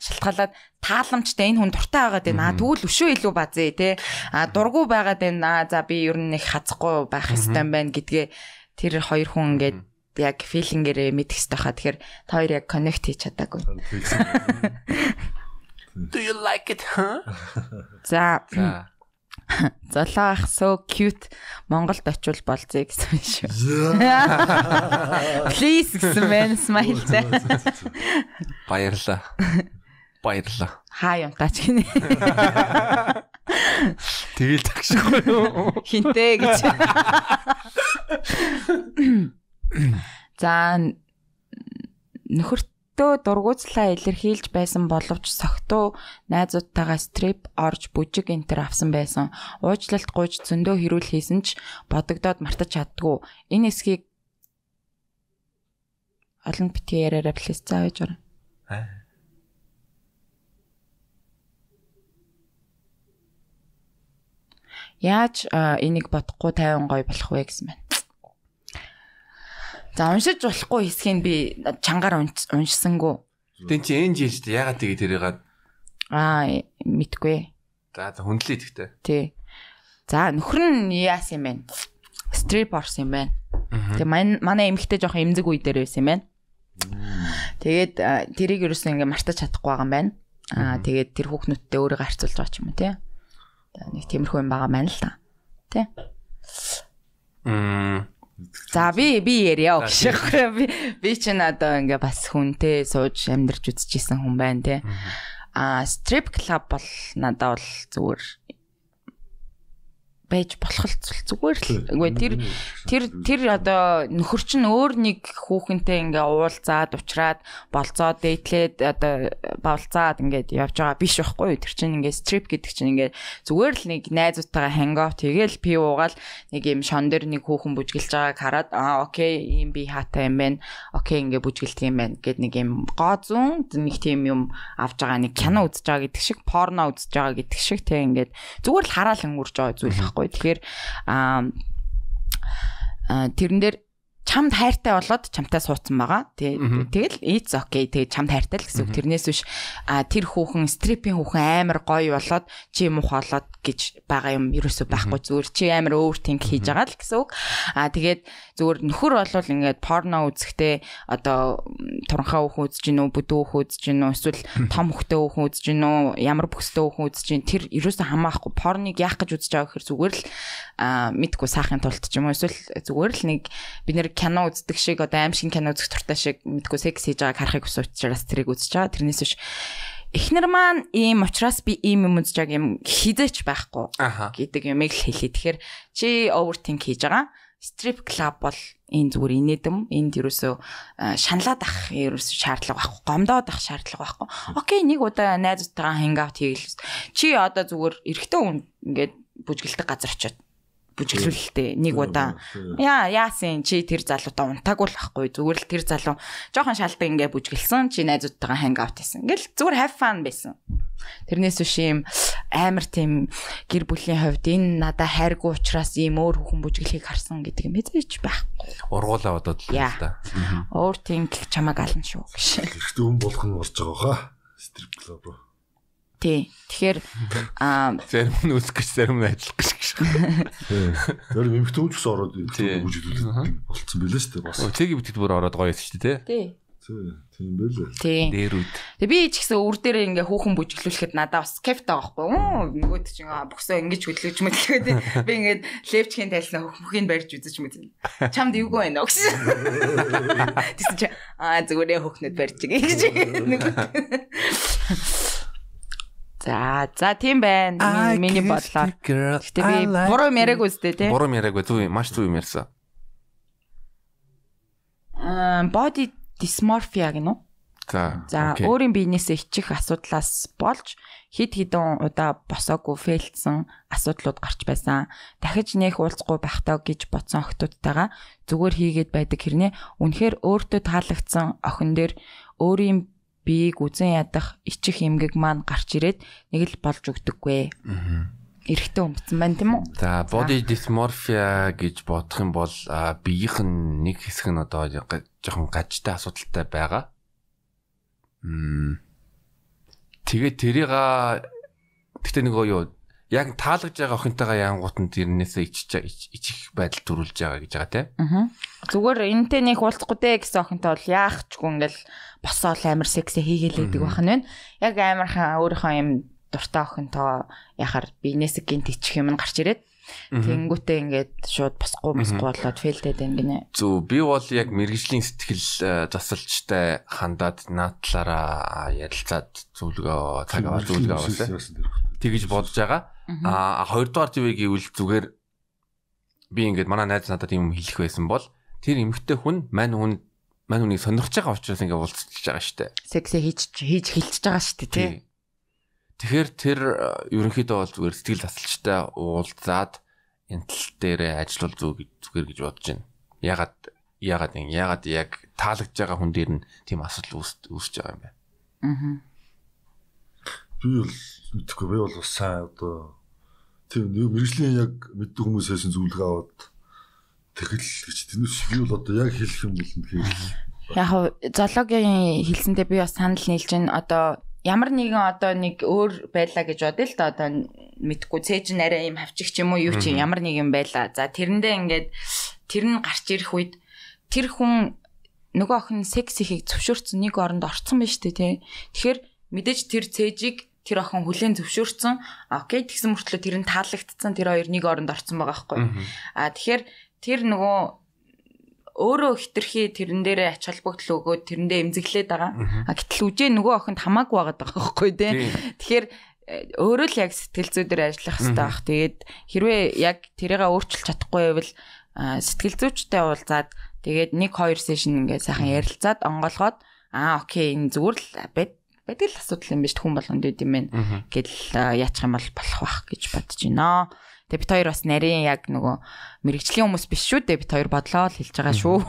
шалтгаалаад тааламжтай энэ хүн дуртай байгаад байна. Тэгвэл өшөө илүү базээ те. Аа дургүй байгаад байна. За би ер нь их хацахгүй байх хэвээр байна гэдгээ тэр хоёр хүн ингээд яг филингээрээ мэдэх хэрэгтэй хаа. Тэгэхээр та хоёр яг коннект хийж чадаагүй. Do you like it? За. Золоо ах so cute Монголд очивол болзъё гэсэн юм шүү. Please гэсэн мэн смайлтай. Баярлаа. Баярлаа. Хаа юмтач гинэ. Тэгэл тагшгүй юу? Хинтээ гэж. За нөхөртөө дургуутслаа илэрхийлж байсан боловч согтуу найзуудтайгаа стрип орж бүжиг энтер авсан байсан. Уучлалт гуйж зөндөө хэрүүл хийсэн ч бодогдоод мартаж чаддгүй. Энэ эсхийг олон битгий яриараа плиз заавж орно. Аа. Яаж энийг бодохгүй тайван гой болох вэ гэсэн байна. За уншиж болохгүй хэсгийг би чангаар уншсангүй. Тин чи энэ жил шүү дээ. Ягаад тэгээ тэрийг аа мэдгүй. За хүндлээ тэгтэй. Тий. За нөхөр нь яас юм бэ? Стрип орсон юм байна. Тэгээ манай эмэгтэй жоохон эмзэг үе дээр байсан юм байна. Тэгээд тэрийг ерөөсөн ингээ мартаж чадахгүй байгаа юм байна. Аа тэгээд тэр хүүхнүүдтэй өөрийгөө харьцуулж байгаа юм тий. Нэг тиймэрхүү юм байгаа маань л та. Тий. Мм. За би би яриа өгшөхгүй би би чинь одоо ингээ бас хүнтэй сууж амьдарч үзчихсэн хүн байна те. Аа стрип клуб бол надад бол зүгээр байж болох л зүгээр л. Үгүй тэр тэр тэр одоо нөхөр чинь өөр нэг хүүхэнтэй ингээ уулзаад уулзаад болцоо дээтлээд одоо болцаад ингээд явж байгаа биш байхгүй юу? Тэр чинь ингээ стрип гэдэг чинь ингээ зүгээр л нэг найзуудтайгаа хангаут хийгээл пи уугаал нэг юм шон дээр нэг хүүхэн бүжгэлж байгааг хараад аа окей ийм би хаатай юм байна. Окей ингээ бүжгэлдэг юм байна гэд нэг юм гоо зүүн нэг тийм юм авж байгаа нэг кино үзэж байгаа гэдэг шиг порно үзэж байгаа гэдэг шиг тэг ингээд зүгээр л хараал өнгөрч байгаа зүйл байхгүй байхгүй. Тэгэхээр аа тэрэн дээр чамд хайртай болоод чамтай суудсан байгаа. Тэгээ тэгэл it's okay. Тэгээ чамд хайртай л гэсэн үг. Тэрнээс биш а тэр хүүхэн стрипийн хүүхэн амар гоё болоод чи юм ухаалаад гэж байгаа юм ерөөсөө байхгүй зүгээр чи амар өөр тинг хийж байгаа л гэсэн үг. А тэгээд зүгээр нөхөр болвол ингээд порно үзэхдээ одоо туранхаа хүүхэн үзэж гин үү, бүдүү хүүхэн үзэж гин үү, эсвэл том хөхтэй хүүхэн үзэж гин үү, ямар бөхстэй хүүхэн үзэж гин тэр ерөөсөө хамаахгүй порныг яах гэж үзэж байгаа гэхээр зүгээр л мэдгүй саахын тулд ч юм уу эсвэл зүгээр л нэг бид нэр кино үздэг шиг одоо аим шиг кино үзэх туртай шиг мэдгүй секс хийж байгааг харахыг хүсв учраас тэрийг үзэж байгаа. Тэрнээс биш эхнэр маань ийм ухраас би ийм юм үзэж байгаа юм хизээч байхгүй гэдэг юмыг л хэлээ. Тэгэхээр чи overthink хийж байгаа. Strip club бол энэ зүгээр инээдэм энд ерөөсөө э, шаналаад ах ерөөсөө шаардлага байхгүй гомдоод ах шаардлага байхгүй окей нэг удаа найзтайгаа hangout хийгээл чи одоо зүгээр эрэгтэй хүн ингээд бүжгэлдэг газар очиод бүжиглүүлэлтэй нэг удаа. Яа яасын чи тэр залуутаа унтаагүй л байхгүй зүгээр л тэр залуу жоохон шалтгаан ингээ бүжиглсэн чи найзуудтайгаа hang out хийсэн. Ингээл зүгээр have fun байсан. Тэрнээс биш юм амар тийм гэр бүлийн хувьд энэ надаа хайргу учраас ийм өөр хүн бүжиглэхийг харсан гэдэг юм хэзээч байхгүй. Ургуулаа бодоод л л да. Өөр тийм гих чамаг ална шүү гэж. Гэхдээ хүн болгон орж байгаа хаа. Strip club руу. Тий. Тэгэхээр аа зарим нь үлсэх гэж зарим нь ажиллах гэж гэж. Зарим эмхтүүч гэсэн ороод үжилүүлдэг болцсон байлээ шүү дээ. Бас. Өтэйг бүтэд бүр ороод гоё эсэж тий. Тий. Тийм байлээ. Тийм. Дээр үд. Тэг би ч гэсэн үр дээр ингээ хүүхэн бүжиглүүлэхэд надад бас кеф таахгүй. Нөгөөд ч ингээ бөхсөө ингэж хөдлөж мэдлээд би ингээд левчхийн тайлнаа хөхмөхийн барьж үзэж мэдэн. Чамд юу гэнэ өгсөн. Тэсч аа зүгээр хөхнөд барьж гэж. За за тийм байна. Миний бодлоо. Гэтэ би буруу яриаг үстэй тий. Буруу яриаг зүй маш зүй юм ярьсан. Аа body dysmorphia гэнэ үү? За. За өөрийн биенээс ичих асуудлаас болж хид хідэн удаа босоогүй фейлдсэн асуудлууд гарч байсан. Дахиж нэх уулзахгүй байхдаа гэж бодсон охтуудтайгаа зүгээр хийгээд байдаг хэрнээ үнэхээр өөртөө таалагдсан охин дээр өөрийн биеийг үзэн ядах ичих эмгэг маань гарч ирээд нэг л болж өгдөггүй. Аа эрэхтэй өмцөн байна тийм үү? За body dysmorphia гэж бодох юм бол биеийнх нь нэг хэсэг нь одоо жоохон гажтай асуудалтай байгаа. Мм. Тэгээ тэрийг гэхдээ нөгөө юу яг таалагж байгаа охинтойгоо яангуутанд ирнээсээ ичж ичих байдал төрүүлж байгаа гэж байгаа тийм. Аа. Зүгээр энтэй нэг уулзахгүй дээ гэсэн охинтой бол яах чгүй ингээл босоол амар сексэ хийгээлээдэг байх нь байна. Яг амархан өөрийнхөө юм дуртай охинтой яхаар бизнесэг гинт ичих юм нь гарч ирээд Тэнгүүтээ ингээд шууд босгүй босгүй болоод фейлдэд юм гинэ. Зөв би бол яг мэрэгжлийн сэтгэл э, засалчтай хандаад наадлаараа ярилцаад зөвлөгөө цаг аваад зөвлөгөө авсан. Тэгж бодож байгаа. Аа хоёрдугаар живэ гэвэл зүгээр би ингээд манай найз надад юм хэлэх байсан бол тэр эмгтэй хүн мань хүн мань хүнийг сонирхож байгаа учраас ингээд уулзчихж байгаа штэ. Секс хийж хийж хилчж байгаа штэ тий. Тэгэхээр тэр э, ерөнхийдөө бол зүгээр сэтгэл засалчтай уулзаад энтэл дээрээ ажиллал зүг зүгээр гэж бодож байна. Ягаад ягаад юм ягаад яг таалагдж байгаа хүн дээр нь тийм асуудал үүсэж байгаа юм байна. Аа. Би бол мэдхгүй би бол бас сайн одоо Тийм нэг мэрэгжлийн яг мэддэг хүмүүс хайсан зөвлөгөө аваад тэгэл гэж тэнүүс би бол одоо яг хэлэх юм бол тэгэхээр яг зоологийн хэлсэндээ би бас санал нийлж байна одоо ямар нэгэн одоо нэг өөр байлаа гэж бодъё л да одоо мэдхгүй цээж нь арай юм хавчих юм уу юу чи ямар нэгэн байлаа за тэрэндээ ингээд тэр нь гарч ирэх үед тэр хүн нөгөө охин секс ихийг зөвшөөрсөн нэг оронд орцсон байж тээ тэгэхээр мэдээж тэр цээжийг тэр охин хүлэн зөвшөөрсөн. Окей тэгсэн мөртлөө тэр нь таалагдцсан тэр хоёр нэг оронд орцсон байгаа байхгүй. А тэгэхээр тэр нөгөө өөрөө хитрхи тэрэн дээрээ ач холбогдол өгөөд тэрэндээ эмзэглээд байгаа. А гэтэл үжээ нөгөө охинд хамаагүй байгаад байгаа байхгүй тий. Тэгэхээр э, өөрөө л яг сэтгэл зүй дээр ажиллах хэрэгтэй баг. Тэгээд хэрвээ яг тэрийгээ өөрчилж чадахгүй байвал сэтгэл зүйчтэй уулзаад тэгээд 1 2 сешн ингээд сайхан ярилцаад онгоолгоод аа окей энэ зүгээр л бед байдаг л асуудал юм биш хүн болгонд үүд юм байна. Гэл яачих юм бол болох бах гэж бодож байна. Тэгээ бит хоёр бас нарийн яг нөгөө мэрэгжлийн хүмүүс биш шүү дээ. Бит хоёр бодлоо л хэлж байгаа шүү.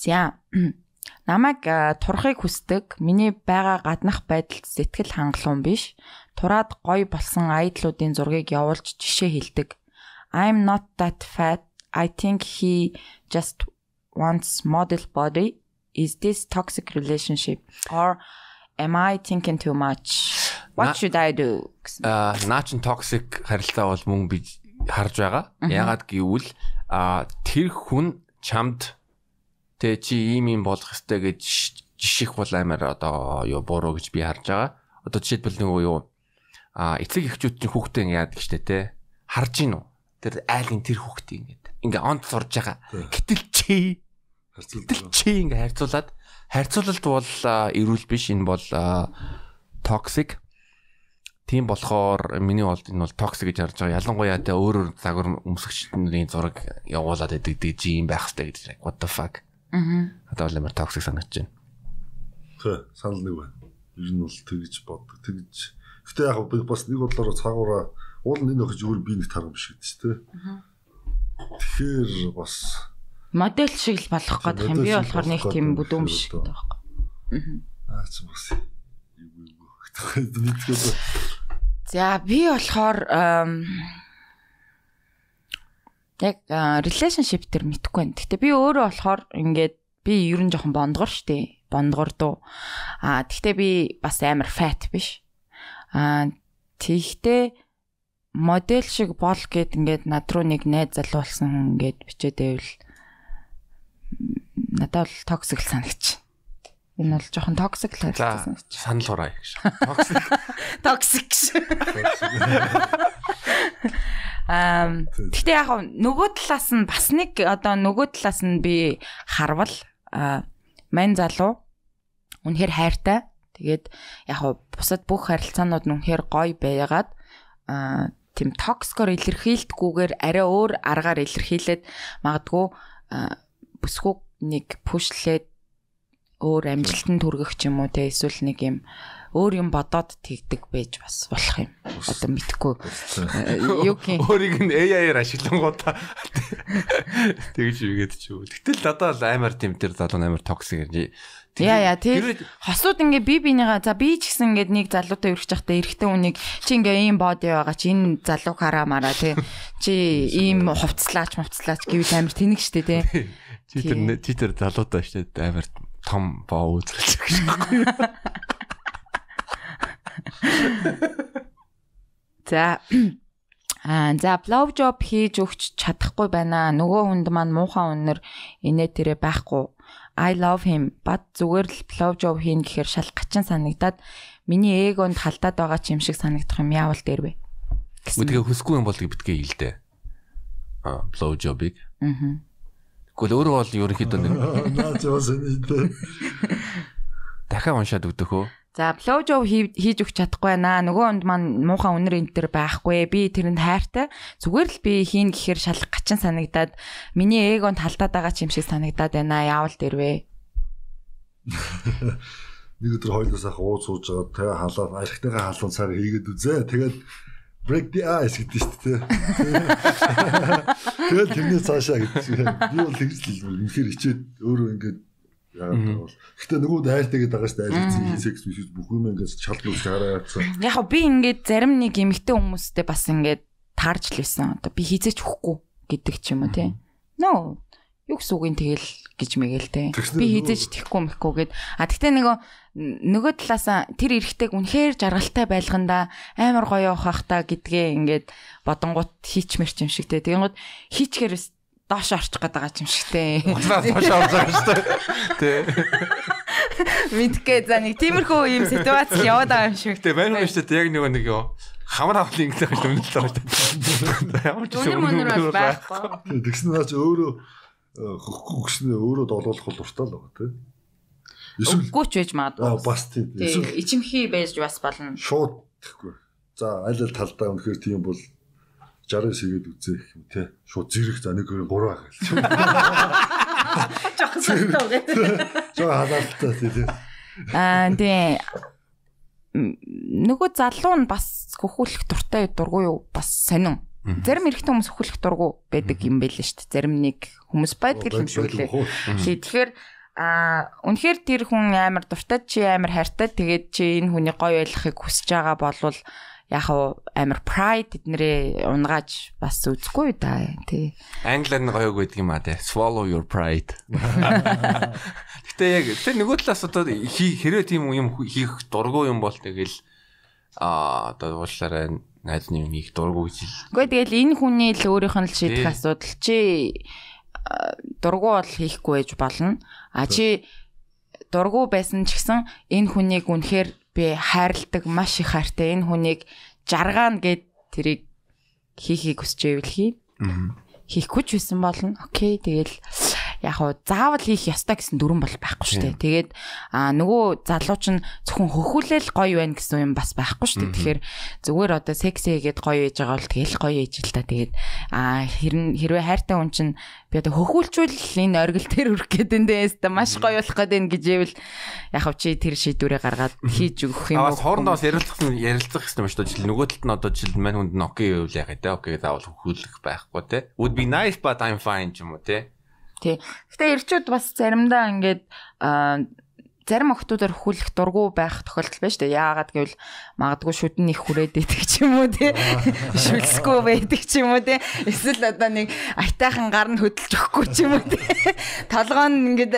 За намайг турахыг хүсдэг миний байгаа гаднах байдалд сэтгэл хангалуун биш тураад гой болсон айдлуудын зургийг явуулж жишээ хэлдэг I'm not that fat I think he just wants model body is this toxic relationship or am I thinking too much? What should I do? Аа э, наа чин toxic харилцаа бол мөн би харж байгаа. Ягаад гэвэл аа тэр хүн чамд тэ чи ийм юм болох ёстой гэж жиших бол амар одоо юу буруу гэж би харж байгаа. Одоо жишээлбэл нөгөө юу аа эцэг эхчүүд чинь хүүхдээ яадаг штэ тэ харж гин үү? Тэр айлын тэр хүүхдээ ингээд ингээ онд сурж байгаа. Гэтэл чи Харьцуулбал чи ингээ харьцуулаад харьцуулалт бол эрүүл биш энэ бол токсик. Тийм болохоор миний бол энэ бол токсик гэж харж байгаа. Ялангуяа тэ өөр өөр загвар өмсгчдийн зураг явуулаад байдаг гэж юм байх хэрэгтэй гэж. What the fuck. Аа. Одоо л ямар токсик санагдаж байна. Хөө, санал нэг байна. Ер нь бол тэгж боддог. Тэгж. Гэтэ яг би бас нэг бодлоор цаагаараа уул энэ өгч өөр би нэг тарам биш гэдэг чинь тэ. Тэгэхээр бас модель шиг л болох гэдэг юм. Би болохоор нэг тийм бүдүүм шиг байхгүй. Аа ч бас. За би болохоор яг relationship төр мэдхгүй байна. Гэтэ би өөрөө болохоор ингээд би ер нь жоохон бондгор штэ. Бондгор дөө. Аа тэгтээ би бас амар fat биш. Аа тэгтээ модель шиг бол гэд ингээд над руу нэг найз залуулсан хүн ингээд бичээд байвал надад бол токсик л санагч. Энэ бол жоохон токсик л санагч. Санал хураа гэж. Токсик. Токсик. Ам гэхдээ яг нөгөө талаас нь бас нэг одоо нөгөө талаас нь би харвал мань залуу үнэхээр хайртай. Тэгээд яг бусад бүх харилцаанууд нь үнэхээр гоё байгаад тийм токсикор илэрхийлдэггүйгээр арай өөр аргаар илэрхийлээд магадгүй бүсгүйг нэг пүшлээд өөр амжилтанд хүргэх ч юм уу те эсвэл нэг юм өөр юм бодоод тэгдэг байж бас болох юм. Одоо мэдхгүй. Юу гэх юм. Өөрийг нь AI-аар ашиглангуудаа тэгж үгээд ч юу. Гэтэл надад л амар тийм тэр залуу амар токсик юм. Яа яа тэр хосууд ингээ би бинийгаа за би ч гэсэн ингээ нэг залуутай өрчих захта эрэгтэй үнийг чи ингээ ийм боди байгаа чи энэ залуу хараа мараа тий чи ийм хувцлаач мувцлаач гэвэл амар тэнэг штэ тий Чи тэр чи тэр залуудаа шүү дээ амар том боо үзүүлж байгаа байхгүй юу? За Аа за blow job хийж өгч чадахгүй байна. Нөгөө хүнд маань муухан өнөр инээ тэрэ байхгүй. I love him. Бат зүгээр л blow job хийн гэхээр шалгачин санагдаад миний эгонд халдаад байгаа ч юм шиг санагдах юм яавал дэрвэ. Үтгээ хүсгүй юм бол битгээ хэлдэ. Аа blow job-ыг. Аа. Гэхдээ өөрөө бол ерөнхийдөө нэг. Наач бас энэ. Дахиад уншаад өгдөх үү? За блоужов хийж өгч чадахгүй байна. Нөгөө хүнд маань муухан өнөр энэ төр байхгүй. Би тэрэнд хайртай. Зүгээр л би хийн гэхээр шалах гачин санагдаад миний эгонд халтаад байгаа ч юм шиг санагдаад байна. Яавал дэрвэ. Нэг өдөр хоёлоос ах ууз сууж байгаа. Тэгээ халаа архитектийн халуун цаар хийгээд үзээ. Тэгээд break the ice гэдэг шүү дээ. Тэгэл тэрний цаашаа гэдэг. Би бол тэгж л үнэхээр хичээд өөрөө ингээд яагаад бол. Гэтэ нөгөө дайлтайгээд байгаа шүү дээ. Айлцсан хийсэкс биш бүх юм ингээд шал нүс гараа яатсан. Яг би ингээд зарим нэг эмэгтэй хүмүүстэй бас ингээд таарч л байсан. Одоо би хийцээч хөхгүй гэдэг ч юм уу тий. No юу гэсэн үг юм тэгэл гэж мэгэл те. Би хийжэж тэхгүй мэхгүй гээд. А тэгтээ нөгөө нөгөө талаасаа тэр эрэгтэйг үнэхээр жаргалтай байлганда амар гоё ухах та гэдгээ ингээд бодонгууд хийчмэрч юм шиг те. Тэгэнгүүт хийчгэр доош орчих гээд байгаа юм шиг те. Доош орж байгаа шүү дээ. Тэ. Мэдгээ за нэг тиймэрхүү юм ситуац яваад байгаа юм шиг. Тэ байна уу шүү дээ. Яг нөгөө нэг юу хамар авах юм гэж өмнө л байгаа шүү дээ. Ямар ч юм. Үнэн мөнөр бол байхгүй. Тэгсэн наач өөрөө хөгснөө өөрөө долоолох бол уртаа л байгаа тийм. Эсвэл гүч байж магадгүй. Аа бас тийм. Эсвэл ичимхий байж бас болно. Шууд гэхгүй. За аль аль талдаа өнөхөр тийм бол 69 хийгээд үзээх юм тий. Шууд зэрэг за 1 2 3 гэл. Жохон сонтой байгаа. Жоо халаалттай тий. Аа тий. Нөгөө залуу нь бас хөхүүлэх дуртай дургүй юу? Бас сонин Зарим эрэгтэй хүмүүс хөхлөх дургу байдаг юм байл шүү дээ. Зарим нэг хүмүүс байдаг юм шүү лээ. Тэгэхээр а үнэхээр тэр хүн амар дуртай чи амар хайртай тэгээд чи энэ хүний гоё ойлгохыг хүсэж байгаа болвол яг уу амар pride эднэрээ унгааж бас үзгүй да тий. Англиар нь гоё гэдэг юм аа тий. Swallow your pride. Гэтэ яг тэр нөгөө талаас одоо хэрэг тийм юм хийх дургу юм бол тэгэл а одоо уушлаарай найзны юм их дургу гэж л. Гэхдээ тэгэл энэ хүний л өөрийнх нь л шийдэх асуудал чи дургу бол хийхгүй байж болно. А чи дургу байсан ч гэсэн энэ хүнийг үнэхээр би хайрладаг маш их хайртай энэ хүнийг жаргаана гэд тэрийг хийхийг хүсэж байвал хий. Хийхгүй ч байсан болно. Окей тэгэл яг хуу заавал хийх ёстой гэсэн дүрэн бол байхгүй шүү дээ. Тэгээд а нөгөө залуу чинь зөвхөн хөхүүлэл гоё байна гэсэн юм бас байхгүй шүү дээ. Тэгэхээр зүгээр одоо секси хийгээд гоё ээж байгаа бол тэгэл гоё ээж л та. Тэгээд а хэрн хэрвээ хайртай хүн чинь би одоо хөхүүлчүүл энэ оргил дээр өрөх гээд эндээс та маш гоё болох гээд байна гэж ивэл яг хав чи тэр шийдвэрээ гаргаад хийж өгөх юм. Бас хоорондоо бас ярилцах нь ярилцах гэсэн юм шүү дээ. Жишээл нөгөө талд нь одоо жишээл мань хүнд нь окей юу л яхаа те окей заавал хөхүүлэх байхгүй те. Would be nice but I'm fine ч юм уу те Тий. Гэтэ ирчүүд бас заримдаа ингээд зарим охтуудаар хүлэх дургу байх тохиолдол байна шүү дээ. Яагаад гэвэл магадгүй шүдэн их хүрээд идэг ч юм уу тий. Шүлсгүй байдаг ч юм уу тий. Эсвэл одоо нэг айтайхан гар нь хөдөлж өгөхгүй ч юм уу тий. Толгоо нь ингээд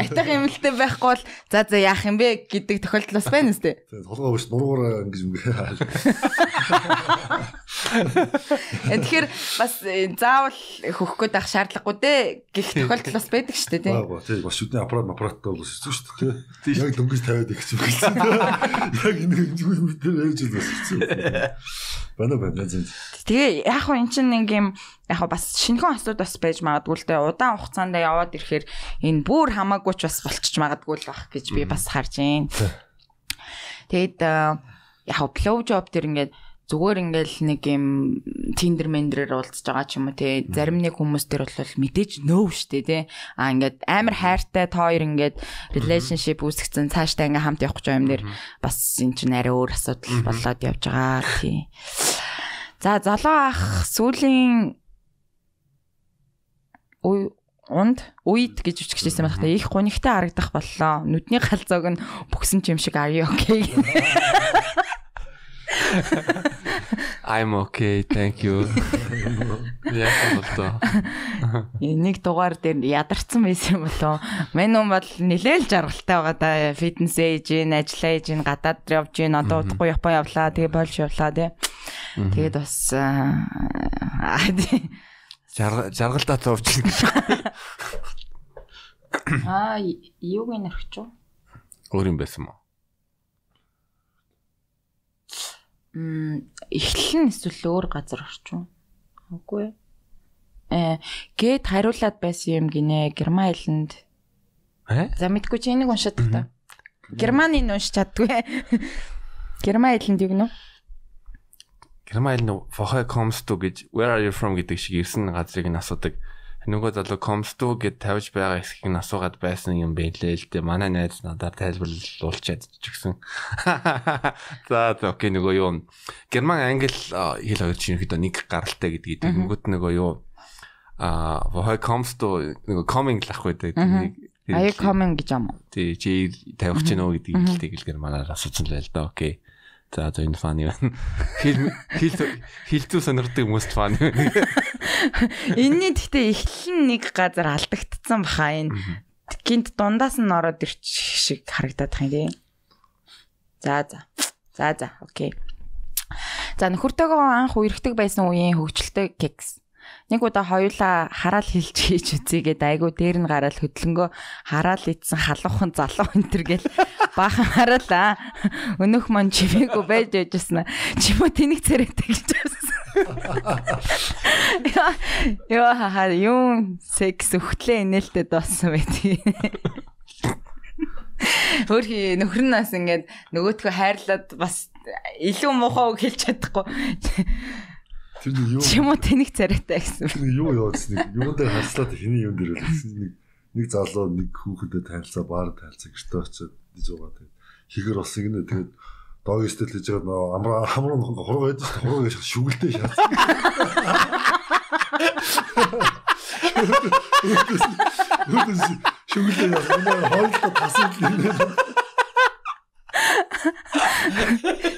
айтайхан эмэлтэй байхгүй бол за за яах юм бэ гэдэг тохиолдол бас байна үстэ. Толгоо биш нуруугаараа ингэж юм бэ. Э, тэгэхээр бас э, заавал хөх гээд байх шаардлагагүй дээ гих тохиолдол бас байдаг шүү дээ тийм. Аа тийм бас шүдний аппарат аппараттай бол хэцүү шүү дээ. Яг дөнгөж тавиад их хэцүү гэсэн. Яг энэ хэмжгүй юм дээр яаж л бас хэцүү. Бана бана зэн. Тэгээ яг хөө эн чинь нэг юм яг бас шинэхэн асуудал бас байж магадгүй л дээ. Удаан хугацаанд яваад ирэхээр энэ бүр хамаагүй ч бас болчих магадгүй л байх гэж би бас харж байна. Тэгэд э, яг блоу жоб дэр ингээд зүгээр ингээл нэг юм тиндер мендрээр уулзж байгаа ч юм уу те зарим нэг хүмүүс төр бол мэдээж нөө штэ те а ингээд амар хайртай та хоёр ингээд relationship үүсгэсэн цаашдаа ингээм хамт явах гэж байгаа юм дээр бас энэ чинь арай өөр асуудал болоод явж байгаа тий за золоо ах сүүлийн уу унд үед гэж үчгэж байсан байх та их гунигтай харагдах боллоо нүдний галзог нь бүгсэн ч юм шиг are you okay I'm okay, thank you. Яасан болтоо. Э, нэг дугаар дээр ядарсан байсан юм болов. Мэн хүн бол нилээл жаргалтай байгаа да. Фитнес ээж, ажиллаа ээж, гадаад явж гин одоо удахгүй Япон явлаа. Тэгээ Польш явлаа тий. Тэгээд бас э, жаргалдаа тувч гэж. Аа, юу гэнэ хэрэг ч үү? Өөр юм байсан мó. эхлэн эсвэл өөр газар орчин. Үгүй ээ. Гэт хариулаад байсан юм гинэ Герман айланд. Аа? Э? За мэдгүй чи энийг уншаад та. Германы нь уншиж чаддгүй. Герман айланд юу гэнэ? Герман айланд Woher kommst du гэж Where are you from гэдэг шиг ирсэн газрыг нь асуудаг. Аа нөгөө залуу комсту гэд тавьж байгаа хэсгийг нь асуугаад байсан юм бэлээ л дээ. Манай найз надаар тайлбарлуулчаад чигсэн. За за окей нөгөө юу Герман англи хэл хоёр чинь ихэд нэг гаралтай гэдэг. Тэнгүүт нөгөө юу а вохой комсту нөгөө coming л ахгүй дээ. Ая coming гэж юм уу? Тий чи тавих чинь нөө гэдэг л тэгэл гэр манаар асуусан л байл да. Окей. За за энэ фан юм. Хил хил хилцүү сонирхдаг хүмүүс фан. Энийн гэхдээ эхлэн нэг газар алдагдцсан баха энэ. Гинт дундаас нь ороод ирчих шиг харагдаад байна тийм. За за. За за. Окей. За нөхөртөөгөө анх үерхдэг байсан үеийн хөвгчлөлтэй кекс нэг удаа хоёулаа хараал хэлж хийж үзьегээд айгу дээр нь гараал хөдлөнгөө хараал ийдсэн халуухан залуу энэ төр гэл баахан хараалаа. Өнөх мань чимээгүй байж байжсэн. Чимээ тэнэг царайтай гэж байсан. Яа хаа юм секс өгтлээ инээлтэд болсон байдгийг. Хөрхи нөхөр нас ингээд нөгөөдхөө хайрлаад бас илүү муухай үг хэлж чадахгүй. Тэр нь юу? Чим үү тэнийх царайтай гэсэн. Тэр юу явуулсан нэг юундээ хаслаад хиний юм дээр үлсэн нэг нэг залуу нэг хүүхэдтэй танилцаа баар танилцаа гэртээ очиод зугаа тэгээд хийгэр болсон гинэ тэгээд доёстэй л хийж байгаа амраа хамруу хуруу байдаг шүү дээ хуруу гэж шүгэлтэй шаацсан. Шүгэлтэй яасан. Хойлоо тасалж юм.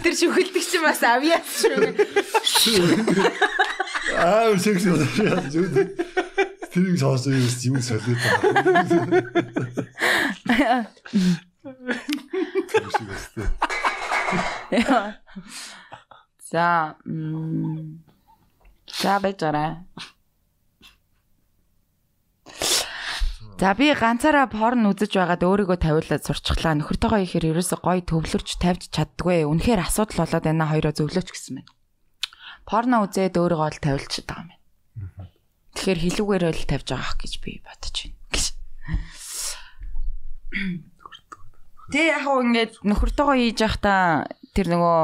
Тэр шүхэлдэг чинь бас авьяас шүү. Аа, үсэг шүү. Тэр их саасан юм юм солиод байна. За. За, байтараа. За би ганцаараа порн үзэж байгаад өөрийгөө тавиулаад сурчглаа. Нөхөртөөгөө ихээр ерөөсө гоё төвлөрч тавьж чаддгүй. Үнэхээр асуудал болоод байна хоёроо зөвлөөч гэсэн байна. Порно үзээд өөрийгөө ол тавиулчихад байгаа юм. Тэгэхээр хилүүгээр л тавьж байгаа х гэж би бодож байна. Тэ яг хөө ингээд нөхөртөөгөө хийж явахдаа тэр нөгөө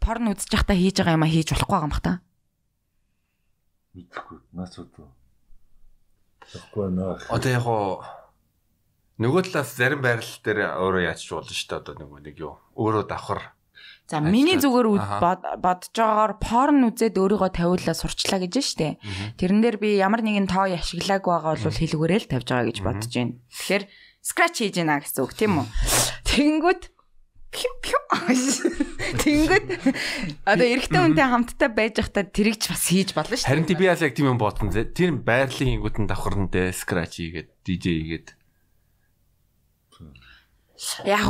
порн үзэж явахдаа хийж байгаа юм а хийж болохгүй байгаа юм бах та. Мэдхгүй. Насууд. Тэгэхгүй нөх. Одоо яг гоо нөгөө талаас зарим байрлал дээр өөрөө яаж болно шүү дээ одоо нөгөө нэг юу өөрөө давхар. За миний зүгээр бодож байгаагаар порн үзээд өөрийгөө тавиулаа сурчлаа гэж штэ. Тэрэн дээр би ямар нэгэн тоо ашиглаагүй байгаа бол хэлгүүрэл тавьж байгаа гэж бодож байна. Тэгэхээр scratch хийж гинэ гэсэн үг тийм үү? Тэнгүүд Тэнгүүд одоо эрэгтэй хүнтэй хамтдаа байж байхдаа тэрэгч бас хийж болно шүү. Харин би яалаа яг тийм юм бодсон. Тэр байрлалын ингүүдэн давхарна дээ, scratch хийгээд, DJ хийгээд. Яг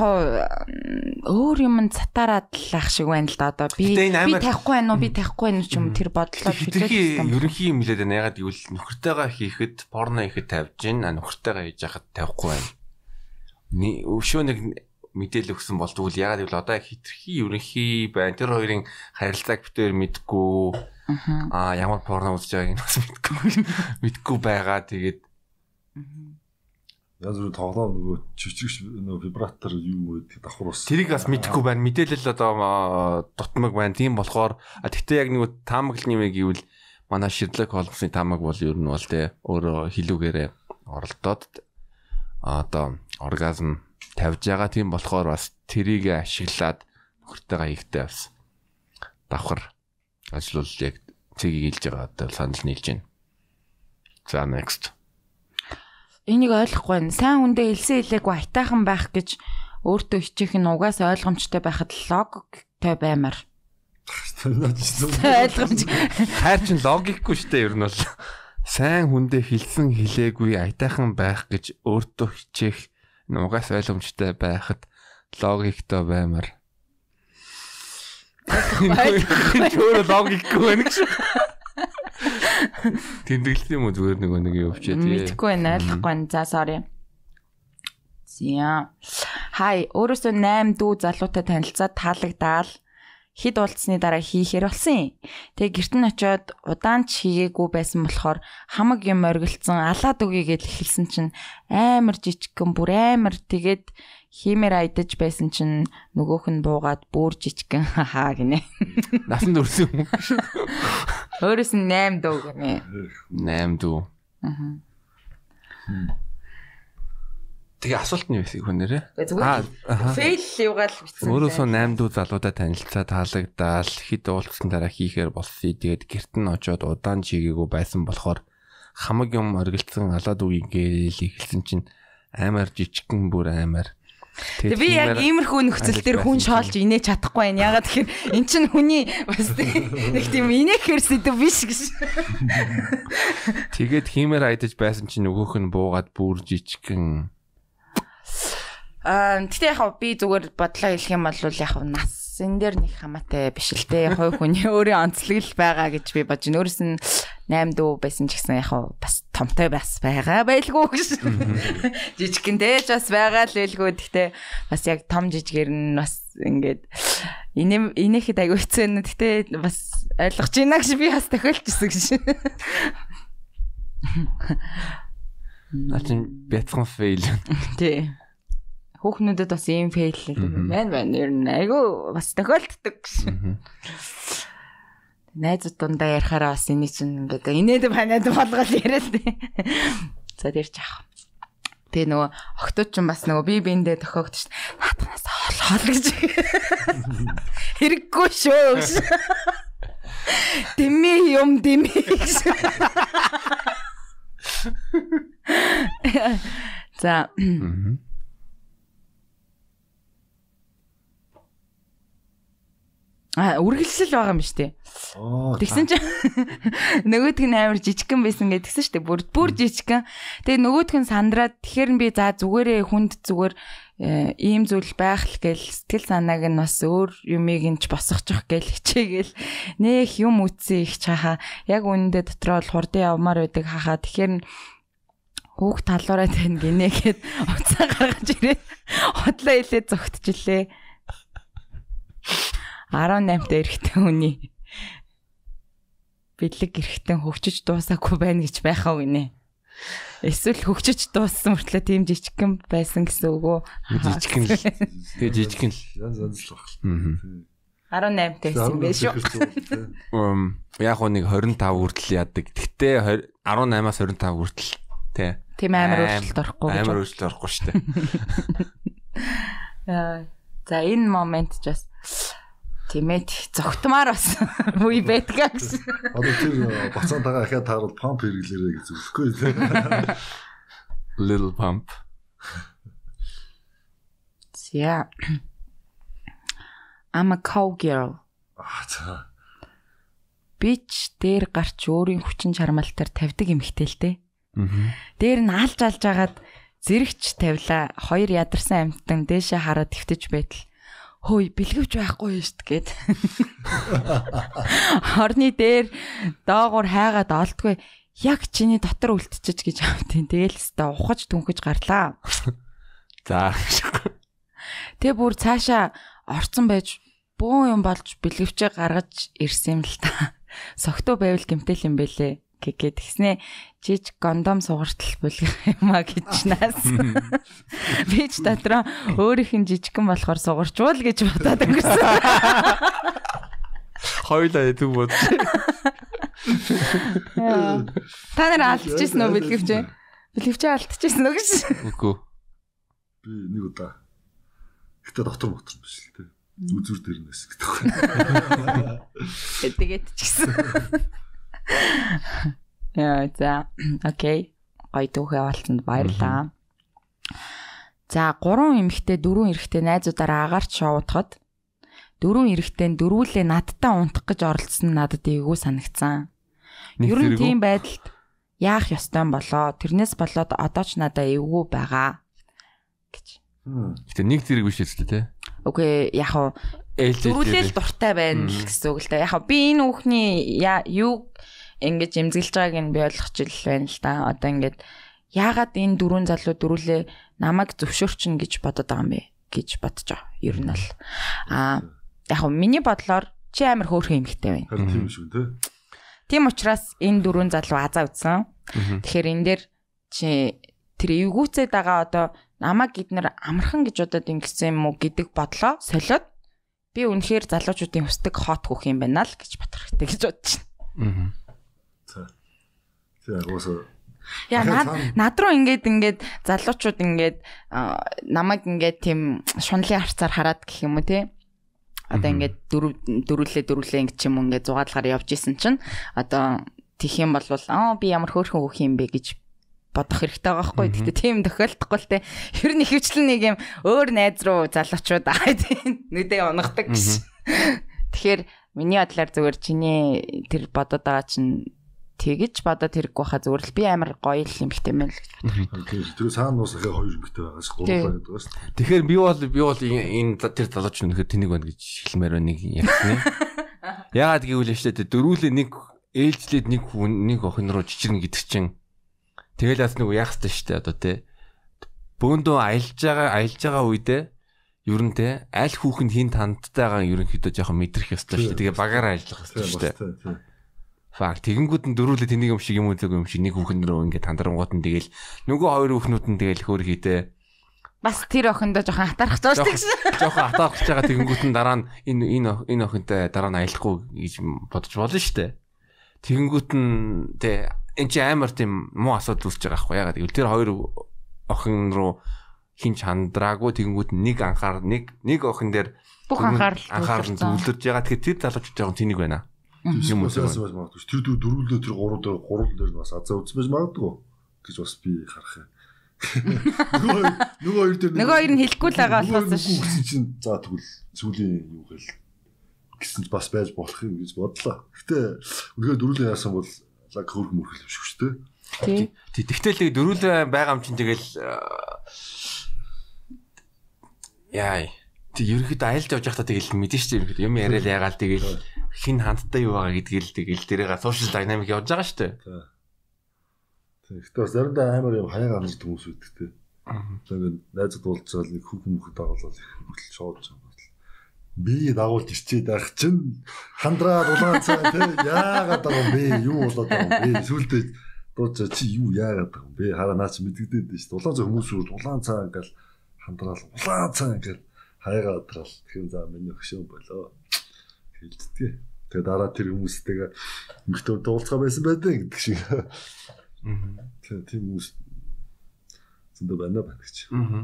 өөр юм цатараад л ах шиг байна л да одоо би би таахгүй байна уу би таахгүй байна ч юм тэр бодлоо шүлээ. Ерөнхий юм хэлээд байна. Ягаад гэвэл нөхөртэйгээ хийхэд порно хийхэд тавьж гин, нөхөртэйгээ хийж хахад тавихгүй байна. Өшөө нэг мэдээл өгсөн бол тэгвэл ягаад гэвэл одоо хитрхи ерөнхий байна. Тэр хоёрын харилцааг битээр мэдгүй. Аа ямар порно үзэж байгааг нь бас мэдгүй. Мэдгүй байгаа. Тэгээд Яг зөв тоглоо нөгөө чичгч нөгөө вибратор юу гэдэг давхар ус. Тэрийг бас мэдэхгүй байна. Мэдээлэл одоо дутмаг байна. Тийм болохоор тэгтээ яг нөгөө таамаг л нэмэ гэвэл манай Шерлок Холмсны таамаг бол ер нь бол тэ өөрөө хилүүгээрээ оролдоод одоо оргазм тавьж байгаа. Тийм болохоор бас тэрийг ашиглаад нөхөртэйгээ хийхдээ бас давхар ажлуулж яг цэгийг илж байгаа одоо санал нийлж байна. За next. Энийг ойлгохгүй байна. Сайн үндэ илсэн хэлээгүй айтайхан байх гэж өөртөө хичээх нь угаас ойлгомжтой байхад логиктой баймаар. Ойлгомж. Хайр чин логикгүй шүү дээ ер нь бол. Сайн хүндээ хэлсэн хэлээгүй айтайхан байх гэж өөртөө хичээх нугаас ойлгомжтой байхад логиктой баймар. Чөөр логикгүй байна гэж. Тэмдэглэл юм уу зүгээр нэг нэг явчих тийм. Мэдхгүй байна, ойлгохгүй байна. За sorry. Зя. Хай, өөрөөсөө 8 дүү залуутай танилцаад таалагдаал хид уулзсны дараа хийхээр болсон юм. Тэгээ гэрт нь очиод удаан ч хийгээгүй байсан болохоор хамаг юм оргилцсан алаад үгийгээд эхэлсэн чинь амар жижигхэн бүр амар тэгээд хиймээр айдаж байсан чинь нөгөөх нь буугаад бүр жижигхэн хаа гинэ. Насанд өрсөн юм. Өөрөөс нь 8 дүү гинэ. 8 дүү. Аа. Тэгээ асуулт нь юу вэ хүн нэрэ? Аа. Фейл юугаал бичсэн. Өөрөөсөө 8 дүү залуудаа танилцаа таалагдаад хэд уулзсан дараа хийхээр болсыг тэгээд гэрт нь очоод удаан чигээгүй байсан болохоор хамаг юм оргилцсан алаад үг ингээл ихэлсэн чинь амар жижигхэн бүр амар. Тэг би яг иймэрхүү нөхцөл дээр хүн шоолж инээ чадахгүй байна. Ягаад тэгэхээр эн чинь хүний бас нэг тийм инээхэр сэдв биш гэж. Тэгээд хиймээр айдаж байсан чинь нөгөөх нь буугаад бүр жижигхэн Аа тэгтээ яг би зүгээр бодлоо хэлэх юм бол яг нас энэ дээр нэг хамаатай биш л те. Хой хүний өөрийн онцлог л байгаа гэж би бодож байна. Өөрөөс нь 8 дүү байсан ч гэсэн яг бас томтой бас байгаа байлгүй гэж. Жижиг гинтэй ч бас байгаа л байлгүй. Тэгтээ бас яг том жижигэр нь бас ингээд инэм инээхэд аягүй хэцүү нэ гэтээ бас ойлгож байна гэж би бас тохиолж ирсэн гэж. Натэн бяцхан фейл. Тий. Хүүхнүүдэд бас ийм фейл байна байна. Ер нь айгүй бас тохиолддог гэсэн. Найзууд дундаа ярихаараа бас энэ чинь ингээд инээд банаад болгоод яриад. За тэрч аах. Тэгээ нөгөө октод ч бас нөгөө би биэндээ тохиогд шв. Наадмаас хоол хоол гэж. Хэрэггүй шүү. Дими юм дими. За. А үргэлжлэл байгаа юм штэ. Тэгсэн чинь нөгөөдг нь амар жижигхэн байсан гэж тэгсэн штэ. Бүр бүр жижигхэн. Тэгээ нөгөөдг нь сандраад тэгэхэр би за зүгээрээ хүнд зүгээр э, ийм зүйл байх л гэл сэтгэл санааг нь бас өөр юмыг нь ч босгочих гэл хичээгээл нэх юм үтсэн их чаха. Яг үнэндээ дотроо л хурдан явмаар байдаг хаха. Тэгэхэр хүүхд талуураа тань гинэ гэд уцаа гаргаж ирээд хотлоо илээ зүгтжилээ. 18 та эрэгтэй хүний бэлэг эрэгтэн хөгжиж дуусаагүй байна гэж байхаа гинэ. Эсвэл хөгжиж дууссан мөртлөө тийм жижигхэн байсан гэсэн үг үү? Жижигхэн л. Тэгээ жижигхэн л. Янз янз л баг. 18 тайсан байх шүү. Ам яг хоо нэг 25 хүртэл яадаг. Гэтэ 18-аас 25 хүртэл тий. Тийм амар өөрчлөлт орохгүй гэж. Амар өөрчлөлт орохгүй шүү дээ. Э, за энэ момент ч бас Тэмээд зогтмаар бас үе байдгаа гэсэн. Одоо тэр э, бацаантайгаа ахиад таарвал памп хэрэглээрэй гэж зүсэхгүй лээ. Little pump. Yeah. I'm a cowgirl. Аа за. Бич дээр гарч өөрийн хүчин чармайлтаар тавьдаг эмхтэлтэй. Аа. Дээр нь алж алж агаад зэрэгч тавила. Хоёр ядарсан амьтан дээшээ хараад твтэж байтал хөөе бэлгэвч байхгүй шүү дээ гэд. Хорны дээр доогуур хайгаад олдгүй яг чиний дотор үлдчихэж гэж автын. Тэгэл хэвээ ухаж түнхэж гарлаа. За. Тэгээ бүр цаашаа орцсон байж бөөн юм болж бэлгэвчээ гаргаж ирсэн л та. Согтуу байвал гэмтэл юм бэлээ гэгээд гиснээ жиж гондом сугартал бүлгэх юм а гэж наас. Би ч дотроо өөрийнх нь жижигхан болохоор сугарчвал гэж бодоод өнгөрсөн. Хоёлаа дэг бод. Та нар алдчихсан уу бэлгэвч? Бэлгэвч алдчихсан уу гэж? Үгүй. Би нэг удаа. Гэтэ доктор мотор биш л тээ үзүр дэрнээс гэдэг. Тэгээд ч гэсэн. Яа за. Окей. Гоё түүх яваалцанд баярлаа. За, гурван эмэгтэй, дөрвөн эрэгтэй найзуудаараа агаарч шоудахад дөрвөн эрэгтэй нь дөрвүүлээ надтай унтах гэж оролцсон нь надад эйгүү санагцсан. Ер нь тийм байдалд яах ёстой болоо тэрнээс болоод одоо ч надад эвгүй байгаа гэж. Гэтэ нэг зэрэг биш л тээ. Окей яг хав дөрвөлэл дуртай байна л гэсэн үг л та. Яг би энэ хүүхний юу ингэж имзэглэж байгааг нь би ойлгож ил байна л да. Одоо ингээд яагаад энэ дөрвөн залуу дөрүлээ намайг зөвшөөрчин гэж бодод байгаа юм бэ гэж бодож байгаа. Ер нь бол аа яг хөө миний бодлоор чи амар хөөрхөн эмэгтэй байна. Тийм шүү дээ. Тийм учраас энэ дөрвөн залуу азаа үтсэн. Тэгэхээр энэ дээр чи тэр эвгүүцээд байгаа одоо намайг эднэр амархан гэж удаад ингэсэн юм уу гэдэг бодлоо солиод би үнэхээр залуучуудын хүсдэг хот хөх юм байна л гэж бодох хэрэгтэй гэж бодож байна. Аа За уусаа Яа над над руу ингээд ингээд залуучууд ингээд намайг ингээд тийм шунлын харцаар хараад гэх юм уу те. Одоо ингээд дөрв дөрвлээ дөрвлээ ингэ ч юм уу ингээд зугаалгаар явж исэн чинь одоо тэх юм бол аа би ямар хөөрхөн өөх юм бэ гэж бодох хэрэгтэй байгаа хгүй. Гэтэ тийм тохиолдохгүй л те. Ер нь ихэвчлэн нэг юм өөр найз руу залуучууд аа тийм нүдээ унагадаг гэсэн. Тэгэхээр миний бодлоор зүгээр чиний тэр бодоод байгаа чинь тэгэж бодоод хэрэггүй хаа зүгээр л би амар гоё л юм бэлтэй мэн л гэж бодож. Тэгээ саан нуус ихе хоёр эмэгтэй байгаа ш 3 байдаг ш. Тэгэхээр би бол би бол энэ тэр залууч өнөхөр тэнийг байна гэж хэлмээр байна нэг ярьсны. Яагаад гэвэл яшлаа дөрүүлээ нэг ээлжлээд нэг хүн нэг охин руу жижигнэ гэдэг чинь тэгэл бас нэг яах ёстой штэ одоо те бөөндөө аялж байгаа аялж байгаа үедээ ер нь те аль хүүхэн хин тандтайгаа ерөнхийдөө жоохон мэдрэх ёстой штэ тэгээ багаараа ажиллах ёстой штэ Фак тэгэнгүүт нь дөрүүлээ тэнийг юм шиг юм үлээг юм шиг нэг хүүхэн нөрөө ингээд тандарангууд нь тэгэл нөгөө хоёр хүүхнүүд нь тэгэл хөөр хийдэ. Бас тэр охиндоо жоохон хатарах гэж байна гэсэн. Жоохон хатарах гэж байгаа тэгэнгүүт нь дараа нь энэ энэ энэ охинтой дараа нь аялахгүй гэж бодож болно шүү дээ. Тэгэнгүүт нь тэ эн чи амар тийм муу асуудал үүсэж байгаа байхгүй ягаад гэвэл тэр хоёр охин руу хин чандраагүй тэгэнгүүт нэг анхаар нэг нэг охин дээр бүх анхаарал анхаарал зүүлж байгаа. Тэгэхээр тэр залуучууд жоохон тэнийг байна юм уу гэж магадгүй. Тэр дөрөв дөрвөлөө тэр гурав дээр гурал дээр нь бас азаа үзмэж магадгүй гэж бас би харах юм. Нөгөө нөгөө хоёр дээр нөгөө хоёр нь хэлэхгүй л байгаа болохоос шүү. Гэсэн чинь за тэгвэл сүүлийн юу гэл гэсэн бас байж болох юм гэж бодлоо. Гэтэ үнэхээр дөрвөлөө яасан бол лаг хөрх мөрхөл юм шүү дээ. Тий. Тэгтэл л дөрвөлөө байгаа юм чинь тэгэл э, яа Тэг ерөөхдөө айлд явж байхдаа тэгэл мэдэн шүү дээ ерөөхдөө юм яриад ягаал тэгэл хин хандтай юу байгаа гэдгийг л тэгэл дээрээ social dynamic явж байгаа шүү дээ. Тэгэхдээ бас заримдаа амар юм хаяг амжилт хүмүүс үүдтэй. Тэгээд найзад уулзаад нэг хүүхэн мөхөд байгуулал их хөдөл шоолж байгаа бол би дагуулж ирчээд байх чинь хандраад улаацаа тий яагаад байгаа юм бэ? Юу болоод байгаа юм бэ? Сүүлдээ дуучаа чи юу яагаад байгаа юм бэ? Хараа наа чи мэдгэдээд дээ шүү. Улаан цаа хүмүүс үл улаан цаа ингээл хандраал улаан цаа ингээл хаягаа удраал. Тэгэхээр за миний өгшөө болоо хэлцдэг. Тэгээ дараа тэр хүмүүстэйгээ мэгтөө дуулцгаа байсан байдаг гэдэг шиг. Аа. Тэгээ тийм хүмүүс зөндөө байна байна гэж. Аа.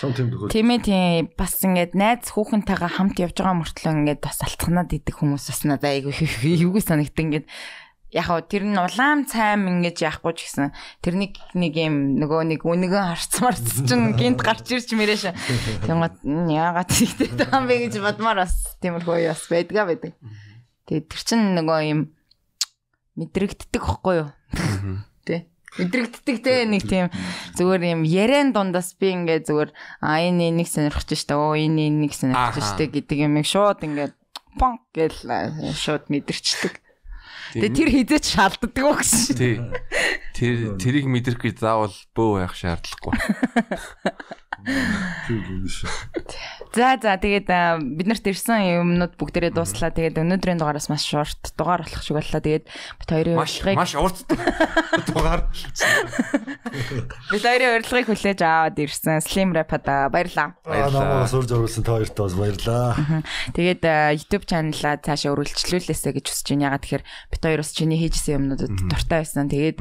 Чам тийм төхөөл. Тийм ээ тийм бас ингээд найз хүүхэнтэйгээ хамт явж байгаа мөртлөө ингээд бас алтханаад идэх хүмүүс бас надад айгүй юу санагт ингээд яг хөө тэр нь улаан цайм ингэж яахгүй ч гэсэн тэрний нэг юм нөгөө нэг үнэгэн харцмар чинь гинт гарч ирж мэрэж тэнгод яагаад тийгтэй таам бэ гэж бодмоор бас тиймэрхүү бас байдгаа байдаг. Тэгээд тэр чинь нөгөө юм мэдрэгддэг хөхгүй юу? Тэ. Мэдрэгддэг те нэг тийм зүгээр юм ярен дундаас би ингээ зүгээр а энэ нэг сонирхож штэ оо энэ нэг сонирхож штэ гэдэг юм шиг шууд ингээ понк гэл э, шууд мэдэрчдэг. Тэгээ тэр хизээч шалддаг уу гэсэн. Тий. Тэр тэрийг мэдрэх гэж заавал бөө байх шаардлагагүй. За за тэгээд бид нарт ирсэн юмнууд бүгдээрээ дууслаа. Тэгээд өнөөдрийн дугаараас маш шорт дугаар болох шиг боллоо. Тэгээд бид хоёрын урилгыг маш урт дугаар. Бид хоёрын урилгыг хүлээж аваад ирсэн. Slim Rap-а баярлаа. Баярлалаа. Суур зориулсан та хоёрт бас баярлаа. Тэгээд YouTube channel-аа цаашаа өргөлчлүүлээсэ гэж хүсэж байна. Ягаад тэгэхээр бид хоёр бас чиний хийжсэн юмнуудад дуртай байсан. Тэгээд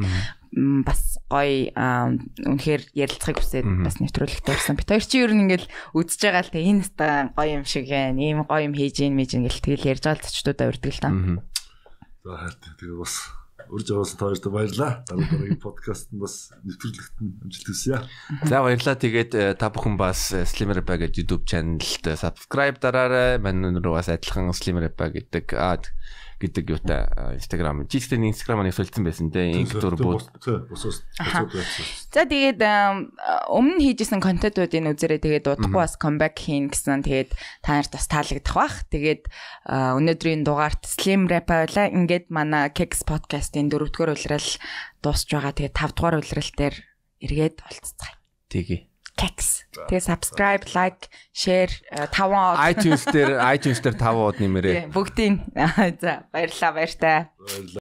бас гоё үнэхээр ярилцахыг хүсээд бас нэвтрүүлэгт орсон. Бид хоёр чи ер нь ингээл үзэж байгаа л тэгээ энэ стан гоё юм шиг байна. Ийм гоё юм хийж ийм мэж ингээл тэгэл ярьж байгаа л зочдод урддаг л та. За хайртай. Тэгээ бас урьж аваасан та хоёрт баярлалаа. Дараа дараагийн подкастт бас нэвтрүүлэгт нь амжилт хүсье. За баярлалаа. Тэгээд э, та бүхэн бас э, Slimmer Ba гэдэг YouTube channel-д э, subscribe дараарай. Манай руу бас адилхан Slimmer Ba гэдэг аа гэдэг юутай Instagram. Жижигтэй Instagram маань солилцсон байсан те. Инг зур бууд. За тэгээд өмнө хийжсэн контентуудын үзээрээ тэгээд удахгүй бас comeback хийн гэсэн тэгээд та нарт бас таалагдах бах. Тэгээд өнөөдрийн дугаарт Slim Rap байла. Ингээд манай Kicks podcast-ийн 4 дугаар улирал дуусж байгаа. Тэгээд 5 дугаар улирал дээр эргээд олццгаая. Тэгээ. Kex. Тэгээ subscribe, like, share 5 э, од. iTunes дээр iTunes дээр 5 од нэмэрээ. Бүгдийн. За баярлалаа, баяртай. Баярлалаа.